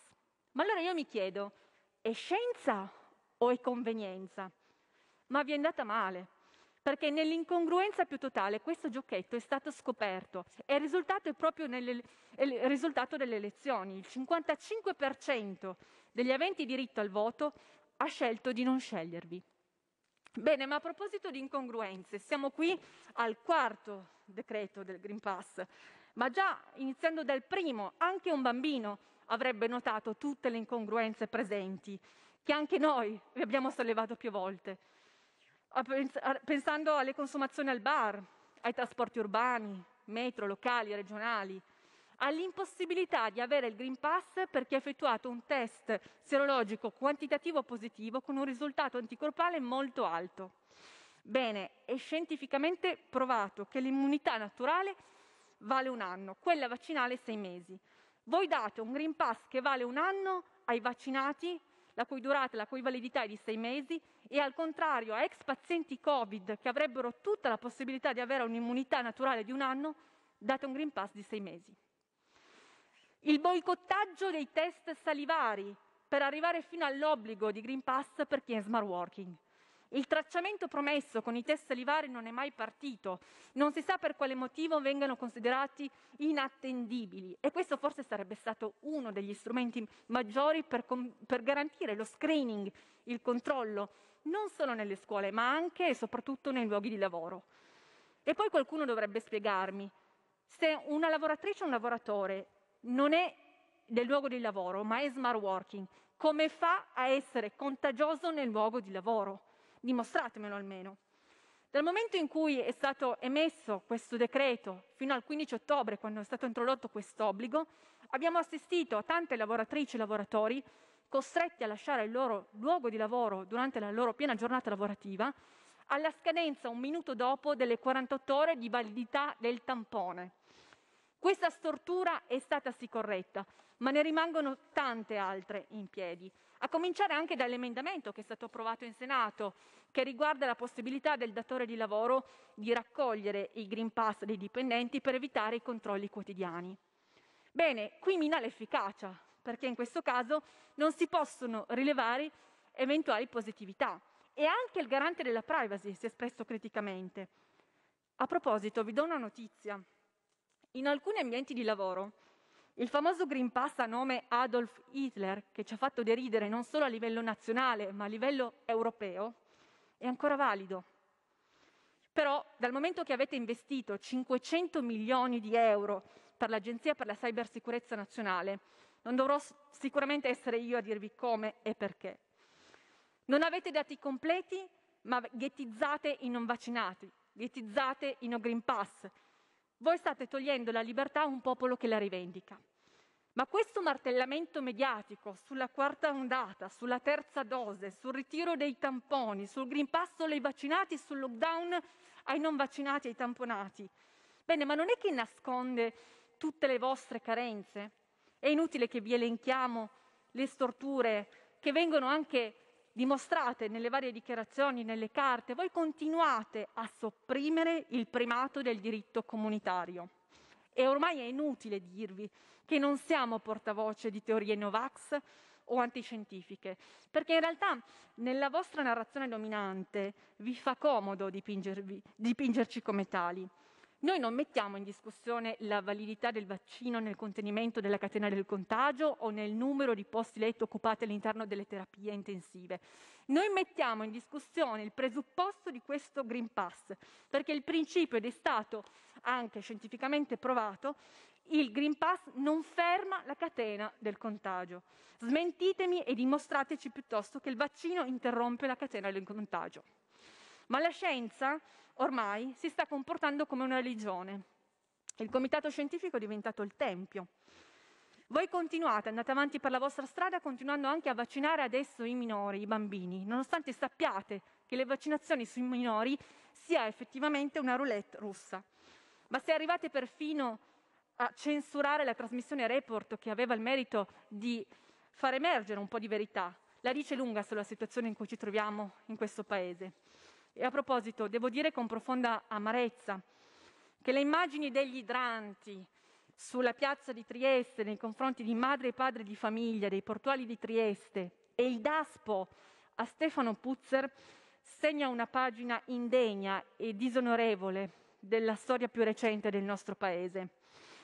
Ma allora io mi chiedo, è scienza o è convenienza? Ma vi è andata male perché nell'incongruenza più totale questo giochetto è stato scoperto e il risultato è proprio nelle, il risultato delle elezioni. Il 55% degli aventi diritto al voto ha scelto di non scegliervi. Bene, ma a proposito di incongruenze, siamo qui al quarto decreto del Green Pass, ma già iniziando dal primo, anche un bambino avrebbe notato tutte le incongruenze presenti, che anche noi vi abbiamo sollevato più volte pensando alle consumazioni al bar, ai trasporti urbani, metro, locali, regionali, all'impossibilità di avere il Green Pass per chi ha effettuato un test serologico quantitativo positivo con un risultato anticorpale molto alto. Bene, è scientificamente provato che l'immunità naturale vale un anno, quella vaccinale sei mesi. Voi date un Green Pass che vale un anno ai vaccinati la cui durata e la cui validità è di sei mesi, e al contrario a ex pazienti Covid che avrebbero tutta la possibilità di avere un'immunità naturale di un anno, date un Green Pass di sei mesi. Il boicottaggio dei test salivari per arrivare fino all'obbligo di Green Pass per chi è in smart working. Il tracciamento promesso con i test salivari non è mai partito, non si sa per quale motivo vengano considerati inattendibili e questo forse sarebbe stato uno degli strumenti maggiori per, per garantire lo screening, il controllo, non solo nelle scuole ma anche e soprattutto nei luoghi di lavoro. E poi qualcuno dovrebbe spiegarmi se una lavoratrice o un lavoratore non è del luogo di lavoro ma è smart working, come fa a essere contagioso nel luogo di lavoro? dimostratemelo almeno. Dal momento in cui è stato emesso questo decreto fino al 15 ottobre, quando è stato introdotto questo obbligo, abbiamo assistito a tante lavoratrici e lavoratori costretti a lasciare il loro luogo di lavoro durante la loro piena giornata lavorativa, alla scadenza un minuto dopo delle 48 ore di validità del tampone. Questa stortura è stata sì corretta, ma ne rimangono tante altre in piedi, a cominciare anche dall'emendamento che è stato approvato in Senato, che riguarda la possibilità del datore di lavoro di raccogliere i Green Pass dei dipendenti per evitare i controlli quotidiani. Bene, qui mina l'efficacia, perché in questo caso non si possono rilevare eventuali positività e anche il garante della privacy si è espresso criticamente. A proposito, vi do una notizia. In alcuni ambienti di lavoro il famoso Green Pass a nome Adolf Hitler, che ci ha fatto deridere non solo a livello nazionale, ma a livello europeo, è ancora valido. Però dal momento che avete investito 500 milioni di euro per l'Agenzia per la Cybersicurezza Nazionale, non dovrò sicuramente essere io a dirvi come e perché. Non avete dati completi, ma ghettizzate i non vaccinati, ghettizzate i no green pass, voi state togliendo la libertà a un popolo che la rivendica. Ma questo martellamento mediatico sulla quarta ondata, sulla terza dose, sul ritiro dei tamponi, sul green pass ai vaccinati, sul lockdown ai non vaccinati e ai tamponati, bene, ma non è che nasconde tutte le vostre carenze? È inutile che vi elenchiamo le storture che vengono anche dimostrate nelle varie dichiarazioni, nelle carte, voi continuate a sopprimere il primato del diritto comunitario. E ormai è inutile dirvi che non siamo portavoce di teorie Novax o antiscientifiche, perché in realtà nella vostra narrazione dominante vi fa comodo dipingervi, dipingerci come tali. Noi non mettiamo in discussione la validità del vaccino nel contenimento della catena del contagio o nel numero di posti letto occupati all'interno delle terapie intensive. Noi mettiamo in discussione il presupposto di questo Green Pass, perché il principio ed è stato anche scientificamente provato il Green Pass non ferma la catena del contagio. Smentitemi e dimostrateci piuttosto che il vaccino interrompe la catena del contagio. Ma la scienza ormai si sta comportando come una religione. Il comitato scientifico è diventato il tempio. Voi continuate, andate avanti per la vostra strada, continuando anche a vaccinare adesso i minori, i bambini, nonostante sappiate che le vaccinazioni sui minori sia effettivamente una roulette russa. Ma se arrivate perfino a censurare la trasmissione Report che aveva il merito di far emergere un po' di verità, la dice lunga sulla situazione in cui ci troviamo in questo Paese. E a proposito, devo dire con profonda amarezza che le immagini degli idranti sulla piazza di Trieste nei confronti di madre e padri di famiglia dei portuali di Trieste e il daspo a Stefano Putzer segna una pagina indegna e disonorevole della storia più recente del nostro Paese.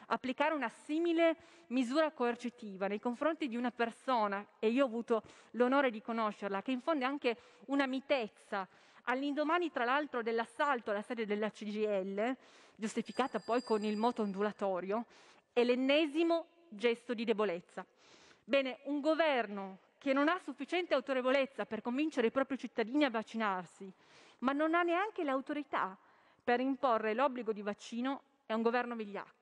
Applicare una simile misura coercitiva nei confronti di una persona, e io ho avuto l'onore di conoscerla, che infonde anche una mitezza All'indomani, tra l'altro, dell'assalto alla sede della CGL, giustificata poi con il moto ondulatorio, è l'ennesimo gesto di debolezza. Bene, un governo che non ha sufficiente autorevolezza per convincere i propri cittadini a vaccinarsi, ma non ha neanche l'autorità per imporre l'obbligo di vaccino, è un governo vigliacco.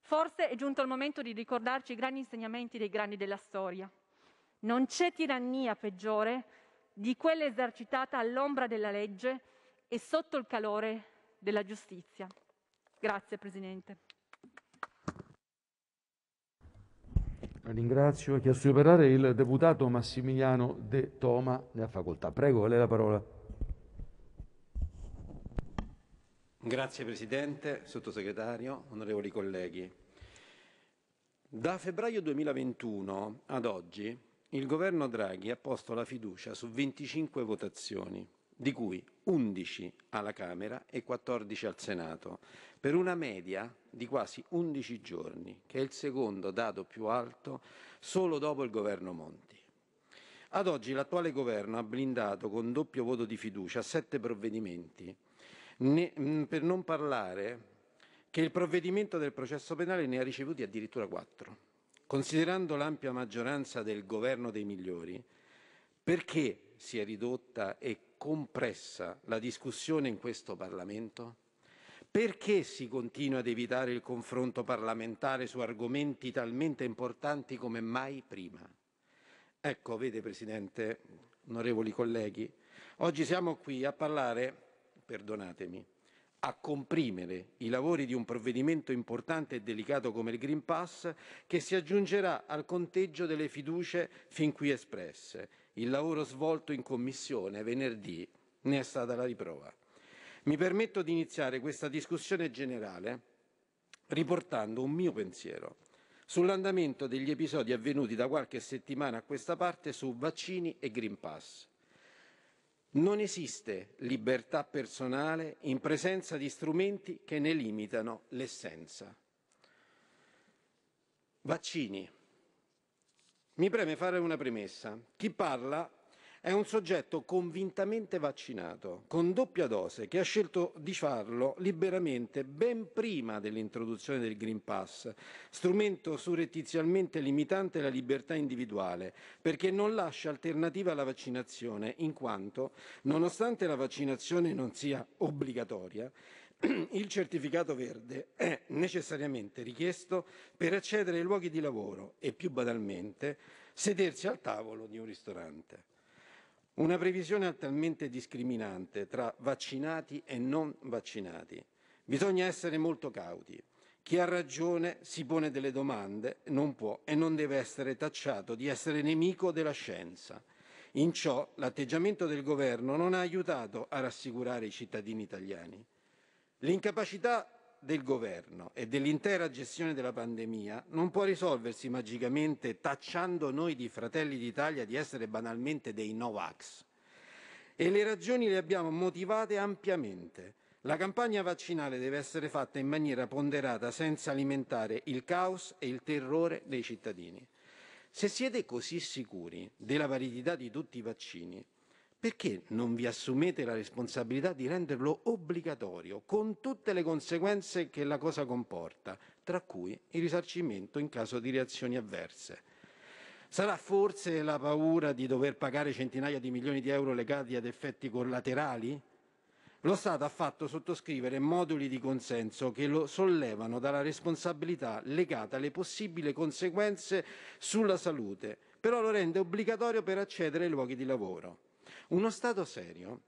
Forse è giunto il momento di ricordarci i grandi insegnamenti dei grandi della storia. Non c'è tirannia peggiore di quella esercitata all'ombra della legge e sotto il calore della giustizia. Grazie Presidente. Ringrazio. Ha chiesto di operare il deputato Massimiliano De Toma della facoltà. Prego, a lei la parola. Grazie Presidente, Sottosegretario, onorevoli colleghi. Da febbraio 2021 ad oggi il governo Draghi ha posto la fiducia su 25 votazioni, di cui 11 alla Camera e 14 al Senato, per una media di quasi 11 giorni, che è il secondo dato più alto solo dopo il governo Monti. Ad oggi l'attuale governo ha blindato con doppio voto di fiducia sette provvedimenti, ne, mm, per non parlare che il provvedimento del processo penale ne ha ricevuti addirittura quattro. Considerando l'ampia maggioranza del governo dei migliori, perché si è ridotta e compressa la discussione in questo Parlamento? Perché si continua ad evitare il confronto parlamentare su argomenti talmente importanti come mai prima? Ecco, vede Presidente, onorevoli colleghi, oggi siamo qui a parlare, perdonatemi, a comprimere i lavori di un provvedimento importante e delicato come il Green Pass che si aggiungerà al conteggio delle fiducie fin qui espresse. Il lavoro svolto in commissione venerdì ne è stata la riprova. Mi permetto di iniziare questa discussione generale riportando un mio pensiero sull'andamento degli episodi avvenuti da qualche settimana a questa parte su vaccini e Green Pass. Non esiste libertà personale in presenza di strumenti che ne limitano l'essenza. Vaccini. Mi preme fare una premessa. Chi parla è un soggetto convintamente vaccinato, con doppia dose, che ha scelto di farlo liberamente ben prima dell'introduzione del Green Pass, strumento surrettizialmente limitante la libertà individuale, perché non lascia alternativa alla vaccinazione, in quanto, nonostante la vaccinazione non sia obbligatoria, il certificato verde è necessariamente richiesto per accedere ai luoghi di lavoro e più banalmente sedersi al tavolo di un ristorante. Una previsione altamente discriminante tra vaccinati e non vaccinati. Bisogna essere molto cauti. Chi ha ragione si pone delle domande, non può e non deve essere tacciato di essere nemico della scienza. In ciò l'atteggiamento del governo non ha aiutato a rassicurare i cittadini italiani. L'incapacità del governo e dell'intera gestione della pandemia non può risolversi magicamente tacciando noi di Fratelli d'Italia di essere banalmente dei Novax. E le ragioni le abbiamo motivate ampiamente. La campagna vaccinale deve essere fatta in maniera ponderata senza alimentare il caos e il terrore dei cittadini. Se siete così sicuri della validità di tutti i vaccini, perché non vi assumete la responsabilità di renderlo obbligatorio, con tutte le conseguenze che la cosa comporta, tra cui il risarcimento in caso di reazioni avverse? Sarà forse la paura di dover pagare centinaia di milioni di euro legati ad effetti collaterali? Lo Stato ha fatto sottoscrivere moduli di consenso che lo sollevano dalla responsabilità legata alle possibili conseguenze sulla salute, però lo rende obbligatorio per accedere ai luoghi di lavoro. Uno Stato serio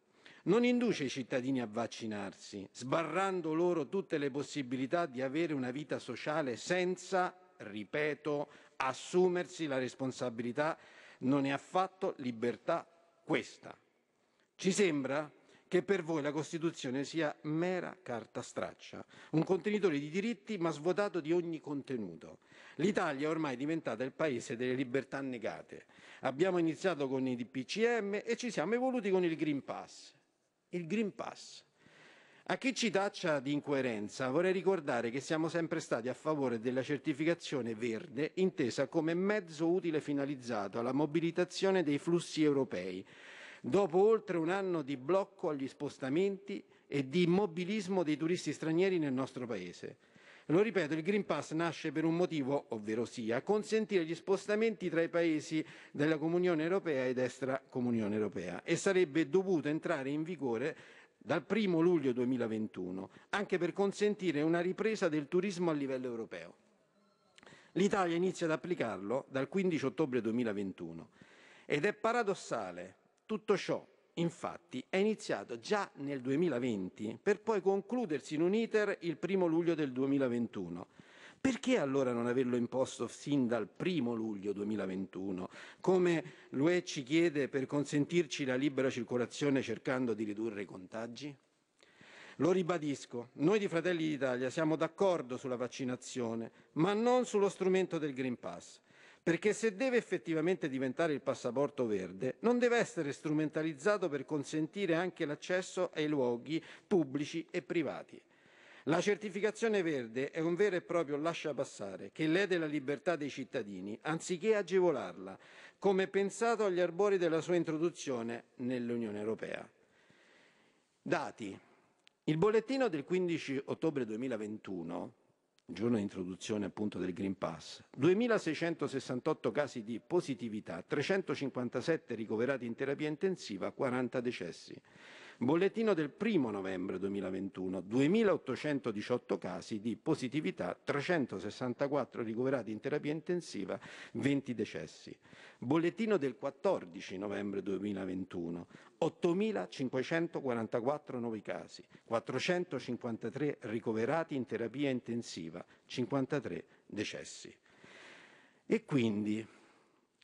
non induce i cittadini a vaccinarsi, sbarrando loro tutte le possibilità di avere una vita sociale senza, ripeto, assumersi la responsabilità. Non è affatto libertà questa. Ci sembra che per voi la Costituzione sia mera carta straccia, un contenitore di diritti ma svuotato di ogni contenuto. L'Italia è ormai diventata il paese delle libertà negate. Abbiamo iniziato con i DPCM e ci siamo evoluti con il Green Pass. Il Green Pass. A chi ci taccia di incoerenza vorrei ricordare che siamo sempre stati a favore della certificazione verde intesa come mezzo utile finalizzato alla mobilitazione dei flussi europei dopo oltre un anno di blocco agli spostamenti e di immobilismo dei turisti stranieri nel nostro Paese. Lo ripeto, il Green Pass nasce per un motivo, ovvero sia consentire gli spostamenti tra i paesi della Comunione Europea ed extra Comunione Europea e sarebbe dovuto entrare in vigore dal 1 luglio 2021, anche per consentire una ripresa del turismo a livello europeo. L'Italia inizia ad applicarlo dal 15 ottobre 2021 ed è paradossale tutto ciò, infatti, è iniziato già nel 2020 per poi concludersi in un iter il primo luglio del 2021. Perché allora non averlo imposto sin dal primo luglio 2021, come l'UE ci chiede per consentirci la libera circolazione cercando di ridurre i contagi? Lo ribadisco, noi di Fratelli d'Italia siamo d'accordo sulla vaccinazione, ma non sullo strumento del Green Pass perché se deve effettivamente diventare il passaporto verde, non deve essere strumentalizzato per consentire anche l'accesso ai luoghi pubblici e privati. La certificazione verde è un vero e proprio lasciapassare che lede la libertà dei cittadini, anziché agevolarla, come pensato agli arbori della sua introduzione nell'Unione Europea. Dati. Il bollettino del 15 ottobre 2021 il giorno di introduzione appunto del Green Pass, 2.668 casi di positività, 357 ricoverati in terapia intensiva, 40 decessi. Bollettino del 1 novembre 2021, 2818 casi di positività, 364 ricoverati in terapia intensiva, 20 decessi. Bollettino del 14 novembre 2021, 8544 nuovi casi, 453 ricoverati in terapia intensiva, 53 decessi. E quindi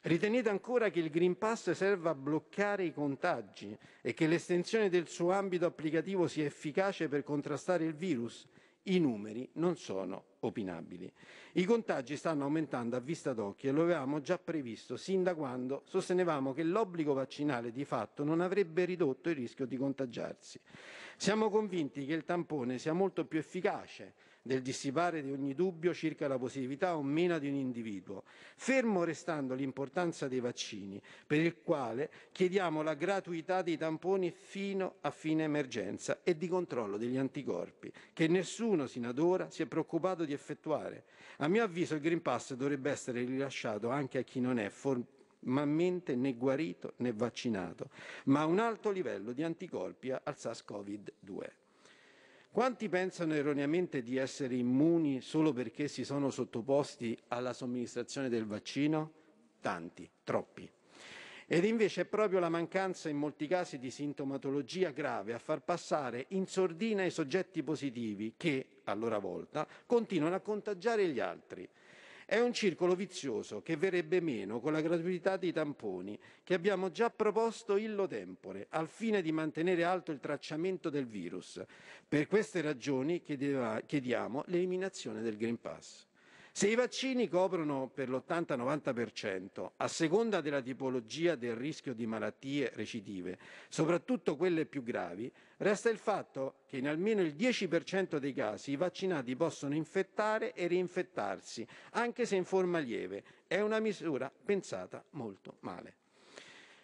Ritenete ancora che il Green Pass serva a bloccare i contagi e che l'estensione del suo ambito applicativo sia efficace per contrastare il virus? I numeri non sono opinabili. I contagi stanno aumentando a vista d'occhio e lo avevamo già previsto sin da quando sostenevamo che l'obbligo vaccinale di fatto non avrebbe ridotto il rischio di contagiarsi. Siamo convinti che il tampone sia molto più efficace del dissipare di ogni dubbio circa la positività o meno di un individuo, fermo restando l'importanza dei vaccini, per il quale chiediamo la gratuità dei tamponi fino a fine emergenza e di controllo degli anticorpi, che nessuno sino ad ora si è preoccupato di effettuare. A mio avviso il Green Pass dovrebbe essere rilasciato anche a chi non è formalmente né guarito né vaccinato, ma a un alto livello di anticorpi al SARS-CoV-2. Quanti pensano erroneamente di essere immuni solo perché si sono sottoposti alla somministrazione del vaccino? Tanti, troppi. Ed invece è proprio la mancanza in molti casi di sintomatologia grave a far passare in sordina i soggetti positivi che, a loro volta, continuano a contagiare gli altri. È un circolo vizioso che verrebbe meno con la gratuità dei tamponi che abbiamo già proposto illo tempore al fine di mantenere alto il tracciamento del virus. Per queste ragioni chiediamo l'eliminazione del Green Pass. Se i vaccini coprono per l'80-90%, a seconda della tipologia del rischio di malattie recidive, soprattutto quelle più gravi, resta il fatto che in almeno il 10% dei casi i vaccinati possono infettare e reinfettarsi, anche se in forma lieve. È una misura pensata molto male.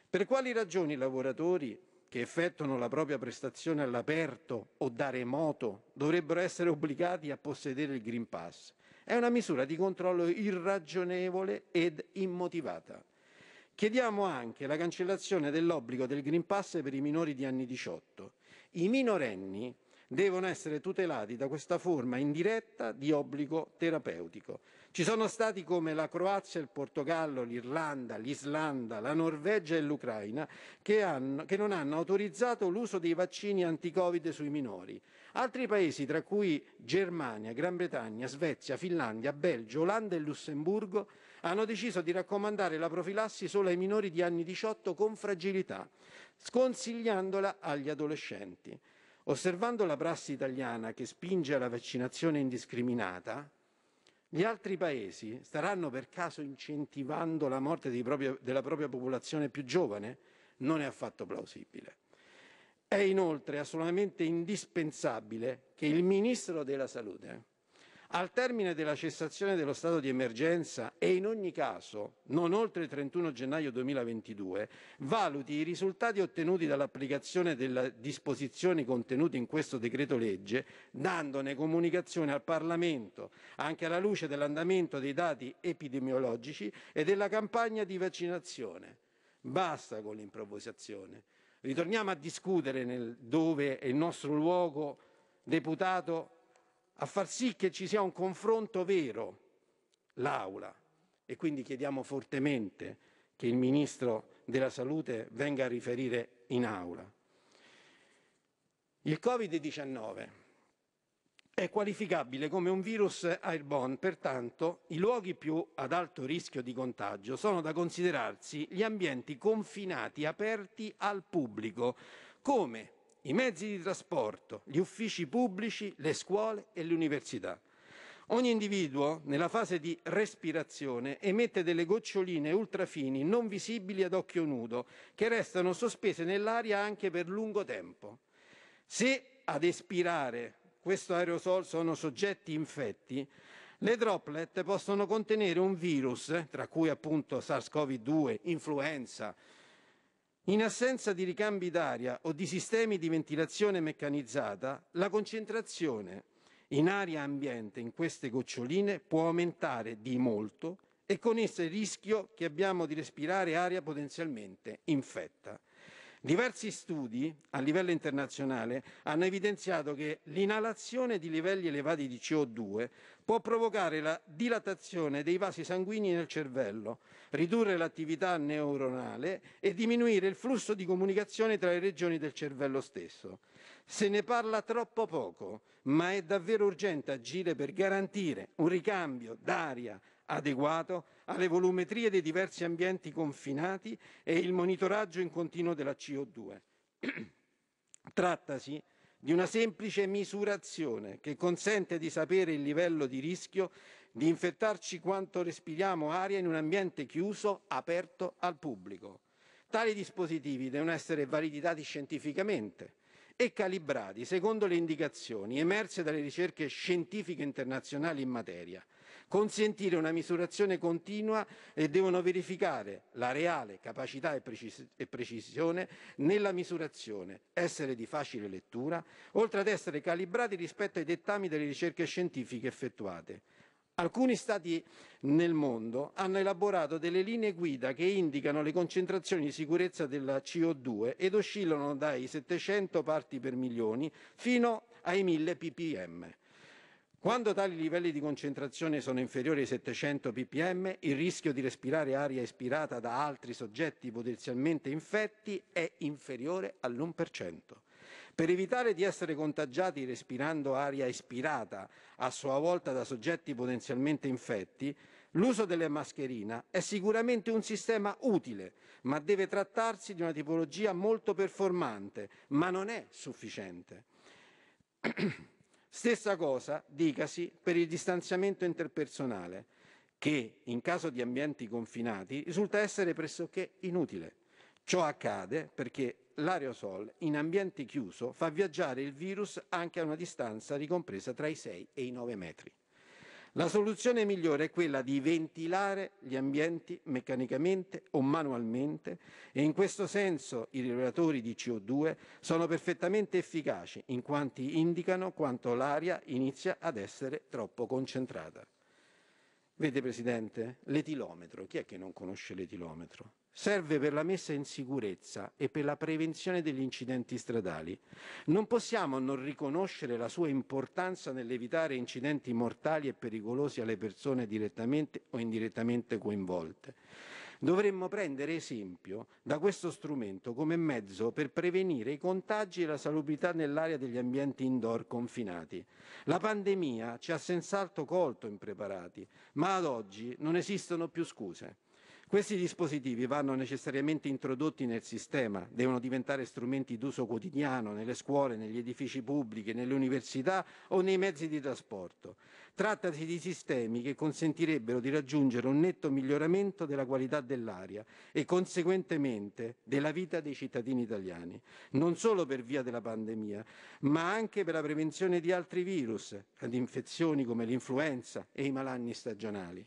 Per quali ragioni i lavoratori che effettuano la propria prestazione all'aperto o da remoto dovrebbero essere obbligati a possedere il Green Pass? È una misura di controllo irragionevole ed immotivata. Chiediamo anche la cancellazione dell'obbligo del Green Pass per i minori di anni 18. I minorenni devono essere tutelati da questa forma indiretta di obbligo terapeutico ci sono stati come la Croazia, il Portogallo, l'Irlanda, l'Islanda, la Norvegia e l'Ucraina che, hanno, che non hanno autorizzato l'uso dei vaccini anti-Covid sui minori. Altri paesi, tra cui Germania, Gran Bretagna, Svezia, Finlandia, Belgio, Olanda e Lussemburgo, hanno deciso di raccomandare la profilassi solo ai minori di anni 18 con fragilità, sconsigliandola agli adolescenti. Osservando la prassi italiana che spinge alla vaccinazione indiscriminata, gli altri paesi staranno per caso incentivando la morte proprio, della propria popolazione più giovane? Non è affatto plausibile. È inoltre assolutamente indispensabile che il Ministro della Salute al termine della cessazione dello stato di emergenza e in ogni caso, non oltre il 31 gennaio 2022, valuti i risultati ottenuti dall'applicazione delle disposizioni contenute in questo decreto legge, dandone comunicazione al Parlamento, anche alla luce dell'andamento dei dati epidemiologici e della campagna di vaccinazione. Basta con l'improvvisazione. Ritorniamo a discutere nel dove è il nostro luogo deputato a far sì che ci sia un confronto vero l'Aula e quindi chiediamo fortemente che il Ministro della Salute venga a riferire in Aula. Il Covid-19 è qualificabile come un virus airborne, pertanto i luoghi più ad alto rischio di contagio sono da considerarsi gli ambienti confinati aperti al pubblico, come i mezzi di trasporto, gli uffici pubblici, le scuole e le università. Ogni individuo, nella fase di respirazione, emette delle goccioline ultrafini non visibili ad occhio nudo, che restano sospese nell'aria anche per lungo tempo. Se ad espirare questo aerosol sono soggetti infetti, le droplet possono contenere un virus, tra cui appunto SARS-CoV-2, influenza, in assenza di ricambi d'aria o di sistemi di ventilazione meccanizzata, la concentrazione in aria ambiente in queste goccioline può aumentare di molto e con essa il rischio che abbiamo di respirare aria potenzialmente infetta. Diversi studi a livello internazionale hanno evidenziato che l'inalazione di livelli elevati di CO2 può provocare la dilatazione dei vasi sanguigni nel cervello, ridurre l'attività neuronale e diminuire il flusso di comunicazione tra le regioni del cervello stesso. Se ne parla troppo poco, ma è davvero urgente agire per garantire un ricambio d'aria, adeguato alle volumetrie dei diversi ambienti confinati e il monitoraggio in continuo della CO2. Trattasi di una semplice misurazione che consente di sapere il livello di rischio di infettarci quanto respiriamo aria in un ambiente chiuso, aperto al pubblico. Tali dispositivi devono essere validati scientificamente e calibrati secondo le indicazioni emerse dalle ricerche scientifiche internazionali in materia consentire una misurazione continua e devono verificare la reale capacità e, precis e precisione nella misurazione, essere di facile lettura, oltre ad essere calibrati rispetto ai dettami delle ricerche scientifiche effettuate. Alcuni stati nel mondo hanno elaborato delle linee guida che indicano le concentrazioni di sicurezza della CO2 ed oscillano dai 700 parti per milioni fino ai 1000 ppm. Quando tali livelli di concentrazione sono inferiori ai 700 ppm, il rischio di respirare aria ispirata da altri soggetti potenzialmente infetti è inferiore all'1%. Per evitare di essere contagiati respirando aria ispirata a sua volta da soggetti potenzialmente infetti, l'uso delle mascherine è sicuramente un sistema utile, ma deve trattarsi di una tipologia molto performante, ma non è sufficiente. Stessa cosa, dicasi, per il distanziamento interpersonale, che in caso di ambienti confinati risulta essere pressoché inutile. Ciò accade perché l'aerosol in ambiente chiuso fa viaggiare il virus anche a una distanza ricompresa tra i 6 e i 9 metri. La soluzione migliore è quella di ventilare gli ambienti meccanicamente o manualmente e in questo senso i rilevatori di CO2 sono perfettamente efficaci in quanto indicano quanto l'aria inizia ad essere troppo concentrata. Vede Presidente, l'etilometro, chi è che non conosce l'etilometro? serve per la messa in sicurezza e per la prevenzione degli incidenti stradali. Non possiamo non riconoscere la sua importanza nell'evitare incidenti mortali e pericolosi alle persone direttamente o indirettamente coinvolte. Dovremmo prendere esempio da questo strumento come mezzo per prevenire i contagi e la salubrità nell'area degli ambienti indoor confinati. La pandemia ci ha senz'altro colto impreparati, ma ad oggi non esistono più scuse. Questi dispositivi vanno necessariamente introdotti nel sistema, devono diventare strumenti d'uso quotidiano nelle scuole, negli edifici pubblici, nelle università o nei mezzi di trasporto. Trattasi di sistemi che consentirebbero di raggiungere un netto miglioramento della qualità dell'aria e conseguentemente della vita dei cittadini italiani, non solo per via della pandemia, ma anche per la prevenzione di altri virus ad infezioni come l'influenza e i malanni stagionali.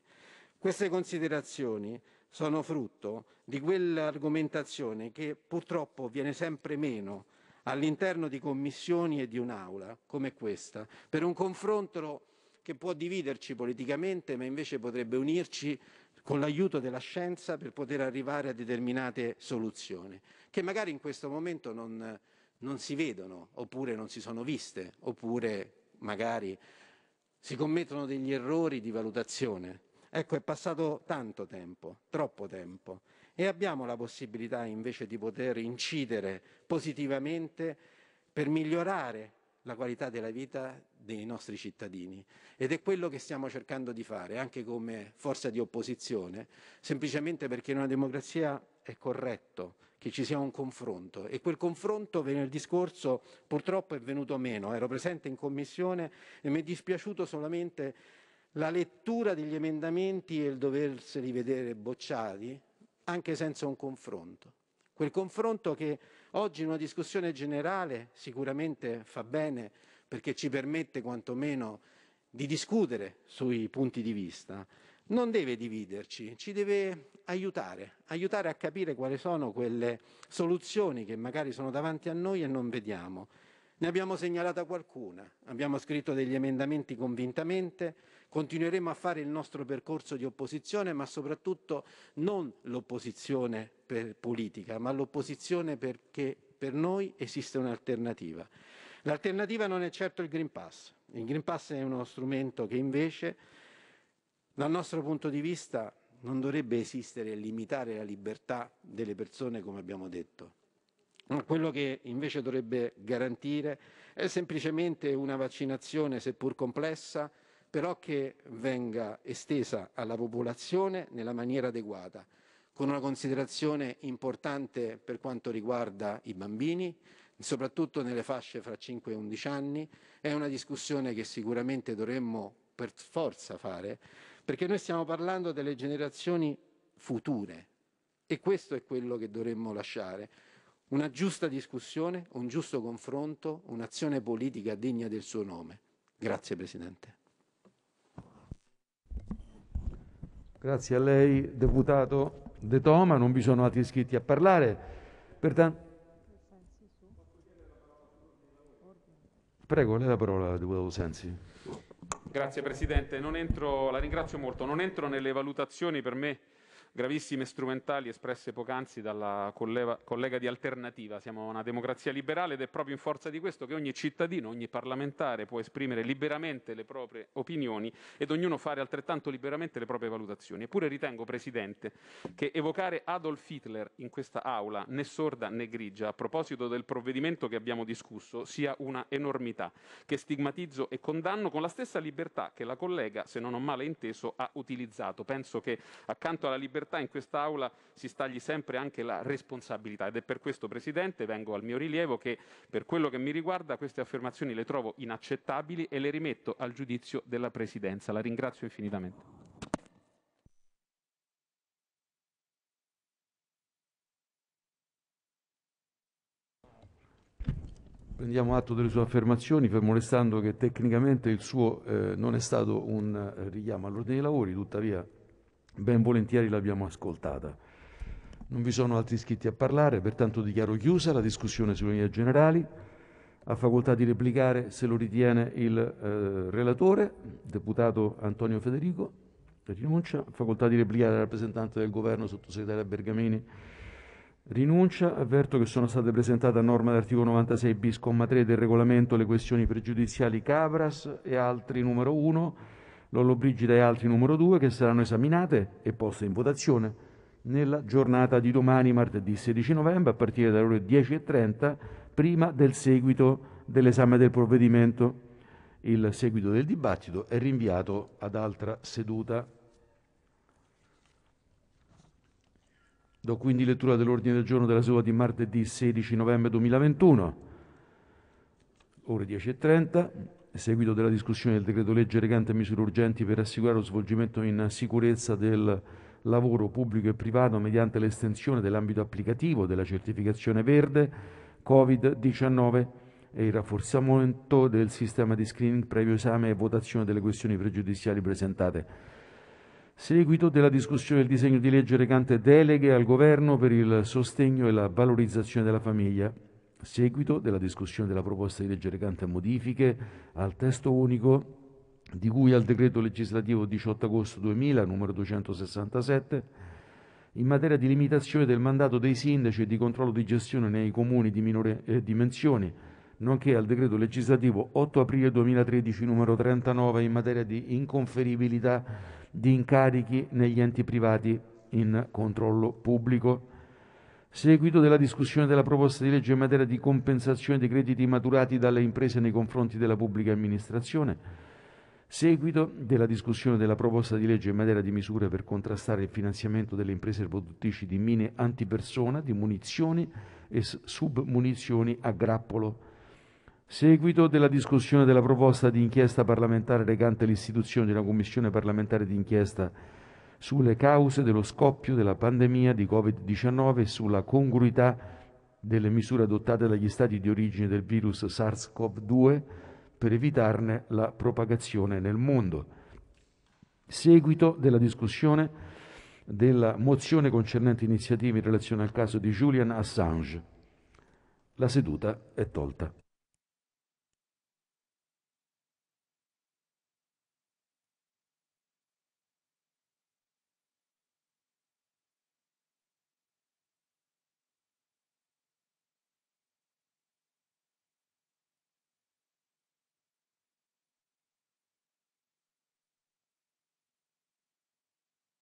Queste considerazioni sono frutto di quell'argomentazione che purtroppo viene sempre meno all'interno di commissioni e di un'aula come questa, per un confronto che può dividerci politicamente, ma invece potrebbe unirci con l'aiuto della scienza per poter arrivare a determinate soluzioni, che magari in questo momento non, non si vedono, oppure non si sono viste, oppure magari si commettono degli errori di valutazione Ecco, è passato tanto tempo, troppo tempo, e abbiamo la possibilità invece di poter incidere positivamente per migliorare la qualità della vita dei nostri cittadini ed è quello che stiamo cercando di fare anche come forza di opposizione, semplicemente perché in una democrazia è corretto che ci sia un confronto e quel confronto venerdì scorso purtroppo è venuto meno, ero presente in commissione e mi è dispiaciuto solamente la lettura degli emendamenti e il doverseli vedere bocciati, anche senza un confronto. Quel confronto che oggi in una discussione generale sicuramente fa bene perché ci permette quantomeno di discutere sui punti di vista, non deve dividerci, ci deve aiutare, aiutare a capire quali sono quelle soluzioni che magari sono davanti a noi e non vediamo. Ne abbiamo segnalata qualcuna, abbiamo scritto degli emendamenti convintamente, Continueremo a fare il nostro percorso di opposizione, ma soprattutto non l'opposizione per politica, ma l'opposizione perché per noi esiste un'alternativa. L'alternativa non è certo il Green Pass. Il Green Pass è uno strumento che invece, dal nostro punto di vista, non dovrebbe esistere e limitare la libertà delle persone, come abbiamo detto. Ma quello che invece dovrebbe garantire è semplicemente una vaccinazione, seppur complessa, però che venga estesa alla popolazione nella maniera adeguata, con una considerazione importante per quanto riguarda i bambini, soprattutto nelle fasce fra 5 e 11 anni. È una discussione che sicuramente dovremmo per forza fare, perché noi stiamo parlando delle generazioni future e questo è quello che dovremmo lasciare. Una giusta discussione, un giusto confronto, un'azione politica degna del suo nome. Grazie Presidente. Grazie a lei, deputato De Toma. Non vi sono altri iscritti a parlare. Pertanto... Prego, lei la parola, deputato Sensi. Grazie Presidente, non entro, la ringrazio molto, non entro nelle valutazioni per me gravissime strumentali espresse poc'anzi dalla colleva, collega di Alternativa. Siamo una democrazia liberale ed è proprio in forza di questo che ogni cittadino, ogni parlamentare può esprimere liberamente le proprie opinioni ed ognuno fare altrettanto liberamente le proprie valutazioni. Eppure ritengo, Presidente, che evocare Adolf Hitler in questa aula, né sorda né grigia, a proposito del provvedimento che abbiamo discusso, sia una enormità che stigmatizzo e condanno con la stessa libertà che la collega, se non ho male inteso, ha utilizzato. Penso che accanto alla libertà libertà in quest'Aula si stagli sempre anche la responsabilità ed è per questo, Presidente, vengo al mio rilievo che per quello che mi riguarda queste affermazioni le trovo inaccettabili e le rimetto al giudizio della Presidenza. La ringrazio infinitamente. prendiamo atto delle sue affermazioni, fermo restando che tecnicamente il suo eh, non è stato un eh, richiamo all'ordine dei lavori, tuttavia ben volentieri l'abbiamo ascoltata. Non vi sono altri iscritti a parlare, pertanto dichiaro chiusa la discussione sulle linee generali. Ha facoltà di replicare, se lo ritiene, il eh, relatore, deputato Antonio Federico. Rinuncia. Ha facoltà di replicare il rappresentante del governo, sottosegretaria Bergamini. Rinuncia. Avverto che sono state presentate a norma dell'articolo 96 bis, comma 3 del regolamento le questioni pregiudiziali Cabras e altri numero 1 Lollobrigida e altri numero 2 che saranno esaminate e poste in votazione nella giornata di domani, martedì 16 novembre, a partire dalle ore 10.30, prima del seguito dell'esame del provvedimento. Il seguito del dibattito è rinviato ad altra seduta. Do quindi lettura dell'ordine del giorno della seduta di martedì 16 novembre 2021, ore 10.30 seguito della discussione del decreto legge recante misure urgenti per assicurare lo svolgimento in sicurezza del lavoro pubblico e privato mediante l'estensione dell'ambito applicativo della certificazione verde Covid-19 e il rafforzamento del sistema di screening previo esame e votazione delle questioni pregiudiziali presentate. Seguito della discussione del disegno di legge recante deleghe al governo per il sostegno e la valorizzazione della famiglia seguito della discussione della proposta di legge recante modifiche al testo unico di cui al decreto legislativo 18 agosto 2000 numero 267 in materia di limitazione del mandato dei sindaci e di controllo di gestione nei comuni di minore eh, dimensioni, nonché al decreto legislativo 8 aprile 2013 numero 39 in materia di inconferibilità di incarichi negli enti privati in controllo pubblico seguito della discussione della proposta di legge in materia di compensazione dei crediti maturati dalle imprese nei confronti della pubblica amministrazione, seguito della discussione della proposta di legge in materia di misure per contrastare il finanziamento delle imprese produttrici di mine antipersona, di munizioni e submunizioni a grappolo. Seguito della discussione della proposta di inchiesta parlamentare recante l'istituzione di una commissione parlamentare di inchiesta sulle cause dello scoppio della pandemia di Covid-19 e sulla congruità delle misure adottate dagli stati di origine del virus SARS-CoV-2 per evitarne la propagazione nel mondo. Seguito della discussione della mozione concernente iniziative in relazione al caso di Julian Assange. La seduta è tolta.